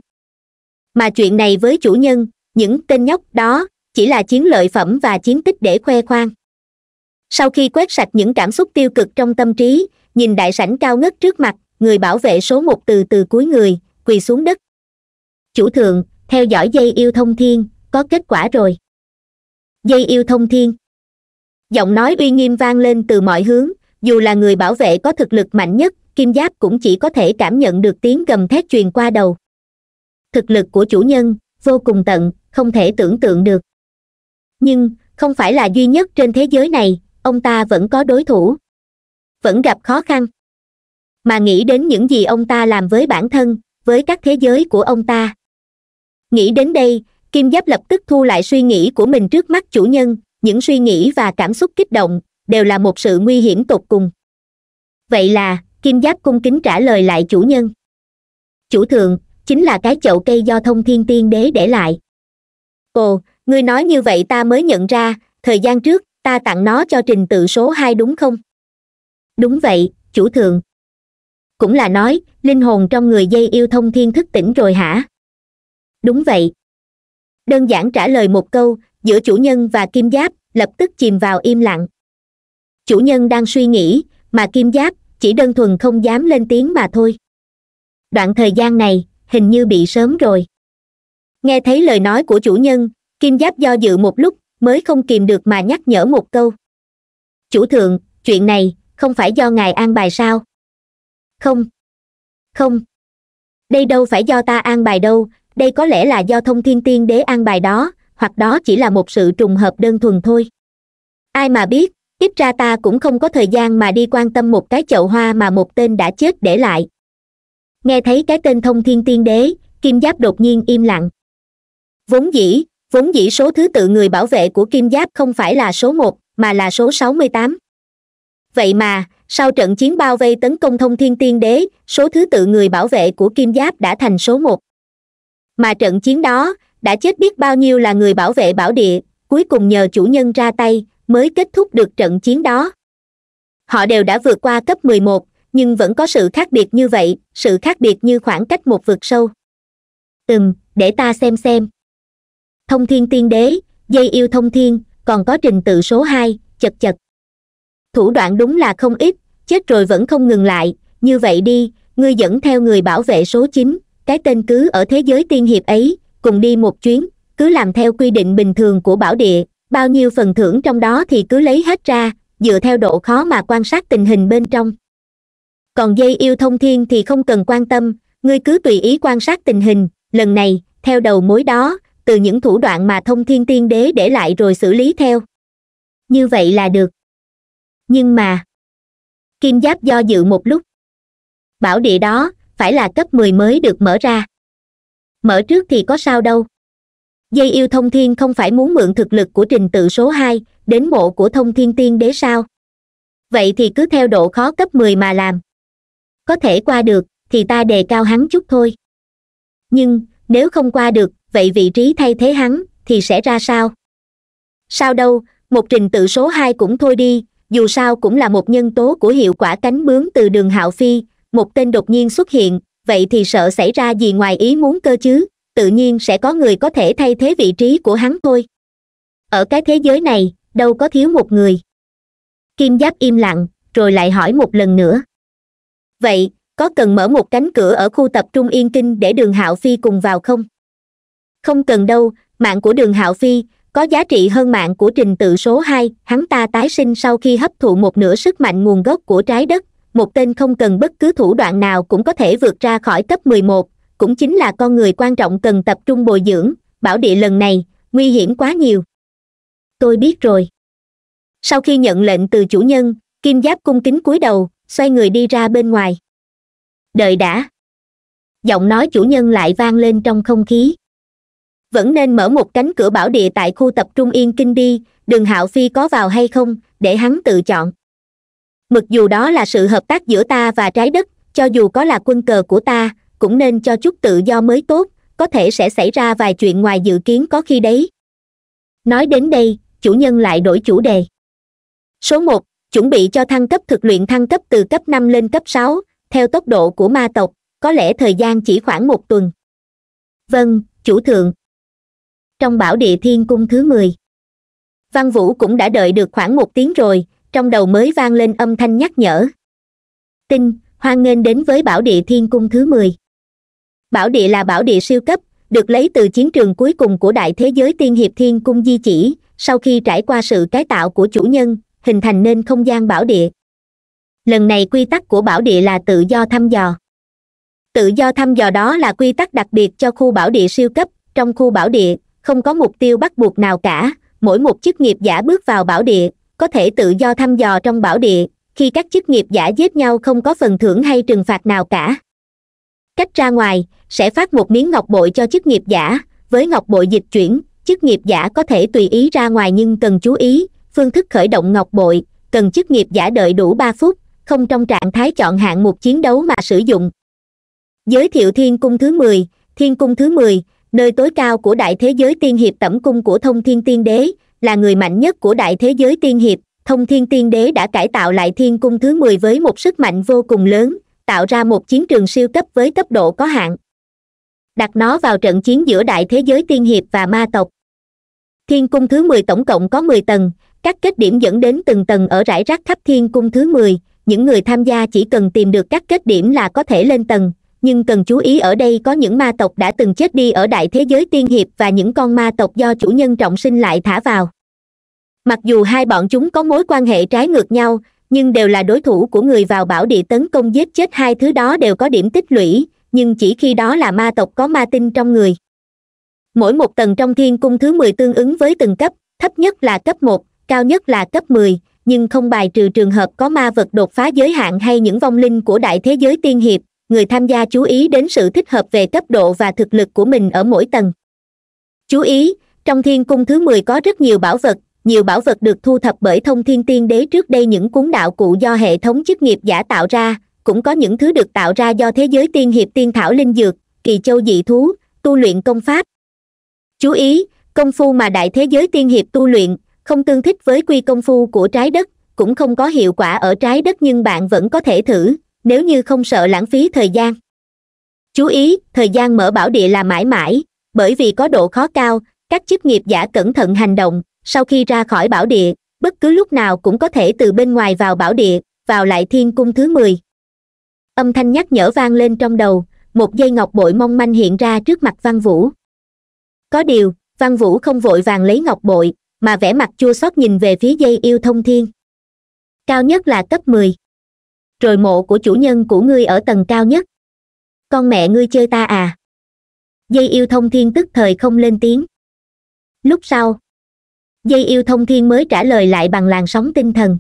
mà chuyện này với chủ nhân những tên nhóc đó chỉ là chiến lợi phẩm và chiến tích để khoe khoang sau khi quét sạch những cảm xúc tiêu cực trong tâm trí nhìn đại sảnh cao ngất trước mặt người bảo vệ số một từ từ cuối người quỳ xuống đất chủ thượng theo dõi dây yêu thông thiên có kết quả rồi dây yêu thông thiên giọng nói uy nghiêm vang lên từ mọi hướng dù là người bảo vệ có thực lực mạnh nhất kim giáp cũng chỉ có thể cảm nhận được tiếng gầm thét truyền qua đầu thực lực của chủ nhân vô cùng tận không thể tưởng tượng được nhưng không phải là duy nhất trên thế giới này ông ta vẫn có đối thủ vẫn gặp khó khăn mà nghĩ đến những gì ông ta làm với bản thân với các thế giới của ông ta nghĩ đến đây kim giáp lập tức thu lại suy nghĩ của mình trước mắt chủ nhân những suy nghĩ và cảm xúc kích động đều là một sự nguy hiểm tột cùng vậy là kim giáp cung kính trả lời lại chủ nhân chủ thượng chính là cái chậu cây do thông thiên tiên đế để lại ồ ngươi nói như vậy ta mới nhận ra thời gian trước ta tặng nó cho trình tự số hai đúng không đúng vậy chủ thượng cũng là nói linh hồn trong người dây yêu thông thiên thức tỉnh rồi hả đúng vậy đơn giản trả lời một câu giữa chủ nhân và kim giáp lập tức chìm vào im lặng chủ nhân đang suy nghĩ mà kim giáp chỉ đơn thuần không dám lên tiếng mà thôi đoạn thời gian này hình như bị sớm rồi nghe thấy lời nói của chủ nhân kim giáp do dự một lúc mới không kìm được mà nhắc nhở một câu chủ thượng chuyện này không phải do ngài an bài sao không không đây đâu phải do ta an bài đâu đây có lẽ là do thông thiên tiên đế an bài đó hoặc đó chỉ là một sự trùng hợp đơn thuần thôi ai mà biết ít ra ta cũng không có thời gian mà đi quan tâm một cái chậu hoa mà một tên đã chết để lại nghe thấy cái tên thông thiên tiên đế kim giáp đột nhiên im lặng vốn dĩ vốn dĩ số thứ tự người bảo vệ của kim giáp không phải là số một mà là số sáu mươi tám vậy mà sau trận chiến bao vây tấn công thông thiên tiên đế số thứ tự người bảo vệ của kim giáp đã thành số một mà trận chiến đó đã chết biết bao nhiêu là người bảo vệ bảo địa cuối cùng nhờ chủ nhân ra tay mới kết thúc được trận chiến đó họ đều đã vượt qua cấp mười một nhưng vẫn có sự khác biệt như vậy sự khác biệt như khoảng cách một vực sâu ừm để ta xem xem thông thiên tiên đế dây yêu thông thiên còn có trình tự số hai chật chật thủ đoạn đúng là không ít chết rồi vẫn không ngừng lại như vậy đi ngươi dẫn theo người bảo vệ số chín cái tên cứ ở thế giới tiên hiệp ấy cùng đi một chuyến cứ làm theo quy định bình thường của bảo địa bao nhiêu phần thưởng trong đó thì cứ lấy hết ra dựa theo độ khó mà quan sát tình hình bên trong còn dây yêu thông thiên thì không cần quan tâm ngươi cứ tùy ý quan sát tình hình lần này theo đầu mối đó từ những thủ đoạn mà thông thiên tiên đế để lại rồi xử lý theo như vậy là được nhưng mà kim giáp do dự một lúc bảo địa đó phải là cấp mười mới được mở ra mở trước thì có sao đâu dây yêu thông thiên không phải muốn mượn thực lực của trình tự số hai đến mộ của thông thiên tiên đế sao vậy thì cứ theo độ khó cấp mười mà làm có thể qua được thì ta đề cao hắn chút thôi nhưng nếu không qua được vậy vị trí thay thế hắn thì sẽ ra sao sao đâu một trình tự số hai cũng thôi đi dù sao cũng là một nhân tố của hiệu quả cánh bướm từ đường hạo phi một tên đột nhiên xuất hiện vậy thì sợ xảy ra gì ngoài ý muốn cơ chứ tự nhiên sẽ có người có thể thay thế vị trí của hắn thôi ở cái thế giới này đâu có thiếu một người kim giáp im lặng rồi lại hỏi một lần nữa vậy có cần mở một cánh cửa ở khu tập trung yên kinh để đường hạo phi cùng vào không không cần đâu mạng của đường hạo phi có giá trị hơn mạng của trình tự số hai hắn ta tái sinh sau khi hấp thụ một nửa sức mạnh nguồn gốc của trái đất một tên không cần bất cứ thủ đoạn nào cũng có thể vượt ra khỏi cấp mười một cũng chính là con người quan trọng cần tập trung bồi dưỡng bảo địa lần này nguy hiểm quá nhiều tôi biết rồi sau khi nhận lệnh từ chủ nhân kim giáp cung kính cúi đầu xoay người đi ra bên ngoài đợi đã giọng nói chủ nhân lại vang lên trong không khí vẫn nên mở một cánh cửa bảo địa tại khu tập trung yên kinh đi đường hạo phi có vào hay không để hắn tự chọn mặc dù đó là sự hợp tác giữa ta và trái đất cho dù có là quân cờ của ta cũng nên cho chút tự do mới tốt có thể sẽ xảy ra vài chuyện ngoài dự kiến có khi đấy nói đến đây chủ nhân lại đổi chủ đề số một chuẩn bị cho thăng cấp thực luyện thăng cấp từ cấp năm lên cấp sáu theo tốc độ của ma tộc có lẽ thời gian chỉ khoảng một tuần vâng chủ thượng trong bảo địa thiên cung thứ mười văn vũ cũng đã đợi được khoảng một tiếng rồi trong đầu mới vang lên âm thanh nhắc nhở tin hoan nghênh đến với bảo địa thiên cung thứ mười bảo địa là bảo địa siêu cấp được lấy từ chiến trường cuối cùng của đại thế giới tiên hiệp thiên cung di chỉ sau khi trải qua sự cải tạo của chủ nhân hình thành nên không gian bảo địa lần này quy tắc của bảo địa là tự do thăm dò tự do thăm dò đó là quy tắc đặc biệt cho khu bảo địa siêu cấp trong khu bảo địa không có mục tiêu bắt buộc nào cả mỗi một chức nghiệp giả bước vào bảo địa có thể tự do thăm dò trong bảo địa khi các chức nghiệp giả giết nhau không có phần thưởng hay trừng phạt nào cả cách ra ngoài sẽ phát một miếng ngọc bội cho chức nghiệp giả với ngọc bội dịch chuyển chức nghiệp giả có thể tùy ý ra ngoài nhưng cần chú ý phương thức khởi động ngọc bội cần chức nghiệp giả đợi đủ ba phút không trong trạng thái chọn hạng mục chiến đấu mà sử dụng giới thiệu thiên cung thứ mười thiên cung thứ mười nơi tối cao của đại thế giới tiên hiệp tẩm cung của thông thiên tiên đế là người mạnh nhất của đại thế giới tiên hiệp thông thiên tiên đế đã cải tạo lại thiên cung thứ mười với một sức mạnh vô cùng lớn tạo ra một chiến trường siêu cấp với cấp độ có hạn đặt nó vào trận chiến giữa đại thế giới tiên hiệp và ma tộc thiên cung thứ mười tổng cộng có mười tầng các kết điểm dẫn đến từng tầng ở rải rác khắp thiên cung thứ mười những người tham gia chỉ cần tìm được các kết điểm là có thể lên tầng nhưng cần chú ý ở đây có những ma tộc đã từng chết đi ở đại thế giới tiên hiệp và những con ma tộc do chủ nhân trọng sinh lại thả vào mặc dù hai bọn chúng có mối quan hệ trái ngược nhau nhưng đều là đối thủ của người vào bảo địa tấn công giết chết hai thứ đó đều có điểm tích lũy nhưng chỉ khi đó là ma tộc có ma tinh trong người mỗi một tầng trong thiên cung thứ mười tương ứng với từng cấp thấp nhất là cấp một cao nhất là cấp mười nhưng không bài trừ trường hợp có ma vật đột phá giới hạn hay những vong linh của đại thế giới tiên hiệp người tham gia chú ý đến sự thích hợp về cấp độ và thực lực của mình ở mỗi tầng chú ý trong thiên cung thứ mười có rất nhiều bảo vật nhiều bảo vật được thu thập bởi thông thiên tiên đế trước đây những cuốn đạo cụ do hệ thống chức nghiệp giả tạo ra cũng có những thứ được tạo ra do thế giới tiên hiệp tiên thảo linh dược kỳ châu dị thú tu luyện công pháp chú ý công phu mà đại thế giới tiên hiệp tu luyện không tương thích với quy công phu của trái đất cũng không có hiệu quả ở trái đất nhưng bạn vẫn có thể thử nếu như không sợ lãng phí thời gian chú ý thời gian mở bảo địa là mãi mãi bởi vì có độ khó cao các chức nghiệp giả cẩn thận hành động sau khi ra khỏi bảo địa bất cứ lúc nào cũng có thể từ bên ngoài vào bảo địa vào lại thiên cung thứ mười âm thanh nhắc nhở vang lên trong đầu một dây ngọc bội mong manh hiện ra trước mặt văn vũ có điều văn vũ không vội vàng lấy ngọc bội mà vẻ mặt chua xót nhìn về phía dây yêu thông thiên cao nhất là cấp mười rồi mộ của chủ nhân của ngươi ở tầng cao nhất con mẹ ngươi chơi ta à dây yêu thông thiên tức thời không lên tiếng lúc sau dây yêu thông thiên mới trả lời lại bằng làn sóng tinh thần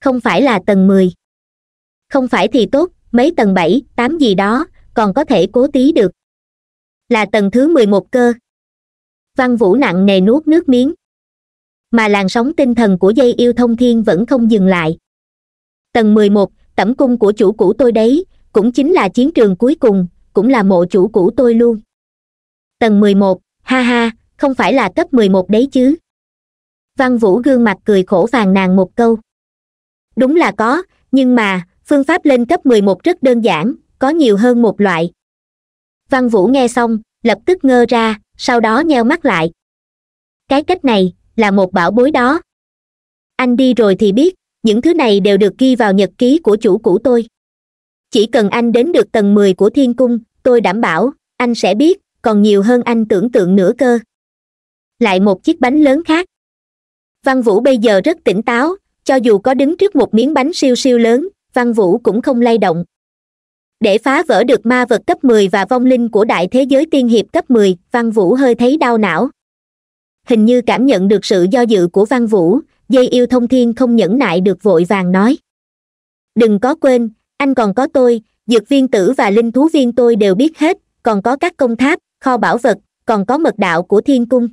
không phải là tầng mười không phải thì tốt mấy tầng bảy tám gì đó còn có thể cố tí được là tầng thứ mười một cơ văn vũ nặng nề nuốt nước miếng mà làn sóng tinh thần của dây yêu thông thiên vẫn không dừng lại tầng mười một tẩm cung của chủ cũ tôi đấy cũng chính là chiến trường cuối cùng cũng là mộ chủ cũ tôi luôn tầng mười một ha ha không phải là cấp mười một đấy chứ văn vũ gương mặt cười khổ phàn nàn một câu đúng là có nhưng mà phương pháp lên cấp mười một rất đơn giản có nhiều hơn một loại văn vũ nghe xong lập tức ngơ ra sau đó nheo mắt lại cái cách này là một bảo bối đó anh đi rồi thì biết những thứ này đều được ghi vào nhật ký của chủ cũ tôi chỉ cần anh đến được tầng mười của thiên cung tôi đảm bảo anh sẽ biết còn nhiều hơn anh tưởng tượng nữa cơ lại một chiếc bánh lớn khác văn vũ bây giờ rất tỉnh táo cho dù có đứng trước một miếng bánh siêu siêu lớn văn vũ cũng không lay động để phá vỡ được ma vật cấp mười và vong linh của đại thế giới tiên hiệp cấp mười văn vũ hơi thấy đau não hình như cảm nhận được sự do dự của văn vũ dây yêu thông thiên không nhẫn nại được vội vàng nói đừng có quên anh còn có tôi dược viên tử và linh thú viên tôi đều biết hết còn có các công tháp kho bảo vật còn có mật đạo của thiên cung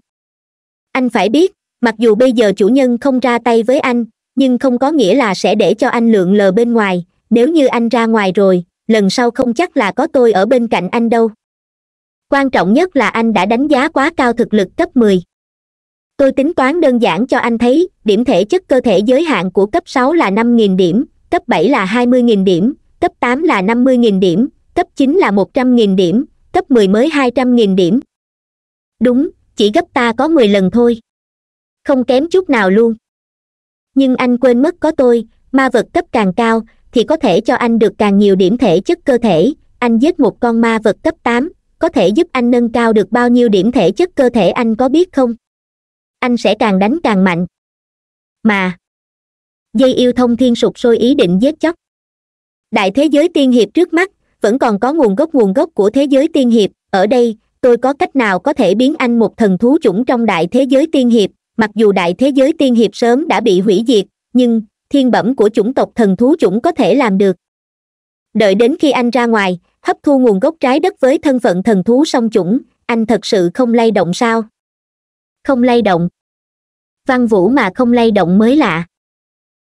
anh phải biết mặc dù bây giờ chủ nhân không ra tay với anh nhưng không có nghĩa là sẽ để cho anh lượn lờ bên ngoài nếu như anh ra ngoài rồi lần sau không chắc là có tôi ở bên cạnh anh đâu quan trọng nhất là anh đã đánh giá quá cao thực lực cấp mười tôi tính toán đơn giản cho anh thấy điểm thể chất cơ thể giới hạn của cấp sáu là năm nghìn điểm cấp bảy là hai mươi nghìn điểm cấp tám là năm mươi nghìn điểm cấp chín là một trăm nghìn điểm cấp mười mới hai trăm nghìn điểm đúng chỉ gấp ta có mười lần thôi không kém chút nào luôn nhưng anh quên mất có tôi ma vật cấp càng cao thì có thể cho anh được càng nhiều điểm thể chất cơ thể anh giết một con ma vật cấp tám có thể giúp anh nâng cao được bao nhiêu điểm thể chất cơ thể anh có biết không anh sẽ càng đánh càng mạnh mà dây yêu thông thiên sụp sôi ý định giết chóc đại thế giới tiên hiệp trước mắt vẫn còn có nguồn gốc nguồn gốc của thế giới tiên hiệp ở đây tôi có cách nào có thể biến anh một thần thú chủng trong đại thế giới tiên hiệp mặc dù đại thế giới tiên hiệp sớm đã bị hủy diệt nhưng thiên bẩm của chủng tộc thần thú chủng có thể làm được đợi đến khi anh ra ngoài hấp thu nguồn gốc trái đất với thân phận thần thú song chủng anh thật sự không lay động sao không lay động văn vũ mà không lay động mới lạ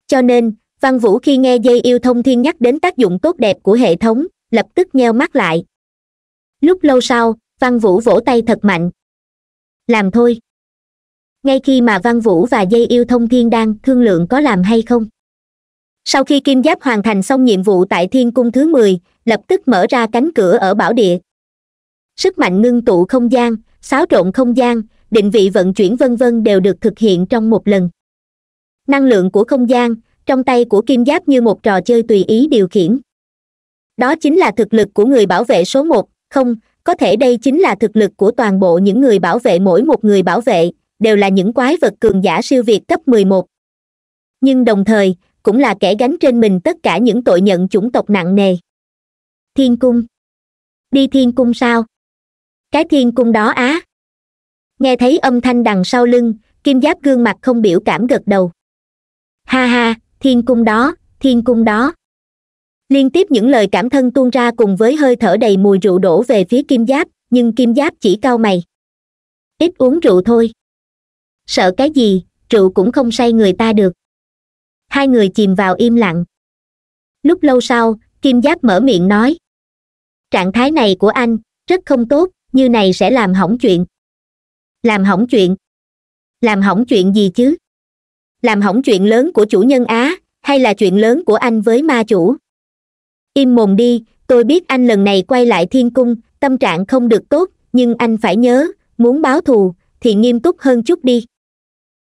cho nên văn vũ khi nghe dây yêu thông thiên nhắc đến tác dụng tốt đẹp của hệ thống lập tức nheo mắt lại lúc lâu sau văn vũ vỗ tay thật mạnh làm thôi ngay khi mà văn vũ và dây yêu thông thiên đang thương lượng có làm hay không sau khi kim giáp hoàn thành xong nhiệm vụ tại thiên cung thứ mười lập tức mở ra cánh cửa ở bảo địa sức mạnh ngưng tụ không gian xáo trộn không gian định vị vận chuyển vân vân đều được thực hiện trong một lần năng lượng của không gian trong tay của kim giáp như một trò chơi tùy ý điều khiển đó chính là thực lực của người bảo vệ số một không có thể đây chính là thực lực của toàn bộ những người bảo vệ mỗi một người bảo vệ đều là những quái vật cường giả siêu việt cấp mười một nhưng đồng thời cũng là kẻ gánh trên mình tất cả những tội nhận chủng tộc nặng nề thiên cung đi thiên cung sao cái thiên cung đó á nghe thấy âm thanh đằng sau lưng kim giáp gương mặt không biểu cảm gật đầu ha ha thiên cung đó thiên cung đó liên tiếp những lời cảm thân tuôn ra cùng với hơi thở đầy mùi rượu đổ về phía kim giáp nhưng kim giáp chỉ cau mày ít uống rượu thôi sợ cái gì rượu cũng không say người ta được hai người chìm vào im lặng lúc lâu sau kim giáp mở miệng nói trạng thái này của anh rất không tốt như này sẽ làm hỏng chuyện làm hỏng chuyện làm hỏng chuyện gì chứ làm hỏng chuyện lớn của chủ nhân á hay là chuyện lớn của anh với ma chủ im mồm đi tôi biết anh lần này quay lại thiên cung tâm trạng không được tốt nhưng anh phải nhớ muốn báo thù thì nghiêm túc hơn chút đi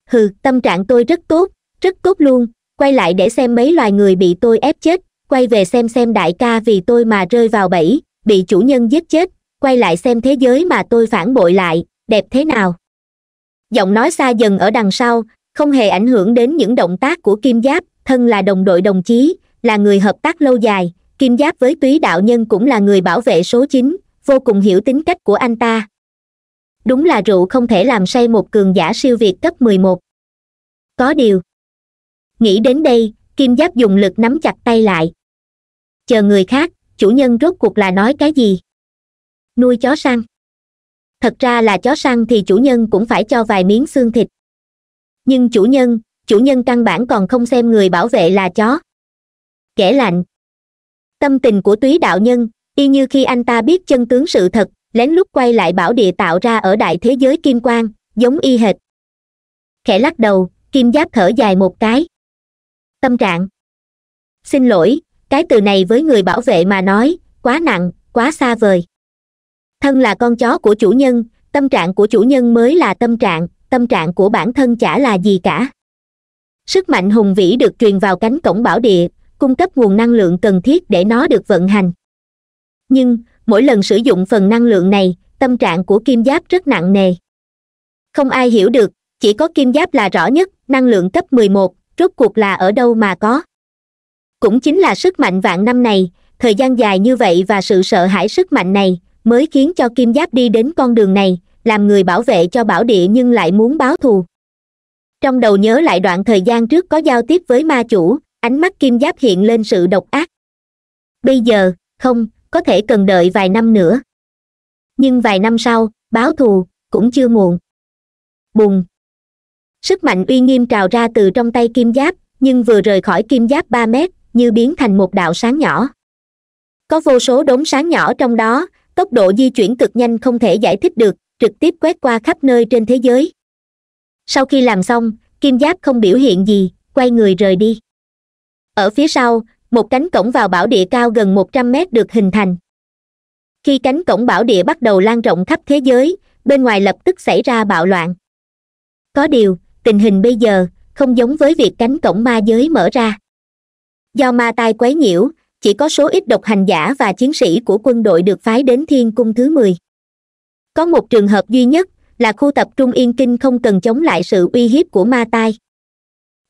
hừ tâm trạng tôi rất tốt rất tốt luôn quay lại để xem mấy loài người bị tôi ép chết quay về xem xem đại ca vì tôi mà rơi vào bẫy bị chủ nhân giết chết quay lại xem thế giới mà tôi phản bội lại đẹp thế nào giọng nói xa dần ở đằng sau không hề ảnh hưởng đến những động tác của kim giáp thân là đồng đội đồng chí là người hợp tác lâu dài kim giáp với túy đạo nhân cũng là người bảo vệ số chín vô cùng hiểu tính cách của anh ta đúng là rượu không thể làm say một cường giả siêu việt cấp mười một có điều nghĩ đến đây kim giáp dùng lực nắm chặt tay lại chờ người khác chủ nhân rốt cuộc là nói cái gì nuôi chó săn thật ra là chó săn thì chủ nhân cũng phải cho vài miếng xương thịt nhưng chủ nhân chủ nhân căn bản còn không xem người bảo vệ là chó kẻ lạnh tâm tình của túy đạo nhân y như khi anh ta biết chân tướng sự thật lén lút quay lại bảo địa tạo ra ở đại thế giới kim quang giống y hệt khẽ lắc đầu kim giáp thở dài một cái tâm trạng xin lỗi cái từ này với người bảo vệ mà nói quá nặng quá xa vời thân là con chó của chủ nhân tâm trạng của chủ nhân mới là tâm trạng tâm trạng của bản thân chả là gì cả sức mạnh hùng vĩ được truyền vào cánh cổng bảo địa cung cấp nguồn năng lượng cần thiết để nó được vận hành nhưng mỗi lần sử dụng phần năng lượng này tâm trạng của kim giáp rất nặng nề không ai hiểu được chỉ có kim giáp là rõ nhất năng lượng cấp mười một rốt cuộc là ở đâu mà có cũng chính là sức mạnh vạn năm này thời gian dài như vậy và sự sợ hãi sức mạnh này mới khiến cho kim giáp đi đến con đường này làm người bảo vệ cho bảo địa nhưng lại muốn báo thù trong đầu nhớ lại đoạn thời gian trước có giao tiếp với ma chủ ánh mắt kim giáp hiện lên sự độc ác bây giờ không có thể cần đợi vài năm nữa nhưng vài năm sau báo thù cũng chưa muộn bùng sức mạnh uy nghiêm trào ra từ trong tay kim giáp nhưng vừa rời khỏi kim giáp ba mét như biến thành một đạo sáng nhỏ có vô số đốm sáng nhỏ trong đó tốc độ di chuyển cực nhanh không thể giải thích được trực tiếp quét qua khắp nơi trên thế giới sau khi làm xong kim giáp không biểu hiện gì quay người rời đi ở phía sau một cánh cổng vào bảo địa cao gần một trăm mét được hình thành khi cánh cổng bảo địa bắt đầu lan rộng khắp thế giới bên ngoài lập tức xảy ra bạo loạn có điều tình hình bây giờ không giống với việc cánh cổng ma giới mở ra do ma tai quấy nhiễu chỉ có số ít độc hành giả và chiến sĩ của quân đội được phái đến thiên cung thứ mười có một trường hợp duy nhất là khu tập trung yên kinh không cần chống lại sự uy hiếp của ma tai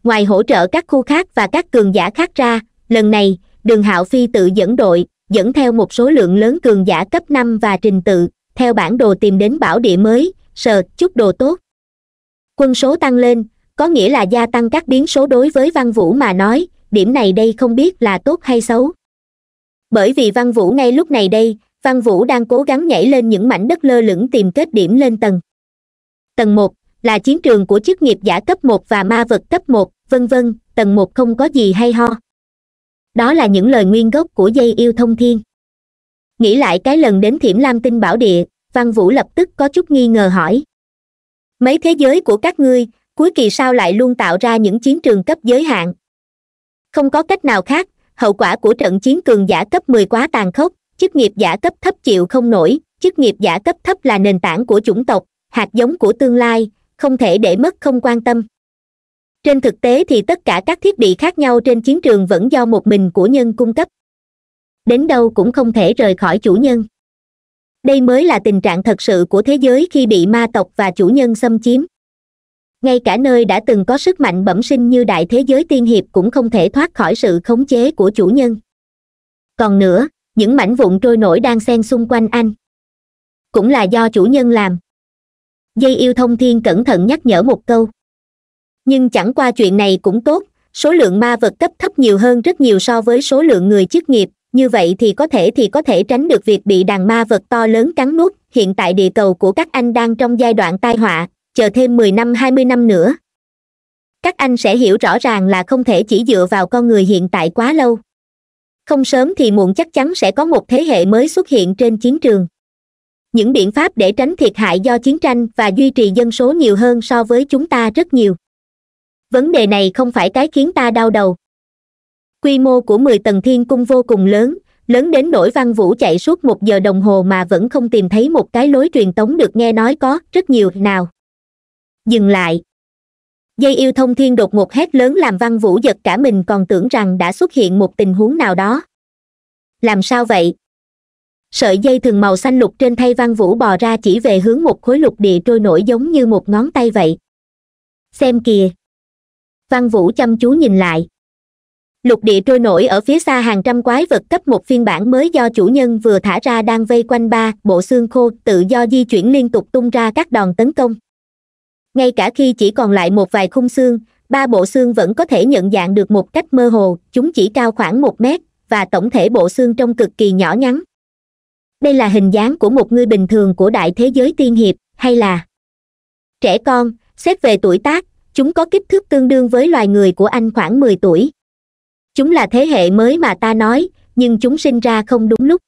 ngoài hỗ trợ các khu khác và các cường giả khác ra lần này đường hạo phi tự dẫn đội dẫn theo một số lượng lớn cường giả cấp năm và trình tự theo bản đồ tìm đến bảo địa mới sờ chút đồ tốt quân số tăng lên có nghĩa là gia tăng các biến số đối với văn vũ mà nói điểm này đây không biết là tốt hay xấu bởi vì văn vũ ngay lúc này đây văn vũ đang cố gắng nhảy lên những mảnh đất lơ lửng tìm kết điểm lên tầng tầng một là chiến trường của chức nghiệp giả cấp một và ma vật cấp một vân vân tầng một không có gì hay ho đó là những lời nguyên gốc của dây yêu thông thiên nghĩ lại cái lần đến thiểm lam tinh bảo địa văn vũ lập tức có chút nghi ngờ hỏi mấy thế giới của các ngươi cuối kỳ sao lại luôn tạo ra những chiến trường cấp giới hạn không có cách nào khác hậu quả của trận chiến cường giả cấp mười quá tàn khốc chức nghiệp giả cấp thấp chịu không nổi chức nghiệp giả cấp thấp là nền tảng của chủng tộc hạt giống của tương lai không thể để mất không quan tâm trên thực tế thì tất cả các thiết bị khác nhau trên chiến trường vẫn do một mình của nhân cung cấp đến đâu cũng không thể rời khỏi chủ nhân đây mới là tình trạng thật sự của thế giới khi bị ma tộc và chủ nhân xâm chiếm ngay cả nơi đã từng có sức mạnh bẩm sinh như đại thế giới tiên hiệp cũng không thể thoát khỏi sự khống chế của chủ nhân còn nữa những mảnh vụn trôi nổi đang xen xung quanh anh cũng là do chủ nhân làm dây yêu thông thiên cẩn thận nhắc nhở một câu nhưng chẳng qua chuyện này cũng tốt số lượng ma vật cấp thấp nhiều hơn rất nhiều so với số lượng người chức nghiệp như vậy thì có thể thì có thể tránh được việc bị đàn ma vật to lớn cắn nuốt hiện tại địa cầu của các anh đang trong giai đoạn tai họa chờ thêm mười năm hai mươi năm nữa các anh sẽ hiểu rõ ràng là không thể chỉ dựa vào con người hiện tại quá lâu không sớm thì muộn chắc chắn sẽ có một thế hệ mới xuất hiện trên chiến trường những biện pháp để tránh thiệt hại do chiến tranh và duy trì dân số nhiều hơn so với chúng ta rất nhiều vấn đề này không phải cái khiến ta đau đầu quy mô của mười tầng thiên cung vô cùng lớn lớn đến nỗi văn vũ chạy suốt một giờ đồng hồ mà vẫn không tìm thấy một cái lối truyền tống được nghe nói có rất nhiều nào dừng lại dây yêu thông thiên đột ngột hét lớn làm văn vũ giật cả mình còn tưởng rằng đã xuất hiện một tình huống nào đó làm sao vậy sợi dây thường màu xanh lục trên thay văn vũ bò ra chỉ về hướng một khối lục địa trôi nổi giống như một ngón tay vậy xem kìa văn vũ chăm chú nhìn lại lục địa trôi nổi ở phía xa hàng trăm quái vật cấp một phiên bản mới do chủ nhân vừa thả ra đang vây quanh ba bộ xương khô tự do di chuyển liên tục tung ra các đòn tấn công ngay cả khi chỉ còn lại một vài khung xương ba bộ xương vẫn có thể nhận dạng được một cách mơ hồ chúng chỉ cao khoảng một mét và tổng thể bộ xương trông cực kỳ nhỏ nhắn đây là hình dáng của một người bình thường của đại thế giới tiên hiệp hay là trẻ con xét về tuổi tác chúng có kích thước tương đương với loài người của anh khoảng mười tuổi chúng là thế hệ mới mà ta nói nhưng chúng sinh ra không đúng lúc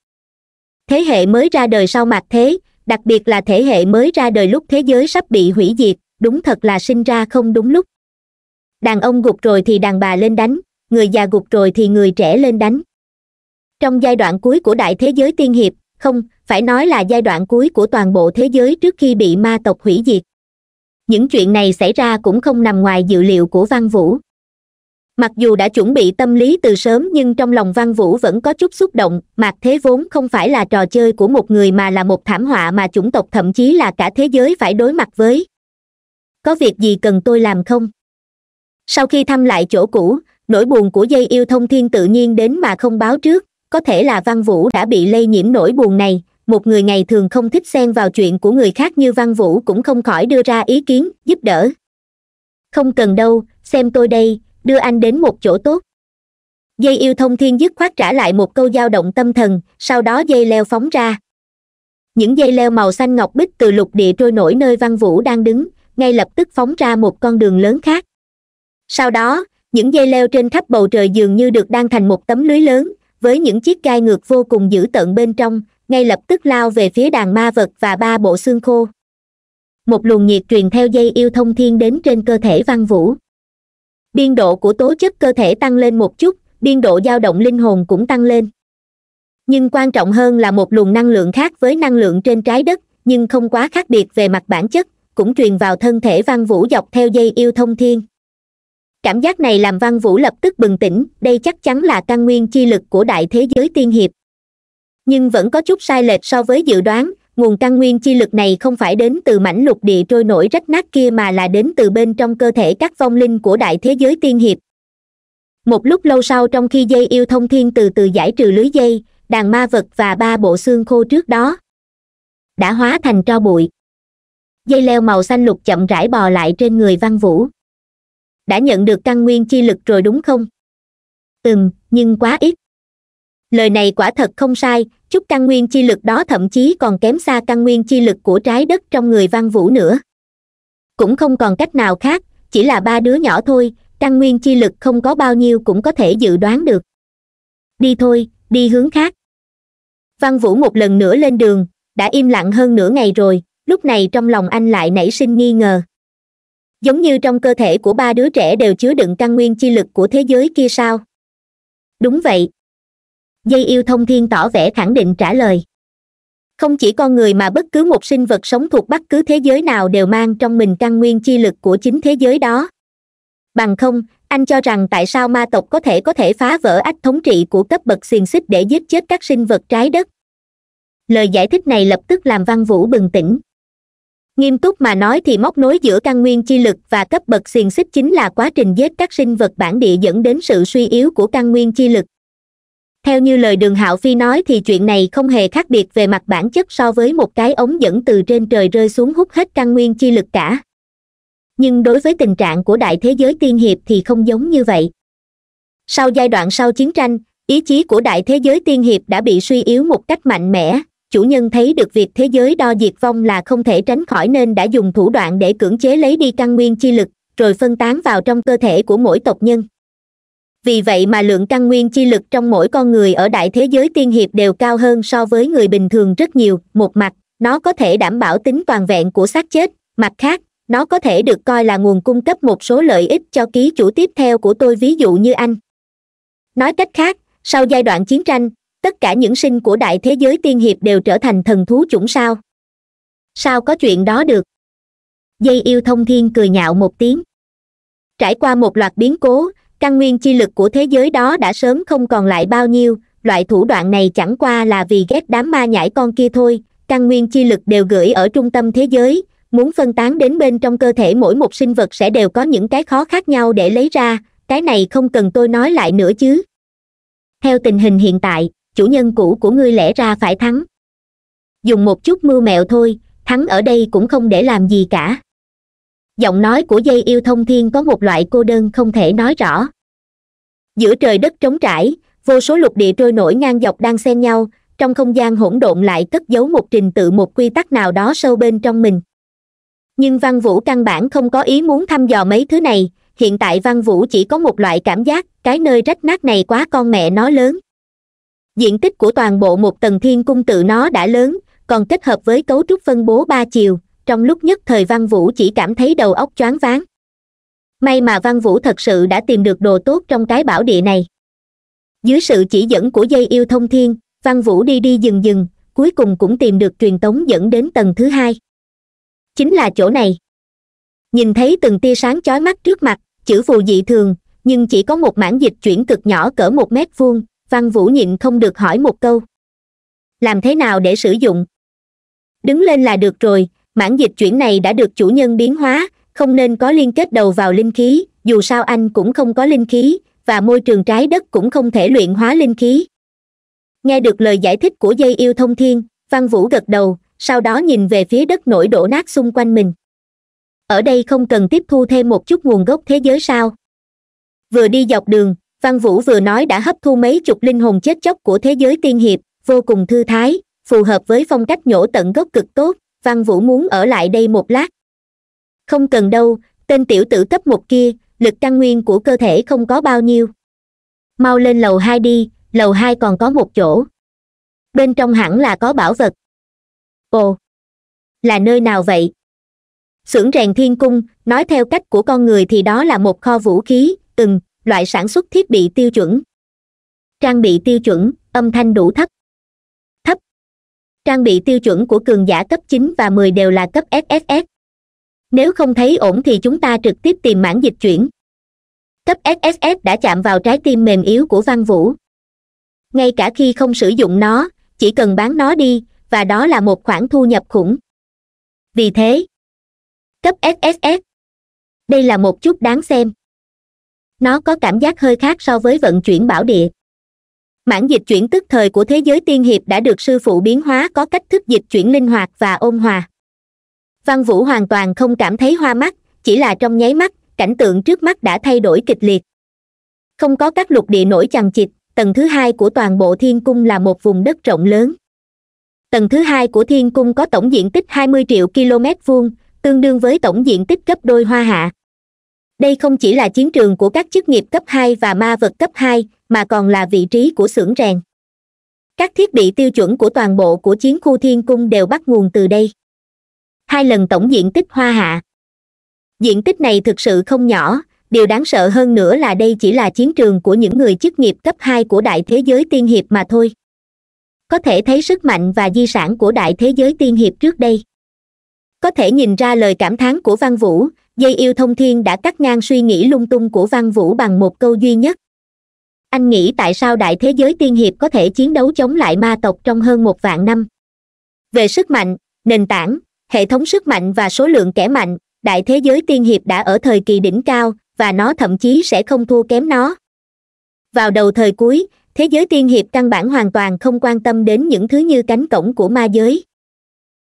thế hệ mới ra đời sau mặt thế đặc biệt là thế hệ mới ra đời lúc thế giới sắp bị hủy diệt đúng thật là sinh ra không đúng lúc đàn ông gục rồi thì đàn bà lên đánh người già gục rồi thì người trẻ lên đánh trong giai đoạn cuối của đại thế giới tiên hiệp không phải nói là giai đoạn cuối của toàn bộ thế giới trước khi bị ma tộc hủy diệt những chuyện này xảy ra cũng không nằm ngoài dự liệu của văn vũ mặc dù đã chuẩn bị tâm lý từ sớm nhưng trong lòng văn vũ vẫn có chút xúc động mạc thế vốn không phải là trò chơi của một người mà là một thảm họa mà chủng tộc thậm chí là cả thế giới phải đối mặt với có việc gì cần tôi làm không sau khi thăm lại chỗ cũ nỗi buồn của dây yêu thông thiên tự nhiên đến mà không báo trước có thể là văn vũ đã bị lây nhiễm nỗi buồn này một người ngày thường không thích xen vào chuyện của người khác như văn vũ cũng không khỏi đưa ra ý kiến giúp đỡ không cần đâu xem tôi đây đưa anh đến một chỗ tốt dây yêu thông thiên dứt khoát trả lại một câu dao động tâm thần sau đó dây leo phóng ra những dây leo màu xanh ngọc bích từ lục địa trôi nổi nơi văn vũ đang đứng ngay lập tức phóng ra một con đường lớn khác sau đó những dây leo trên khắp bầu trời dường như được đan thành một tấm lưới lớn với những chiếc gai ngược vô cùng dữ tợn bên trong ngay lập tức lao về phía đàn ma vật và ba bộ xương khô một luồng nhiệt truyền theo dây yêu thông thiên đến trên cơ thể văn vũ biên độ của tố chất cơ thể tăng lên một chút biên độ dao động linh hồn cũng tăng lên nhưng quan trọng hơn là một luồng năng lượng khác với năng lượng trên trái đất nhưng không quá khác biệt về mặt bản chất cũng truyền vào thân thể văn vũ dọc theo dây yêu thông thiên cảm giác này làm văn vũ lập tức bừng tỉnh đây chắc chắn là căn nguyên chi lực của đại thế giới tiên hiệp nhưng vẫn có chút sai lệch so với dự đoán nguồn căn nguyên chi lực này không phải đến từ mảnh lục địa trôi nổi rách nát kia mà là đến từ bên trong cơ thể các vong linh của đại thế giới tiên hiệp một lúc lâu sau trong khi dây yêu thông thiên từ từ giải trừ lưới dây đàn ma vật và ba bộ xương khô trước đó đã hóa thành tro bụi dây leo màu xanh lục chậm rãi bò lại trên người văn vũ đã nhận được căn nguyên chi lực rồi đúng không ừm nhưng quá ít lời này quả thật không sai chút căn nguyên chi lực đó thậm chí còn kém xa căn nguyên chi lực của trái đất trong người văn vũ nữa cũng không còn cách nào khác chỉ là ba đứa nhỏ thôi căn nguyên chi lực không có bao nhiêu cũng có thể dự đoán được đi thôi đi hướng khác văn vũ một lần nữa lên đường đã im lặng hơn nửa ngày rồi lúc này trong lòng anh lại nảy sinh nghi ngờ giống như trong cơ thể của ba đứa trẻ đều chứa đựng căn nguyên chi lực của thế giới kia sao đúng vậy dây yêu thông thiên tỏ vẻ khẳng định trả lời không chỉ con người mà bất cứ một sinh vật sống thuộc bất cứ thế giới nào đều mang trong mình căn nguyên chi lực của chính thế giới đó bằng không anh cho rằng tại sao ma tộc có thể có thể phá vỡ ách thống trị của cấp bậc xiềng xích để giết chết các sinh vật trái đất lời giải thích này lập tức làm văn vũ bừng tỉnh nghiêm túc mà nói thì móc nối giữa căn nguyên chi lực và cấp bậc xiềng xích chính là quá trình giết các sinh vật bản địa dẫn đến sự suy yếu của căn nguyên chi lực theo như lời đường hạo phi nói thì chuyện này không hề khác biệt về mặt bản chất so với một cái ống dẫn từ trên trời rơi xuống hút hết căn nguyên chi lực cả nhưng đối với tình trạng của đại thế giới tiên hiệp thì không giống như vậy sau giai đoạn sau chiến tranh ý chí của đại thế giới tiên hiệp đã bị suy yếu một cách mạnh mẽ chủ nhân thấy được việc thế giới đo diệt vong là không thể tránh khỏi nên đã dùng thủ đoạn để cưỡng chế lấy đi căn nguyên chi lực rồi phân tán vào trong cơ thể của mỗi tộc nhân vì vậy mà lượng căn nguyên chi lực trong mỗi con người ở đại thế giới tiên hiệp đều cao hơn so với người bình thường rất nhiều một mặt nó có thể đảm bảo tính toàn vẹn của xác chết mặt khác nó có thể được coi là nguồn cung cấp một số lợi ích cho ký chủ tiếp theo của tôi ví dụ như anh nói cách khác sau giai đoạn chiến tranh tất cả những sinh của đại thế giới tiên hiệp đều trở thành thần thú chủng sao sao có chuyện đó được dây yêu thông thiên cười nhạo một tiếng trải qua một loạt biến cố căn nguyên chi lực của thế giới đó đã sớm không còn lại bao nhiêu loại thủ đoạn này chẳng qua là vì ghét đám ma nhãi con kia thôi căn nguyên chi lực đều gửi ở trung tâm thế giới muốn phân tán đến bên trong cơ thể mỗi một sinh vật sẽ đều có những cái khó khác nhau để lấy ra cái này không cần tôi nói lại nữa chứ theo tình hình hiện tại chủ nhân cũ của ngươi lẽ ra phải thắng dùng một chút mưu mẹo thôi thắng ở đây cũng không để làm gì cả giọng nói của dây yêu thông thiên có một loại cô đơn không thể nói rõ giữa trời đất trống trải vô số lục địa trôi nổi ngang dọc đang xen nhau trong không gian hỗn độn lại cất giấu một trình tự một quy tắc nào đó sâu bên trong mình nhưng văn vũ căn bản không có ý muốn thăm dò mấy thứ này hiện tại văn vũ chỉ có một loại cảm giác cái nơi rách nát này quá con mẹ nó lớn diện tích của toàn bộ một tầng thiên cung tự nó đã lớn còn kết hợp với cấu trúc phân bố ba chiều trong lúc nhất thời văn vũ chỉ cảm thấy đầu óc choáng váng may mà văn vũ thật sự đã tìm được đồ tốt trong cái bảo địa này dưới sự chỉ dẫn của dây yêu thông thiên văn vũ đi đi dừng dừng cuối cùng cũng tìm được truyền tống dẫn đến tầng thứ hai chính là chỗ này nhìn thấy từng tia sáng chói mắt trước mặt chữ phù dị thường nhưng chỉ có một mảng dịch chuyển cực nhỏ cỡ một mét vuông văn vũ nhịn không được hỏi một câu làm thế nào để sử dụng đứng lên là được rồi mãn dịch chuyển này đã được chủ nhân biến hóa không nên có liên kết đầu vào linh khí dù sao anh cũng không có linh khí và môi trường trái đất cũng không thể luyện hóa linh khí nghe được lời giải thích của dây yêu thông thiên văn vũ gật đầu sau đó nhìn về phía đất nổi đổ nát xung quanh mình ở đây không cần tiếp thu thêm một chút nguồn gốc thế giới sao vừa đi dọc đường văn vũ vừa nói đã hấp thu mấy chục linh hồn chết chóc của thế giới tiên hiệp vô cùng thư thái phù hợp với phong cách nhổ tận gốc cực tốt văn vũ muốn ở lại đây một lát không cần đâu tên tiểu tử cấp một kia lực căn nguyên của cơ thể không có bao nhiêu mau lên lầu hai đi lầu hai còn có một chỗ bên trong hẳn là có bảo vật ồ là nơi nào vậy Sưởng rèn thiên cung nói theo cách của con người thì đó là một kho vũ khí từng loại sản xuất thiết bị tiêu chuẩn trang bị tiêu chuẩn âm thanh đủ thấp thấp trang bị tiêu chuẩn của cường giả cấp chín và mười đều là cấp sss nếu không thấy ổn thì chúng ta trực tiếp tìm mảng dịch chuyển cấp sss đã chạm vào trái tim mềm yếu của văn vũ ngay cả khi không sử dụng nó chỉ cần bán nó đi và đó là một khoản thu nhập khủng vì thế cấp sss đây là một chút đáng xem nó có cảm giác hơi khác so với vận chuyển bảo địa mãn dịch chuyển tức thời của thế giới tiên hiệp đã được sư phụ biến hóa có cách thức dịch chuyển linh hoạt và ôn hòa văn vũ hoàn toàn không cảm thấy hoa mắt chỉ là trong nháy mắt cảnh tượng trước mắt đã thay đổi kịch liệt không có các lục địa nổi chằng chịt tầng thứ hai của toàn bộ thiên cung là một vùng đất rộng lớn tầng thứ hai của thiên cung có tổng diện tích 20 triệu km vuông tương đương với tổng diện tích gấp đôi hoa hạ đây không chỉ là chiến trường của các chức nghiệp cấp hai và ma vật cấp hai mà còn là vị trí của xưởng rèn các thiết bị tiêu chuẩn của toàn bộ của chiến khu thiên cung đều bắt nguồn từ đây hai lần tổng diện tích hoa hạ diện tích này thực sự không nhỏ điều đáng sợ hơn nữa là đây chỉ là chiến trường của những người chức nghiệp cấp hai của đại thế giới tiên hiệp mà thôi có thể thấy sức mạnh và di sản của đại thế giới tiên hiệp trước đây có thể nhìn ra lời cảm thán của văn vũ dây yêu thông thiên đã cắt ngang suy nghĩ lung tung của văn vũ bằng một câu duy nhất anh nghĩ tại sao đại thế giới tiên hiệp có thể chiến đấu chống lại ma tộc trong hơn một vạn năm về sức mạnh nền tảng hệ thống sức mạnh và số lượng kẻ mạnh đại thế giới tiên hiệp đã ở thời kỳ đỉnh cao và nó thậm chí sẽ không thua kém nó vào đầu thời cuối thế giới tiên hiệp căn bản hoàn toàn không quan tâm đến những thứ như cánh cổng của ma giới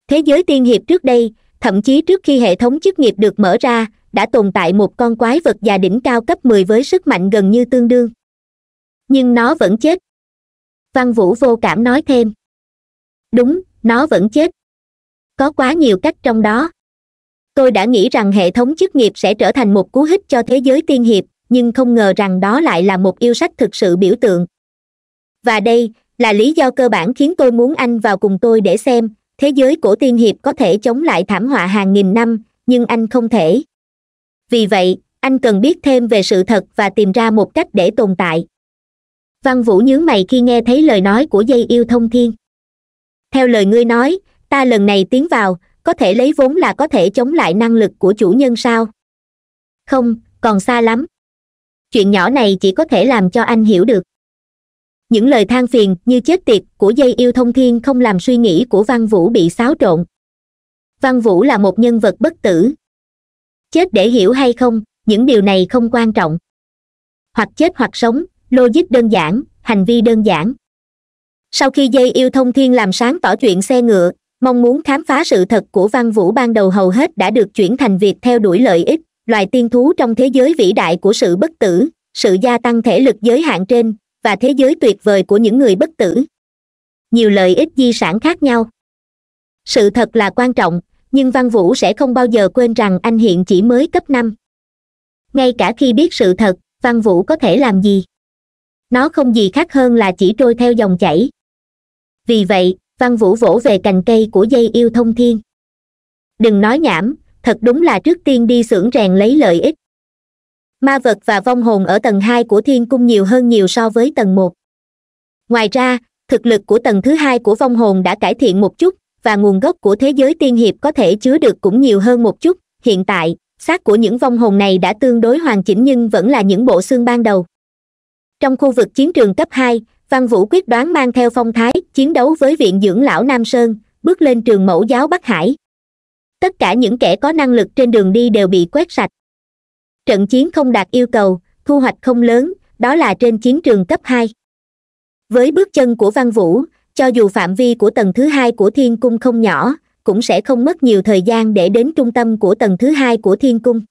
thế giới tiên hiệp trước đây thậm chí trước khi hệ thống chức nghiệp được mở ra đã tồn tại một con quái vật già đỉnh cao cấp mười với sức mạnh gần như tương đương nhưng nó vẫn chết văn vũ vô cảm nói thêm đúng nó vẫn chết có quá nhiều cách trong đó tôi đã nghĩ rằng hệ thống chức nghiệp sẽ trở thành một cú hích cho thế giới tiên hiệp nhưng không ngờ rằng đó lại là một yêu sách thực sự biểu tượng và đây là lý do cơ bản khiến tôi muốn anh vào cùng tôi để xem thế giới của tiên hiệp có thể chống lại thảm họa hàng nghìn năm nhưng anh không thể vì vậy anh cần biết thêm về sự thật và tìm ra một cách để tồn tại văn vũ nhướng mày khi nghe thấy lời nói của dây yêu thông thiên theo lời ngươi nói ta lần này tiến vào có thể lấy vốn là có thể chống lại năng lực của chủ nhân sao không còn xa lắm chuyện nhỏ này chỉ có thể làm cho anh hiểu được những lời than phiền như chết tiệt của dây yêu thông thiên không làm suy nghĩ của văn vũ bị xáo trộn văn vũ là một nhân vật bất tử chết để hiểu hay không những điều này không quan trọng hoặc chết hoặc sống logic đơn giản hành vi đơn giản sau khi dây yêu thông thiên làm sáng tỏ chuyện xe ngựa mong muốn khám phá sự thật của văn vũ ban đầu hầu hết đã được chuyển thành việc theo đuổi lợi ích loài tiên thú trong thế giới vĩ đại của sự bất tử sự gia tăng thể lực giới hạn trên và thế giới tuyệt vời của những người bất tử nhiều lợi ích di sản khác nhau sự thật là quan trọng nhưng văn vũ sẽ không bao giờ quên rằng anh hiện chỉ mới cấp năm ngay cả khi biết sự thật văn vũ có thể làm gì nó không gì khác hơn là chỉ trôi theo dòng chảy vì vậy văn vũ vỗ về cành cây của dây yêu thông thiên đừng nói nhảm thật đúng là trước tiên đi xưởng rèn lấy lợi ích ma vật và vong hồn ở tầng hai của thiên cung nhiều hơn nhiều so với tầng một ngoài ra thực lực của tầng thứ hai của vong hồn đã cải thiện một chút và nguồn gốc của thế giới tiên hiệp có thể chứa được cũng nhiều hơn một chút hiện tại xác của những vong hồn này đã tương đối hoàn chỉnh nhưng vẫn là những bộ xương ban đầu trong khu vực chiến trường cấp hai văn vũ quyết đoán mang theo phong thái chiến đấu với viện dưỡng lão nam sơn bước lên trường mẫu giáo bắc hải tất cả những kẻ có năng lực trên đường đi đều bị quét sạch trận chiến không đạt yêu cầu thu hoạch không lớn đó là trên chiến trường cấp hai với bước chân của văn vũ cho dù phạm vi của tầng thứ hai của thiên cung không nhỏ cũng sẽ không mất nhiều thời gian để đến trung tâm của tầng thứ hai của thiên cung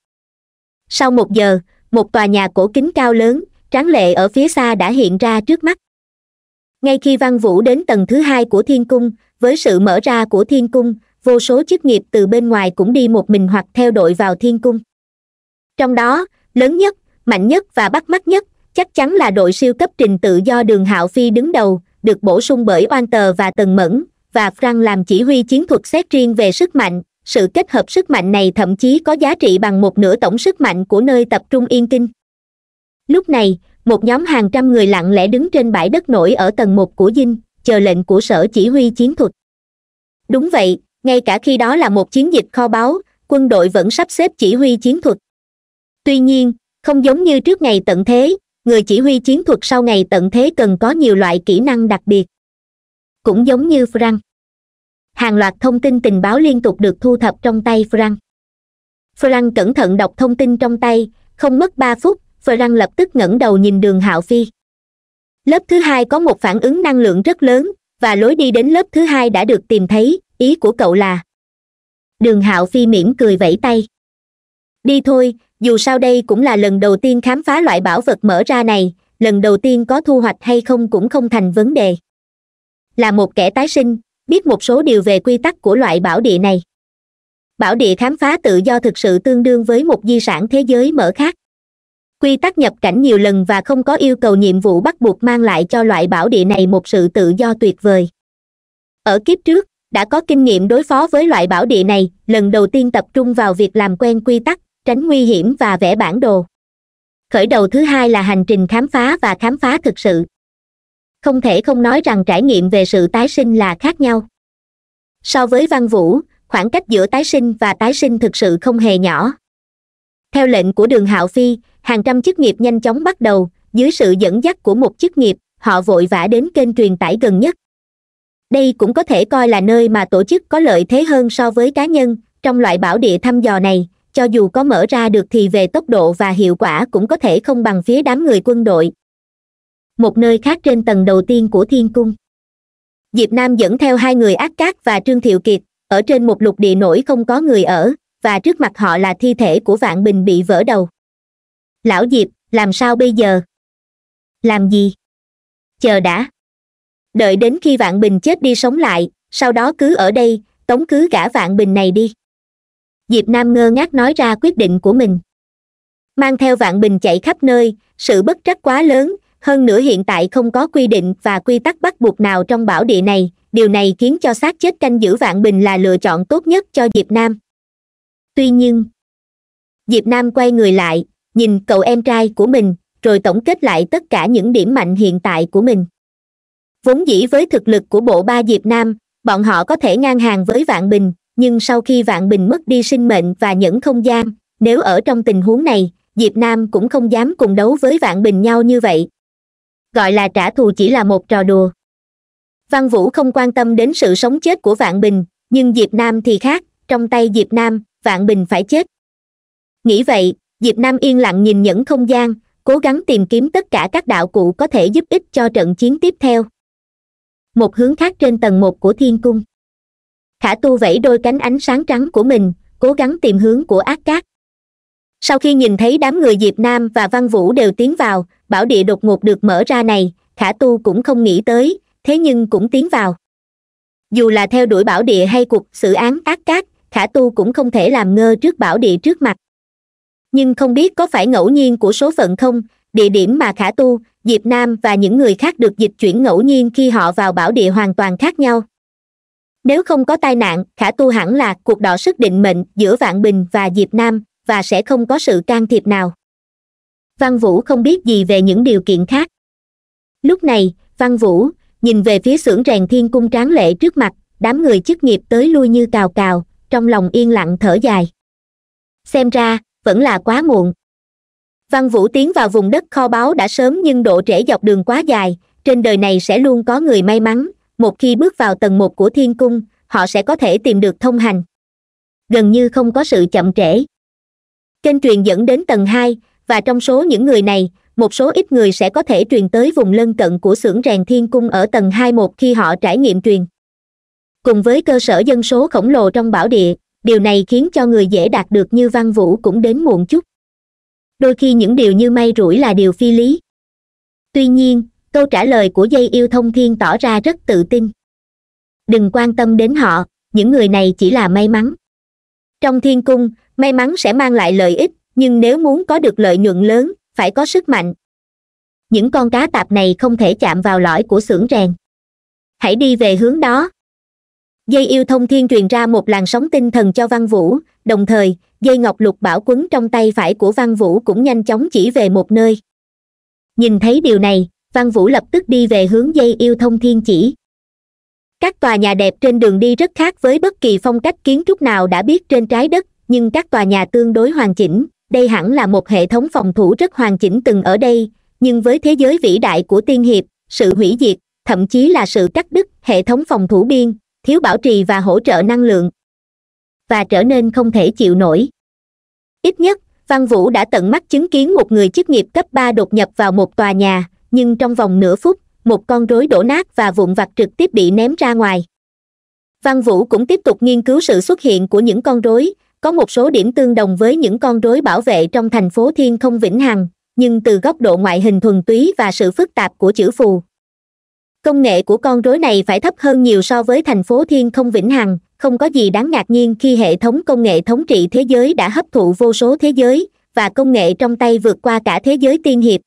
sau một giờ một tòa nhà cổ kính cao lớn tráng lệ ở phía xa đã hiện ra trước mắt ngay khi văn vũ đến tầng thứ hai của thiên cung với sự mở ra của thiên cung vô số chức nghiệp từ bên ngoài cũng đi một mình hoặc theo đội vào thiên cung trong đó lớn nhất mạnh nhất và bắt mắt nhất chắc chắn là đội siêu cấp trình tự do đường hạo phi đứng đầu được bổ sung bởi oan tờ và tần mẫn và frank làm chỉ huy chiến thuật xét riêng về sức mạnh sự kết hợp sức mạnh này thậm chí có giá trị bằng một nửa tổng sức mạnh của nơi tập trung yên kinh lúc này một nhóm hàng trăm người lặng lẽ đứng trên bãi đất nổi ở tầng một của dinh chờ lệnh của sở chỉ huy chiến thuật đúng vậy ngay cả khi đó là một chiến dịch kho báu quân đội vẫn sắp xếp chỉ huy chiến thuật tuy nhiên không giống như trước ngày tận thế người chỉ huy chiến thuật sau ngày tận thế cần có nhiều loại kỹ năng đặc biệt cũng giống như frank hàng loạt thông tin tình báo liên tục được thu thập trong tay frank frank cẩn thận đọc thông tin trong tay không mất ba phút frank lập tức ngẩng đầu nhìn đường hạo phi lớp thứ hai có một phản ứng năng lượng rất lớn và lối đi đến lớp thứ hai đã được tìm thấy ý của cậu là đường hạo phi mỉm cười vẫy tay đi thôi dù sao đây cũng là lần đầu tiên khám phá loại bảo vật mở ra này lần đầu tiên có thu hoạch hay không cũng không thành vấn đề là một kẻ tái sinh biết một số điều về quy tắc của loại bảo địa này bảo địa khám phá tự do thực sự tương đương với một di sản thế giới mở khác quy tắc nhập cảnh nhiều lần và không có yêu cầu nhiệm vụ bắt buộc mang lại cho loại bảo địa này một sự tự do tuyệt vời ở kiếp trước đã có kinh nghiệm đối phó với loại bảo địa này lần đầu tiên tập trung vào việc làm quen quy tắc tránh nguy hiểm và vẽ bản đồ khởi đầu thứ hai là hành trình khám phá và khám phá thực sự không thể không nói rằng trải nghiệm về sự tái sinh là khác nhau so với văn vũ khoảng cách giữa tái sinh và tái sinh thực sự không hề nhỏ theo lệnh của đường hạo phi hàng trăm chức nghiệp nhanh chóng bắt đầu dưới sự dẫn dắt của một chức nghiệp họ vội vã đến kênh truyền tải gần nhất đây cũng có thể coi là nơi mà tổ chức có lợi thế hơn so với cá nhân trong loại bảo địa thăm dò này cho dù có mở ra được thì về tốc độ và hiệu quả cũng có thể không bằng phía đám người quân đội một nơi khác trên tầng đầu tiên của thiên cung diệp nam dẫn theo hai người ác cát và trương thiệu kiệt ở trên một lục địa nổi không có người ở và trước mặt họ là thi thể của vạn bình bị vỡ đầu lão diệp làm sao bây giờ làm gì chờ đã đợi đến khi vạn bình chết đi sống lại sau đó cứ ở đây tống cứ gã vạn bình này đi diệp nam ngơ ngác nói ra quyết định của mình mang theo vạn bình chạy khắp nơi sự bất trắc quá lớn hơn nữa hiện tại không có quy định và quy tắc bắt buộc nào trong bảo địa này điều này khiến cho xác chết canh giữ vạn bình là lựa chọn tốt nhất cho diệp nam tuy nhiên diệp nam quay người lại nhìn cậu em trai của mình rồi tổng kết lại tất cả những điểm mạnh hiện tại của mình vốn dĩ với thực lực của bộ ba diệp nam bọn họ có thể ngang hàng với vạn bình nhưng sau khi vạn bình mất đi sinh mệnh và những không gian nếu ở trong tình huống này diệp nam cũng không dám cùng đấu với vạn bình nhau như vậy gọi là trả thù chỉ là một trò đùa văn vũ không quan tâm đến sự sống chết của vạn bình nhưng diệp nam thì khác trong tay diệp nam vạn bình phải chết nghĩ vậy diệp nam yên lặng nhìn những không gian cố gắng tìm kiếm tất cả các đạo cụ có thể giúp ích cho trận chiến tiếp theo một hướng khác trên tầng một của thiên cung khả tu vẫy đôi cánh ánh sáng trắng của mình cố gắng tìm hướng của ác cát sau khi nhìn thấy đám người diệp nam và văn vũ đều tiến vào bảo địa đột ngột được mở ra này khả tu cũng không nghĩ tới thế nhưng cũng tiến vào dù là theo đuổi bảo địa hay cuộc xử án ác cát khả tu cũng không thể làm ngơ trước bảo địa trước mặt nhưng không biết có phải ngẫu nhiên của số phận không địa điểm mà khả tu diệp nam và những người khác được dịch chuyển ngẫu nhiên khi họ vào bảo địa hoàn toàn khác nhau nếu không có tai nạn khả tu hẳn là cuộc đỏ sức định mệnh giữa vạn bình và diệp nam và sẽ không có sự can thiệp nào văn vũ không biết gì về những điều kiện khác lúc này văn vũ nhìn về phía xưởng rèn thiên cung tráng lệ trước mặt đám người chức nghiệp tới lui như cào cào trong lòng yên lặng thở dài xem ra vẫn là quá muộn văn vũ tiến vào vùng đất kho báu đã sớm nhưng độ trễ dọc đường quá dài trên đời này sẽ luôn có người may mắn một khi bước vào tầng một của thiên cung họ sẽ có thể tìm được thông hành gần như không có sự chậm trễ kênh truyền dẫn đến tầng hai và trong số những người này một số ít người sẽ có thể truyền tới vùng lân cận của xưởng rèn thiên cung ở tầng hai một khi họ trải nghiệm truyền cùng với cơ sở dân số khổng lồ trong bảo địa điều này khiến cho người dễ đạt được như văn vũ cũng đến muộn chút đôi khi những điều như may rủi là điều phi lý tuy nhiên câu trả lời của dây yêu thông thiên tỏ ra rất tự tin đừng quan tâm đến họ những người này chỉ là may mắn trong thiên cung may mắn sẽ mang lại lợi ích nhưng nếu muốn có được lợi nhuận lớn phải có sức mạnh những con cá tạp này không thể chạm vào lõi của xưởng rèn hãy đi về hướng đó dây yêu thông thiên truyền ra một làn sóng tinh thần cho văn vũ đồng thời dây ngọc lục bảo quấn trong tay phải của văn vũ cũng nhanh chóng chỉ về một nơi nhìn thấy điều này văn vũ lập tức đi về hướng dây yêu thông thiên chỉ các tòa nhà đẹp trên đường đi rất khác với bất kỳ phong cách kiến trúc nào đã biết trên trái đất nhưng các tòa nhà tương đối hoàn chỉnh đây hẳn là một hệ thống phòng thủ rất hoàn chỉnh từng ở đây nhưng với thế giới vĩ đại của tiên hiệp sự hủy diệt thậm chí là sự cắt đứt hệ thống phòng thủ biên thiếu bảo trì và hỗ trợ năng lượng và trở nên không thể chịu nổi ít nhất văn vũ đã tận mắt chứng kiến một người chức nghiệp cấp ba đột nhập vào một tòa nhà nhưng trong vòng nửa phút một con rối đổ nát và vụn vặt trực tiếp bị ném ra ngoài văn vũ cũng tiếp tục nghiên cứu sự xuất hiện của những con rối có một số điểm tương đồng với những con rối bảo vệ trong thành phố thiên không vĩnh hằng nhưng từ góc độ ngoại hình thuần túy và sự phức tạp của chữ phù công nghệ của con rối này phải thấp hơn nhiều so với thành phố thiên không vĩnh hằng không có gì đáng ngạc nhiên khi hệ thống công nghệ thống trị thế giới đã hấp thụ vô số thế giới và công nghệ trong tay vượt qua cả thế giới tiên hiệp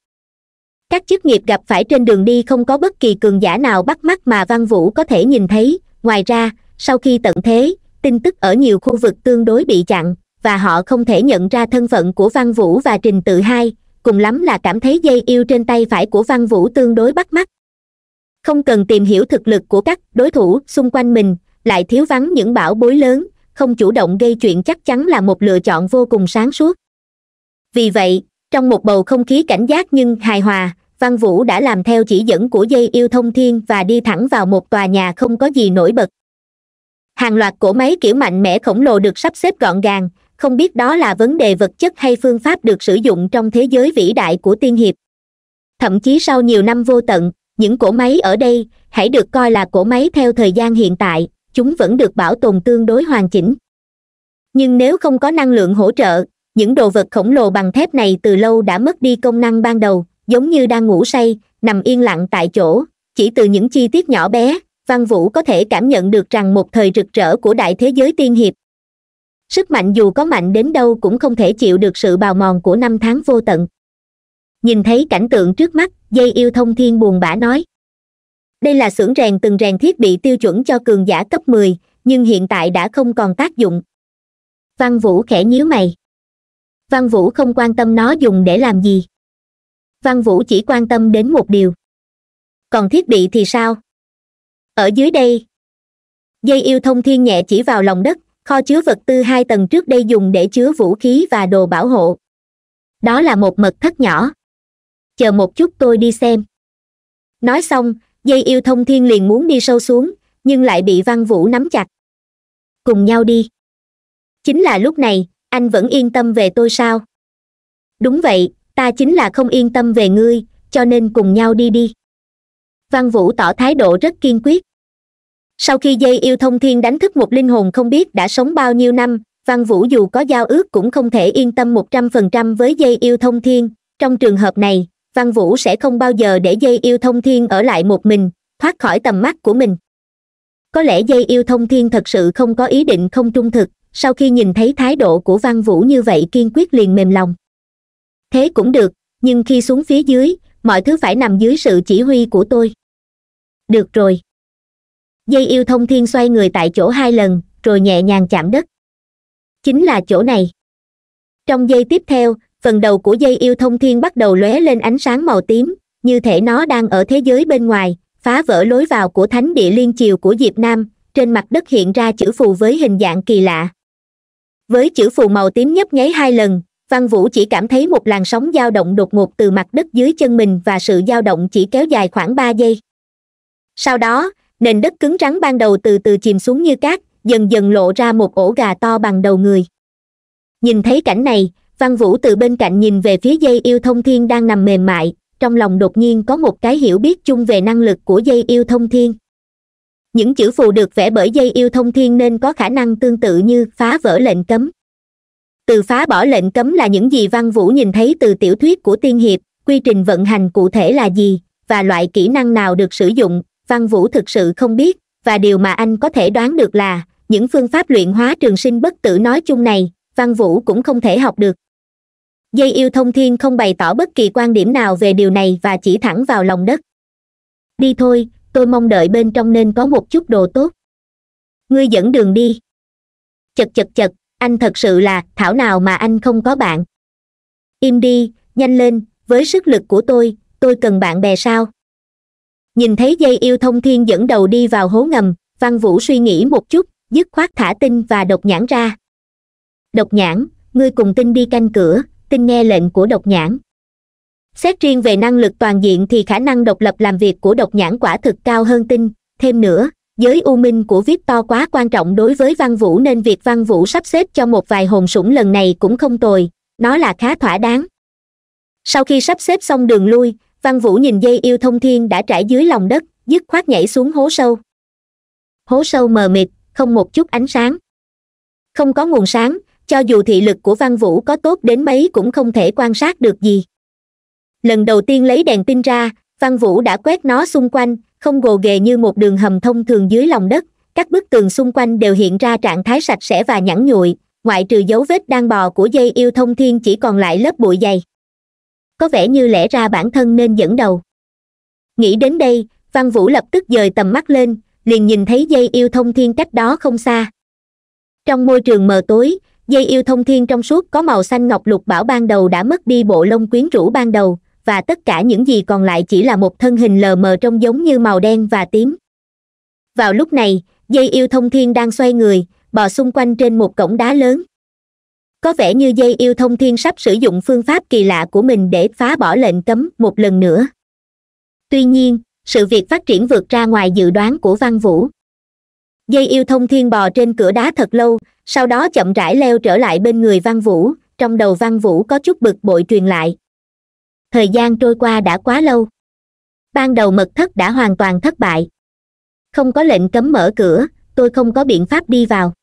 các chức nghiệp gặp phải trên đường đi không có bất kỳ cường giả nào bắt mắt mà văn vũ có thể nhìn thấy ngoài ra sau khi tận thế tin tức ở nhiều khu vực tương đối bị chặn và họ không thể nhận ra thân phận của văn vũ và trình tự hai cùng lắm là cảm thấy dây yêu trên tay phải của văn vũ tương đối bắt mắt không cần tìm hiểu thực lực của các đối thủ xung quanh mình lại thiếu vắng những bảo bối lớn không chủ động gây chuyện chắc chắn là một lựa chọn vô cùng sáng suốt vì vậy trong một bầu không khí cảnh giác nhưng hài hòa văn vũ đã làm theo chỉ dẫn của dây yêu thông thiên và đi thẳng vào một tòa nhà không có gì nổi bật hàng loạt cỗ máy kiểu mạnh mẽ khổng lồ được sắp xếp gọn gàng không biết đó là vấn đề vật chất hay phương pháp được sử dụng trong thế giới vĩ đại của tiên hiệp thậm chí sau nhiều năm vô tận những cỗ máy ở đây hãy được coi là cỗ máy theo thời gian hiện tại chúng vẫn được bảo tồn tương đối hoàn chỉnh nhưng nếu không có năng lượng hỗ trợ những đồ vật khổng lồ bằng thép này từ lâu đã mất đi công năng ban đầu giống như đang ngủ say nằm yên lặng tại chỗ chỉ từ những chi tiết nhỏ bé văn vũ có thể cảm nhận được rằng một thời rực rỡ của đại thế giới tiên hiệp sức mạnh dù có mạnh đến đâu cũng không thể chịu được sự bào mòn của năm tháng vô tận nhìn thấy cảnh tượng trước mắt dây yêu thông thiên buồn bã nói đây là xưởng rèn từng rèn thiết bị tiêu chuẩn cho cường giả cấp mười nhưng hiện tại đã không còn tác dụng văn vũ khẽ nhíu mày văn vũ không quan tâm nó dùng để làm gì văn vũ chỉ quan tâm đến một điều còn thiết bị thì sao ở dưới đây dây yêu thông thiên nhẹ chỉ vào lòng đất kho chứa vật tư hai tầng trước đây dùng để chứa vũ khí và đồ bảo hộ đó là một mật thất nhỏ chờ một chút tôi đi xem nói xong dây yêu thông thiên liền muốn đi sâu xuống nhưng lại bị văn vũ nắm chặt cùng nhau đi chính là lúc này anh vẫn yên tâm về tôi sao đúng vậy ta chính là không yên tâm về ngươi cho nên cùng nhau đi đi văn vũ tỏ thái độ rất kiên quyết sau khi dây yêu thông thiên đánh thức một linh hồn không biết đã sống bao nhiêu năm văn vũ dù có giao ước cũng không thể yên tâm một trăm phần trăm với dây yêu thông thiên trong trường hợp này văn vũ sẽ không bao giờ để dây yêu thông thiên ở lại một mình thoát khỏi tầm mắt của mình có lẽ dây yêu thông thiên thật sự không có ý định không trung thực sau khi nhìn thấy thái độ của văn vũ như vậy kiên quyết liền mềm lòng thế cũng được nhưng khi xuống phía dưới mọi thứ phải nằm dưới sự chỉ huy của tôi được rồi dây yêu thông thiên xoay người tại chỗ hai lần rồi nhẹ nhàng chạm đất chính là chỗ này trong dây tiếp theo phần đầu của dây yêu thông thiên bắt đầu lóe lên ánh sáng màu tím như thể nó đang ở thế giới bên ngoài phá vỡ lối vào của thánh địa liên triều của diệp nam trên mặt đất hiện ra chữ phù với hình dạng kỳ lạ với chữ phù màu tím nhấp nháy hai lần văn vũ chỉ cảm thấy một làn sóng dao động đột ngột từ mặt đất dưới chân mình và sự dao động chỉ kéo dài khoảng ba giây sau đó nền đất cứng rắn ban đầu từ từ chìm xuống như cát dần dần lộ ra một ổ gà to bằng đầu người nhìn thấy cảnh này văn vũ từ bên cạnh nhìn về phía dây yêu thông thiên đang nằm mềm mại trong lòng đột nhiên có một cái hiểu biết chung về năng lực của dây yêu thông thiên những chữ phù được vẽ bởi dây yêu thông thiên nên có khả năng tương tự như phá vỡ lệnh cấm từ phá bỏ lệnh cấm là những gì văn vũ nhìn thấy từ tiểu thuyết của tiên hiệp quy trình vận hành cụ thể là gì và loại kỹ năng nào được sử dụng văn vũ thực sự không biết và điều mà anh có thể đoán được là những phương pháp luyện hóa trường sinh bất tử nói chung này văn vũ cũng không thể học được dây yêu thông thiên không bày tỏ bất kỳ quan điểm nào về điều này và chỉ thẳng vào lòng đất đi thôi tôi mong đợi bên trong nên có một chút đồ tốt ngươi dẫn đường đi chật chật chật anh thật sự là thảo nào mà anh không có bạn im đi nhanh lên với sức lực của tôi tôi cần bạn bè sao nhìn thấy dây yêu thông thiên dẫn đầu đi vào hố ngầm văn vũ suy nghĩ một chút dứt khoát thả tinh và độc nhãn ra độc nhãn ngươi cùng tinh đi canh cửa tinh nghe lệnh của độc nhãn xét riêng về năng lực toàn diện thì khả năng độc lập làm việc của độc nhãn quả thực cao hơn tinh thêm nữa giới u minh của to quá quan trọng đối với văn vũ nên việc văn vũ sắp xếp cho một vài hồn sủng lần này cũng không tồi nó là khá thỏa đáng sau khi sắp xếp xong đường lui văn vũ nhìn dây yêu thông thiên đã trải dưới lòng đất dứt khoát nhảy xuống hố sâu hố sâu mờ mịt không một chút ánh sáng không có nguồn sáng cho dù thị lực của văn vũ có tốt đến mấy cũng không thể quan sát được gì lần đầu tiên lấy đèn pin ra văn vũ đã quét nó xung quanh không gồ ghề như một đường hầm thông thường dưới lòng đất các bức tường xung quanh đều hiện ra trạng thái sạch sẽ và nhẵn nhụi ngoại trừ dấu vết đang bò của dây yêu thông thiên chỉ còn lại lớp bụi dày có vẻ như lẽ ra bản thân nên dẫn đầu nghĩ đến đây văn vũ lập tức dời tầm mắt lên liền nhìn thấy dây yêu thông thiên cách đó không xa trong môi trường mờ tối dây yêu thông thiên trong suốt có màu xanh ngọc lục bảo ban đầu đã mất đi bộ lông quyến rũ ban đầu và tất cả những gì còn lại chỉ là một thân hình lờ mờ trông giống như màu đen và tím vào lúc này dây yêu thông thiên đang xoay người bò xung quanh trên một cổng đá lớn có vẻ như dây yêu thông thiên sắp sử dụng phương pháp kỳ lạ của mình để phá bỏ lệnh cấm một lần nữa tuy nhiên sự việc phát triển vượt ra ngoài dự đoán của văn vũ dây yêu thông thiên bò trên cửa đá thật lâu sau đó chậm rãi leo trở lại bên người văn vũ trong đầu văn vũ có chút bực bội truyền lại thời gian trôi qua đã quá lâu ban đầu mật thất đã hoàn toàn thất bại không có lệnh cấm mở cửa tôi không có biện pháp đi vào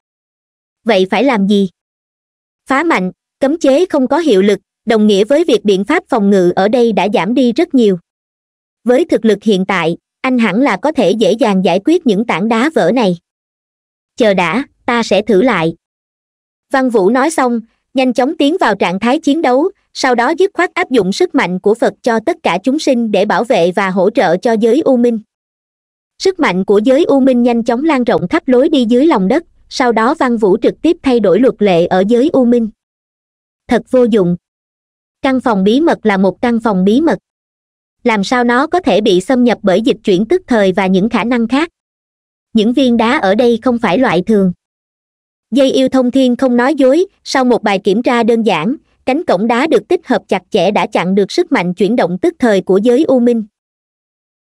vậy phải làm gì phá mạnh cấm chế không có hiệu lực đồng nghĩa với việc biện pháp phòng ngự ở đây đã giảm đi rất nhiều với thực lực hiện tại anh hẳn là có thể dễ dàng giải quyết những tảng đá vỡ này chờ đã ta sẽ thử lại văn vũ nói xong nhanh chóng tiến vào trạng thái chiến đấu sau đó dứt khoát áp dụng sức mạnh của phật cho tất cả chúng sinh để bảo vệ và hỗ trợ cho giới u minh sức mạnh của giới u minh nhanh chóng lan rộng khắp lối đi dưới lòng đất sau đó văn vũ trực tiếp thay đổi luật lệ ở giới u minh thật vô dụng căn phòng bí mật là một căn phòng bí mật làm sao nó có thể bị xâm nhập bởi dịch chuyển tức thời và những khả năng khác những viên đá ở đây không phải loại thường dây yêu thông thiên không nói dối sau một bài kiểm tra đơn giản cánh cổng đá được tích hợp chặt chẽ đã chặn được sức mạnh chuyển động tức thời của giới u minh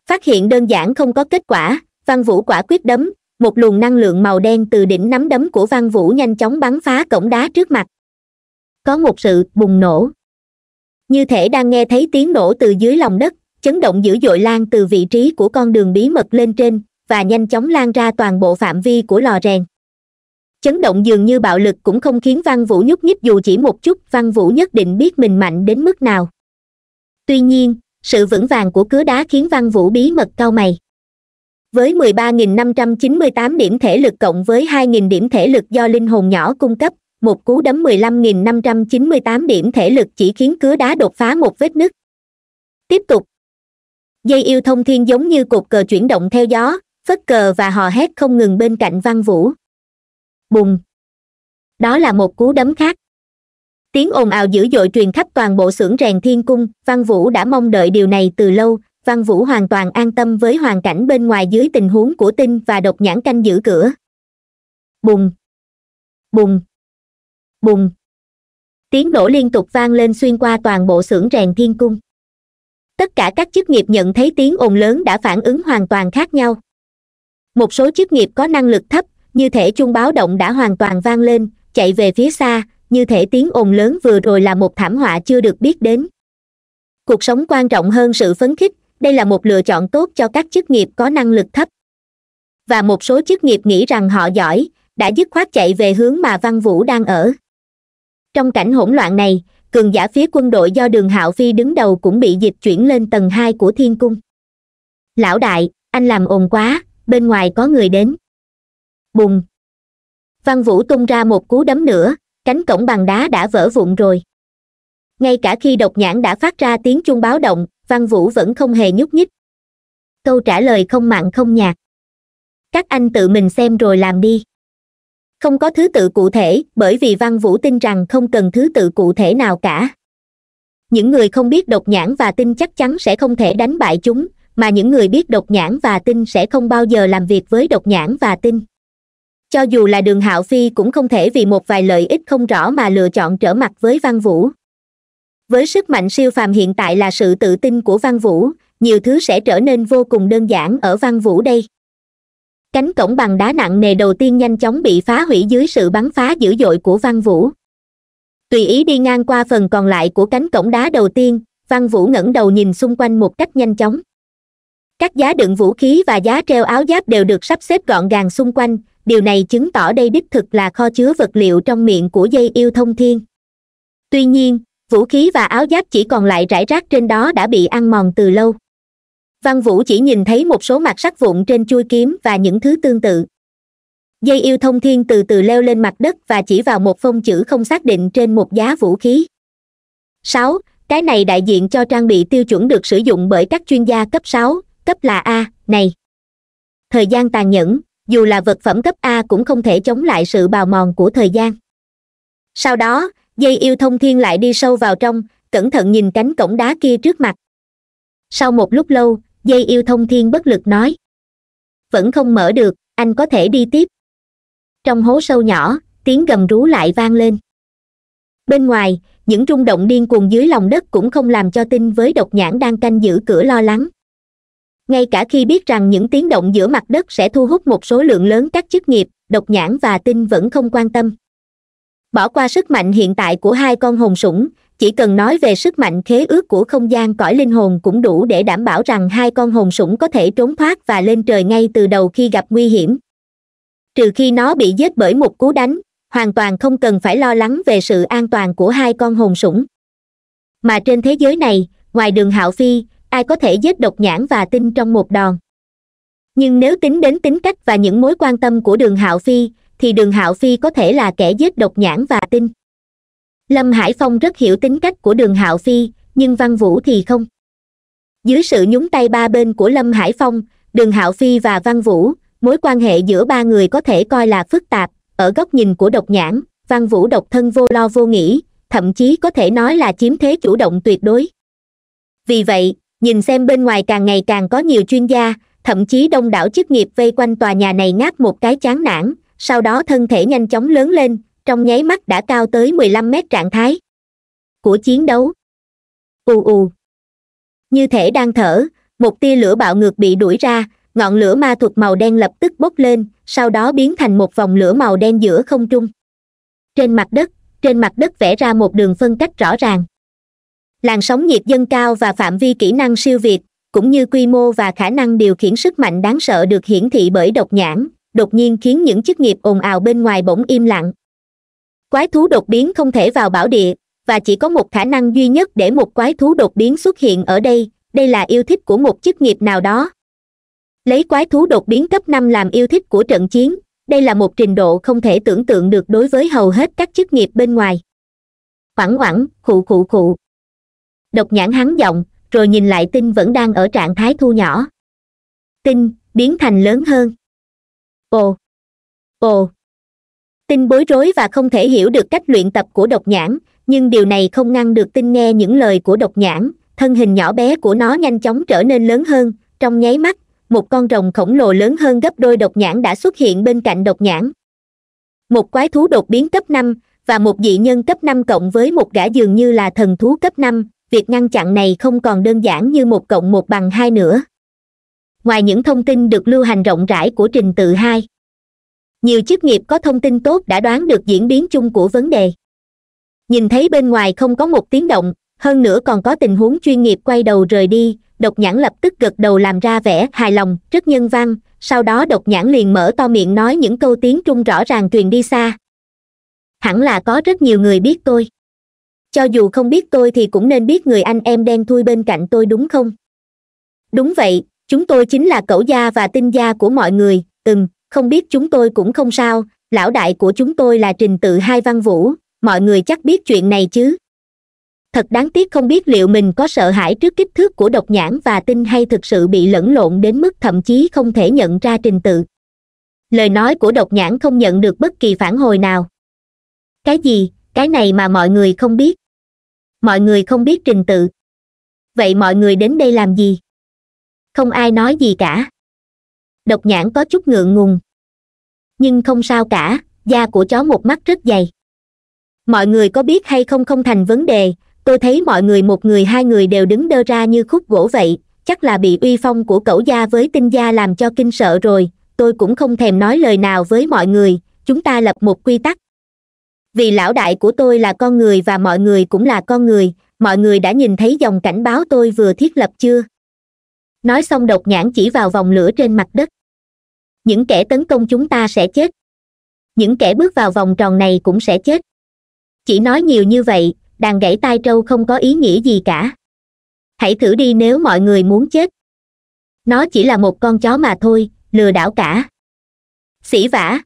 phát hiện đơn giản không có kết quả văn vũ quả quyết đấm một luồng năng lượng màu đen từ đỉnh nắm đấm của văn vũ nhanh chóng bắn phá cổng đá trước mặt có một sự bùng nổ như thể đang nghe thấy tiếng nổ từ dưới lòng đất chấn động dữ dội lan từ vị trí của con đường bí mật lên trên và nhanh chóng lan ra toàn bộ phạm vi của lò rèn chấn động dường như bạo lực cũng không khiến văn vũ nhúc nhích dù chỉ một chút văn vũ nhất định biết mình mạnh đến mức nào tuy nhiên sự vững vàng của cứa đá khiến văn vũ bí mật cau mày với 13.598 điểm thể lực cộng với 2.000 điểm thể lực do linh hồn nhỏ cung cấp một cú đấm 15.598 điểm thể lực chỉ khiến cứa đá đột phá một vết nứt tiếp tục dây yêu thông thiên giống như cột cờ chuyển động theo gió phất cờ và hò hét không ngừng bên cạnh văn vũ bùng đó là một cú đấm khác tiếng ồn ào dữ dội truyền khắp toàn bộ xưởng rèn thiên cung văn vũ đã mong đợi điều này từ lâu văn vũ hoàn toàn an tâm với hoàn cảnh bên ngoài dưới tình huống của tinh và độc nhãn canh giữ cửa bùng bùng bùng tiếng nổ liên tục vang lên xuyên qua toàn bộ xưởng rèn thiên cung tất cả các chức nghiệp nhận thấy tiếng ồn lớn đã phản ứng hoàn toàn khác nhau một số chức nghiệp có năng lực thấp như thể chuông báo động đã hoàn toàn vang lên chạy về phía xa như thể tiếng ồn lớn vừa rồi là một thảm họa chưa được biết đến cuộc sống quan trọng hơn sự phấn khích đây là một lựa chọn tốt cho các chức nghiệp có năng lực thấp và một số chức nghiệp nghĩ rằng họ giỏi đã dứt khoát chạy về hướng mà văn vũ đang ở trong cảnh hỗn loạn này cường giả phía quân đội do đường hạo phi đứng đầu cũng bị dịch chuyển lên tầng hai của thiên cung lão đại anh làm ồn quá bên ngoài có người đến bùng văn vũ tung ra một cú đấm nữa cánh cổng bằng đá đã vỡ vụn rồi ngay cả khi độc nhãn đã phát ra tiếng chuông báo động văn vũ vẫn không hề nhúc nhích câu trả lời không mặn không nhạt các anh tự mình xem rồi làm đi không có thứ tự cụ thể bởi vì văn vũ tin rằng không cần thứ tự cụ thể nào cả những người không biết độc nhãn và tin chắc chắn sẽ không thể đánh bại chúng mà những người biết độc nhãn và tin sẽ không bao giờ làm việc với độc nhãn và tin cho dù là đường hạo phi cũng không thể vì một vài lợi ích không rõ mà lựa chọn trở mặt với văn vũ với sức mạnh siêu phàm hiện tại là sự tự tin của văn vũ nhiều thứ sẽ trở nên vô cùng đơn giản ở văn vũ đây cánh cổng bằng đá nặng nề đầu tiên nhanh chóng bị phá hủy dưới sự bắn phá dữ dội của văn vũ tùy ý đi ngang qua phần còn lại của cánh cổng đá đầu tiên văn vũ ngẩng đầu nhìn xung quanh một cách nhanh chóng các giá đựng vũ khí và giá treo áo giáp đều được sắp xếp gọn gàng xung quanh điều này chứng tỏ đây đích thực là kho chứa vật liệu trong miệng của dây yêu thông thiên tuy nhiên vũ khí và áo giáp chỉ còn lại rải rác trên đó đã bị ăn mòn từ lâu văn vũ chỉ nhìn thấy một số mặt sắc vụn trên chui kiếm và những thứ tương tự dây yêu thông thiên từ từ leo lên mặt đất và chỉ vào một phong chữ không xác định trên một giá vũ khí sáu cái này đại diện cho trang bị tiêu chuẩn được sử dụng bởi các chuyên gia cấp sáu cấp là a này thời gian tàn nhẫn dù là vật phẩm cấp a cũng không thể chống lại sự bào mòn của thời gian sau đó dây yêu thông thiên lại đi sâu vào trong cẩn thận nhìn cánh cổng đá kia trước mặt sau một lúc lâu dây yêu thông thiên bất lực nói vẫn không mở được anh có thể đi tiếp trong hố sâu nhỏ tiếng gầm rú lại vang lên bên ngoài những rung động điên cuồng dưới lòng đất cũng không làm cho tin với độc nhãn đang canh giữ cửa lo lắng ngay cả khi biết rằng những tiếng động giữa mặt đất sẽ thu hút một số lượng lớn các chức nghiệp độc nhãn và tinh vẫn không quan tâm bỏ qua sức mạnh hiện tại của hai con hồn sủng chỉ cần nói về sức mạnh khế ước của không gian cõi linh hồn cũng đủ để đảm bảo rằng hai con hồn sủng có thể trốn thoát và lên trời ngay từ đầu khi gặp nguy hiểm trừ khi nó bị giết bởi một cú đánh hoàn toàn không cần phải lo lắng về sự an toàn của hai con hồn sủng mà trên thế giới này ngoài đường hạo phi ai có thể giết độc nhãn và tinh trong một đòn nhưng nếu tính đến tính cách và những mối quan tâm của đường hạo phi thì đường hạo phi có thể là kẻ giết độc nhãn và tinh lâm hải phong rất hiểu tính cách của đường hạo phi nhưng văn vũ thì không dưới sự nhúng tay ba bên của lâm hải phong đường hạo phi và văn vũ mối quan hệ giữa ba người có thể coi là phức tạp ở góc nhìn của độc nhãn văn vũ độc thân vô lo vô nghĩ thậm chí có thể nói là chiếm thế chủ động tuyệt đối vì vậy nhìn xem bên ngoài càng ngày càng có nhiều chuyên gia thậm chí đông đảo chức nghiệp vây quanh tòa nhà này ngáp một cái chán nản sau đó thân thể nhanh chóng lớn lên trong nháy mắt đã cao tới mười lăm mét trạng thái của chiến đấu ù ù như thể đang thở một tia lửa bạo ngược bị đuổi ra ngọn lửa ma thuật màu đen lập tức bốc lên sau đó biến thành một vòng lửa màu đen giữa không trung trên mặt đất trên mặt đất vẽ ra một đường phân cách rõ ràng làn sóng nhiệt dân cao và phạm vi kỹ năng siêu việt cũng như quy mô và khả năng điều khiển sức mạnh đáng sợ được hiển thị bởi độc nhãn đột nhiên khiến những chức nghiệp ồn ào bên ngoài bỗng im lặng quái thú đột biến không thể vào bảo địa và chỉ có một khả năng duy nhất để một quái thú đột biến xuất hiện ở đây đây là yêu thích của một chức nghiệp nào đó lấy quái thú đột biến cấp năm làm yêu thích của trận chiến đây là một trình độ không thể tưởng tượng được đối với hầu hết các chức nghiệp bên ngoài oẳng oẳng khụ khụ khụ độc nhãn hắn giọng rồi nhìn lại tinh vẫn đang ở trạng thái thu nhỏ tinh biến thành lớn hơn ồ ồ tinh bối rối và không thể hiểu được cách luyện tập của độc nhãn nhưng điều này không ngăn được tinh nghe những lời của độc nhãn thân hình nhỏ bé của nó nhanh chóng trở nên lớn hơn trong nháy mắt một con rồng khổng lồ lớn hơn gấp đôi độc nhãn đã xuất hiện bên cạnh độc nhãn một quái thú đột biến cấp năm và một dị nhân cấp năm cộng với một gã dường như là thần thú cấp năm việc ngăn chặn này không còn đơn giản như một cộng một bằng hai nữa ngoài những thông tin được lưu hành rộng rãi của trình tự hai nhiều chức nghiệp có thông tin tốt đã đoán được diễn biến chung của vấn đề nhìn thấy bên ngoài không có một tiếng động hơn nữa còn có tình huống chuyên nghiệp quay đầu rời đi độc nhãn lập tức gật đầu làm ra vẻ hài lòng rất nhân văn sau đó độc nhãn liền mở to miệng nói những câu tiếng trung rõ ràng truyền đi xa hẳn là có rất nhiều người biết tôi cho dù không biết tôi thì cũng nên biết người anh em đen thui bên cạnh tôi đúng không đúng vậy chúng tôi chính là cẩu gia và tinh gia của mọi người từng không biết chúng tôi cũng không sao lão đại của chúng tôi là trình tự hai văn vũ mọi người chắc biết chuyện này chứ thật đáng tiếc không biết liệu mình có sợ hãi trước kích thước của độc nhãn và tinh hay thực sự bị lẫn lộn đến mức thậm chí không thể nhận ra trình tự lời nói của độc nhãn không nhận được bất kỳ phản hồi nào cái gì cái này mà mọi người không biết mọi người không biết trình tự vậy mọi người đến đây làm gì không ai nói gì cả độc nhãn có chút ngượng ngùng nhưng không sao cả da của chó một mắt rất dày mọi người có biết hay không không thành vấn đề tôi thấy mọi người một người hai người đều đứng đơ ra như khúc gỗ vậy chắc là bị uy phong của cẩu gia với tinh gia làm cho kinh sợ rồi tôi cũng không thèm nói lời nào với mọi người chúng ta lập một quy tắc vì lão đại của tôi là con người và mọi người cũng là con người mọi người đã nhìn thấy dòng cảnh báo tôi vừa thiết lập chưa nói xong độc nhãn chỉ vào vòng lửa trên mặt đất những kẻ tấn công chúng ta sẽ chết những kẻ bước vào vòng tròn này cũng sẽ chết chỉ nói nhiều như vậy đàn gãy tai trâu không có ý nghĩa gì cả hãy thử đi nếu mọi người muốn chết nó chỉ là một con chó mà thôi lừa đảo cả sĩ vả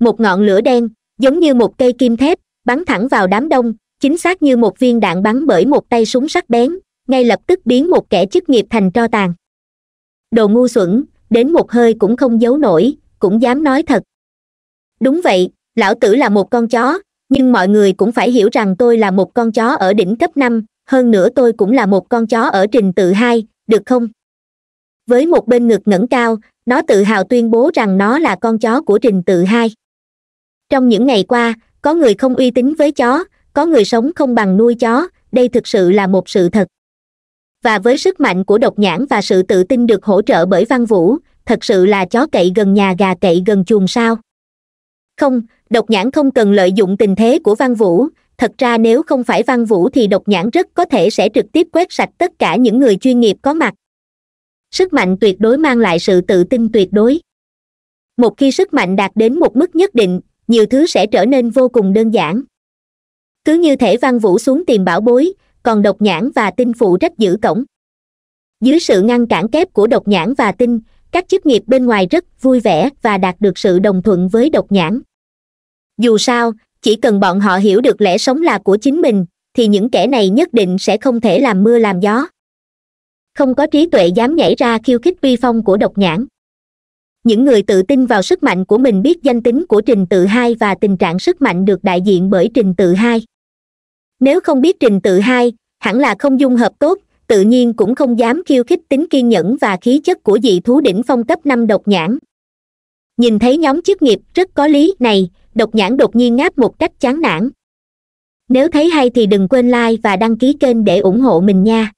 một ngọn lửa đen giống như một cây kim thép bắn thẳng vào đám đông chính xác như một viên đạn bắn bởi một tay súng sắc bén ngay lập tức biến một kẻ chức nghiệp thành tro tàn đồ ngu xuẩn đến một hơi cũng không giấu nổi cũng dám nói thật đúng vậy lão tử là một con chó nhưng mọi người cũng phải hiểu rằng tôi là một con chó ở đỉnh cấp năm hơn nữa tôi cũng là một con chó ở trình tự hai được không với một bên ngực ngẩng cao nó tự hào tuyên bố rằng nó là con chó của trình tự hai trong những ngày qua có người không uy tín với chó có người sống không bằng nuôi chó đây thực sự là một sự thật và với sức mạnh của độc nhãn và sự tự tin được hỗ trợ bởi văn vũ thật sự là chó cậy gần nhà gà cậy gần chuồng sao không độc nhãn không cần lợi dụng tình thế của văn vũ thật ra nếu không phải văn vũ thì độc nhãn rất có thể sẽ trực tiếp quét sạch tất cả những người chuyên nghiệp có mặt sức mạnh tuyệt đối mang lại sự tự tin tuyệt đối một khi sức mạnh đạt đến một mức nhất định nhiều thứ sẽ trở nên vô cùng đơn giản cứ như thể văn vũ xuống tìm bảo bối còn độc nhãn và tinh phụ trách giữ cổng dưới sự ngăn cản kép của độc nhãn và tinh các chức nghiệp bên ngoài rất vui vẻ và đạt được sự đồng thuận với độc nhãn dù sao chỉ cần bọn họ hiểu được lẽ sống là của chính mình thì những kẻ này nhất định sẽ không thể làm mưa làm gió không có trí tuệ dám nhảy ra khiêu khích vi phong của độc nhãn những người tự tin vào sức mạnh của mình biết danh tính của trình tự hai và tình trạng sức mạnh được đại diện bởi trình tự hai nếu không biết trình tự hai hẳn là không dung hợp tốt tự nhiên cũng không dám khiêu khích tính kiên nhẫn và khí chất của dị thú đỉnh phong cấp năm độc nhãn nhìn thấy nhóm chức nghiệp rất có lý này độc nhãn đột nhiên ngáp một cách chán nản nếu thấy hay thì đừng quên like và đăng ký kênh để ủng hộ mình nha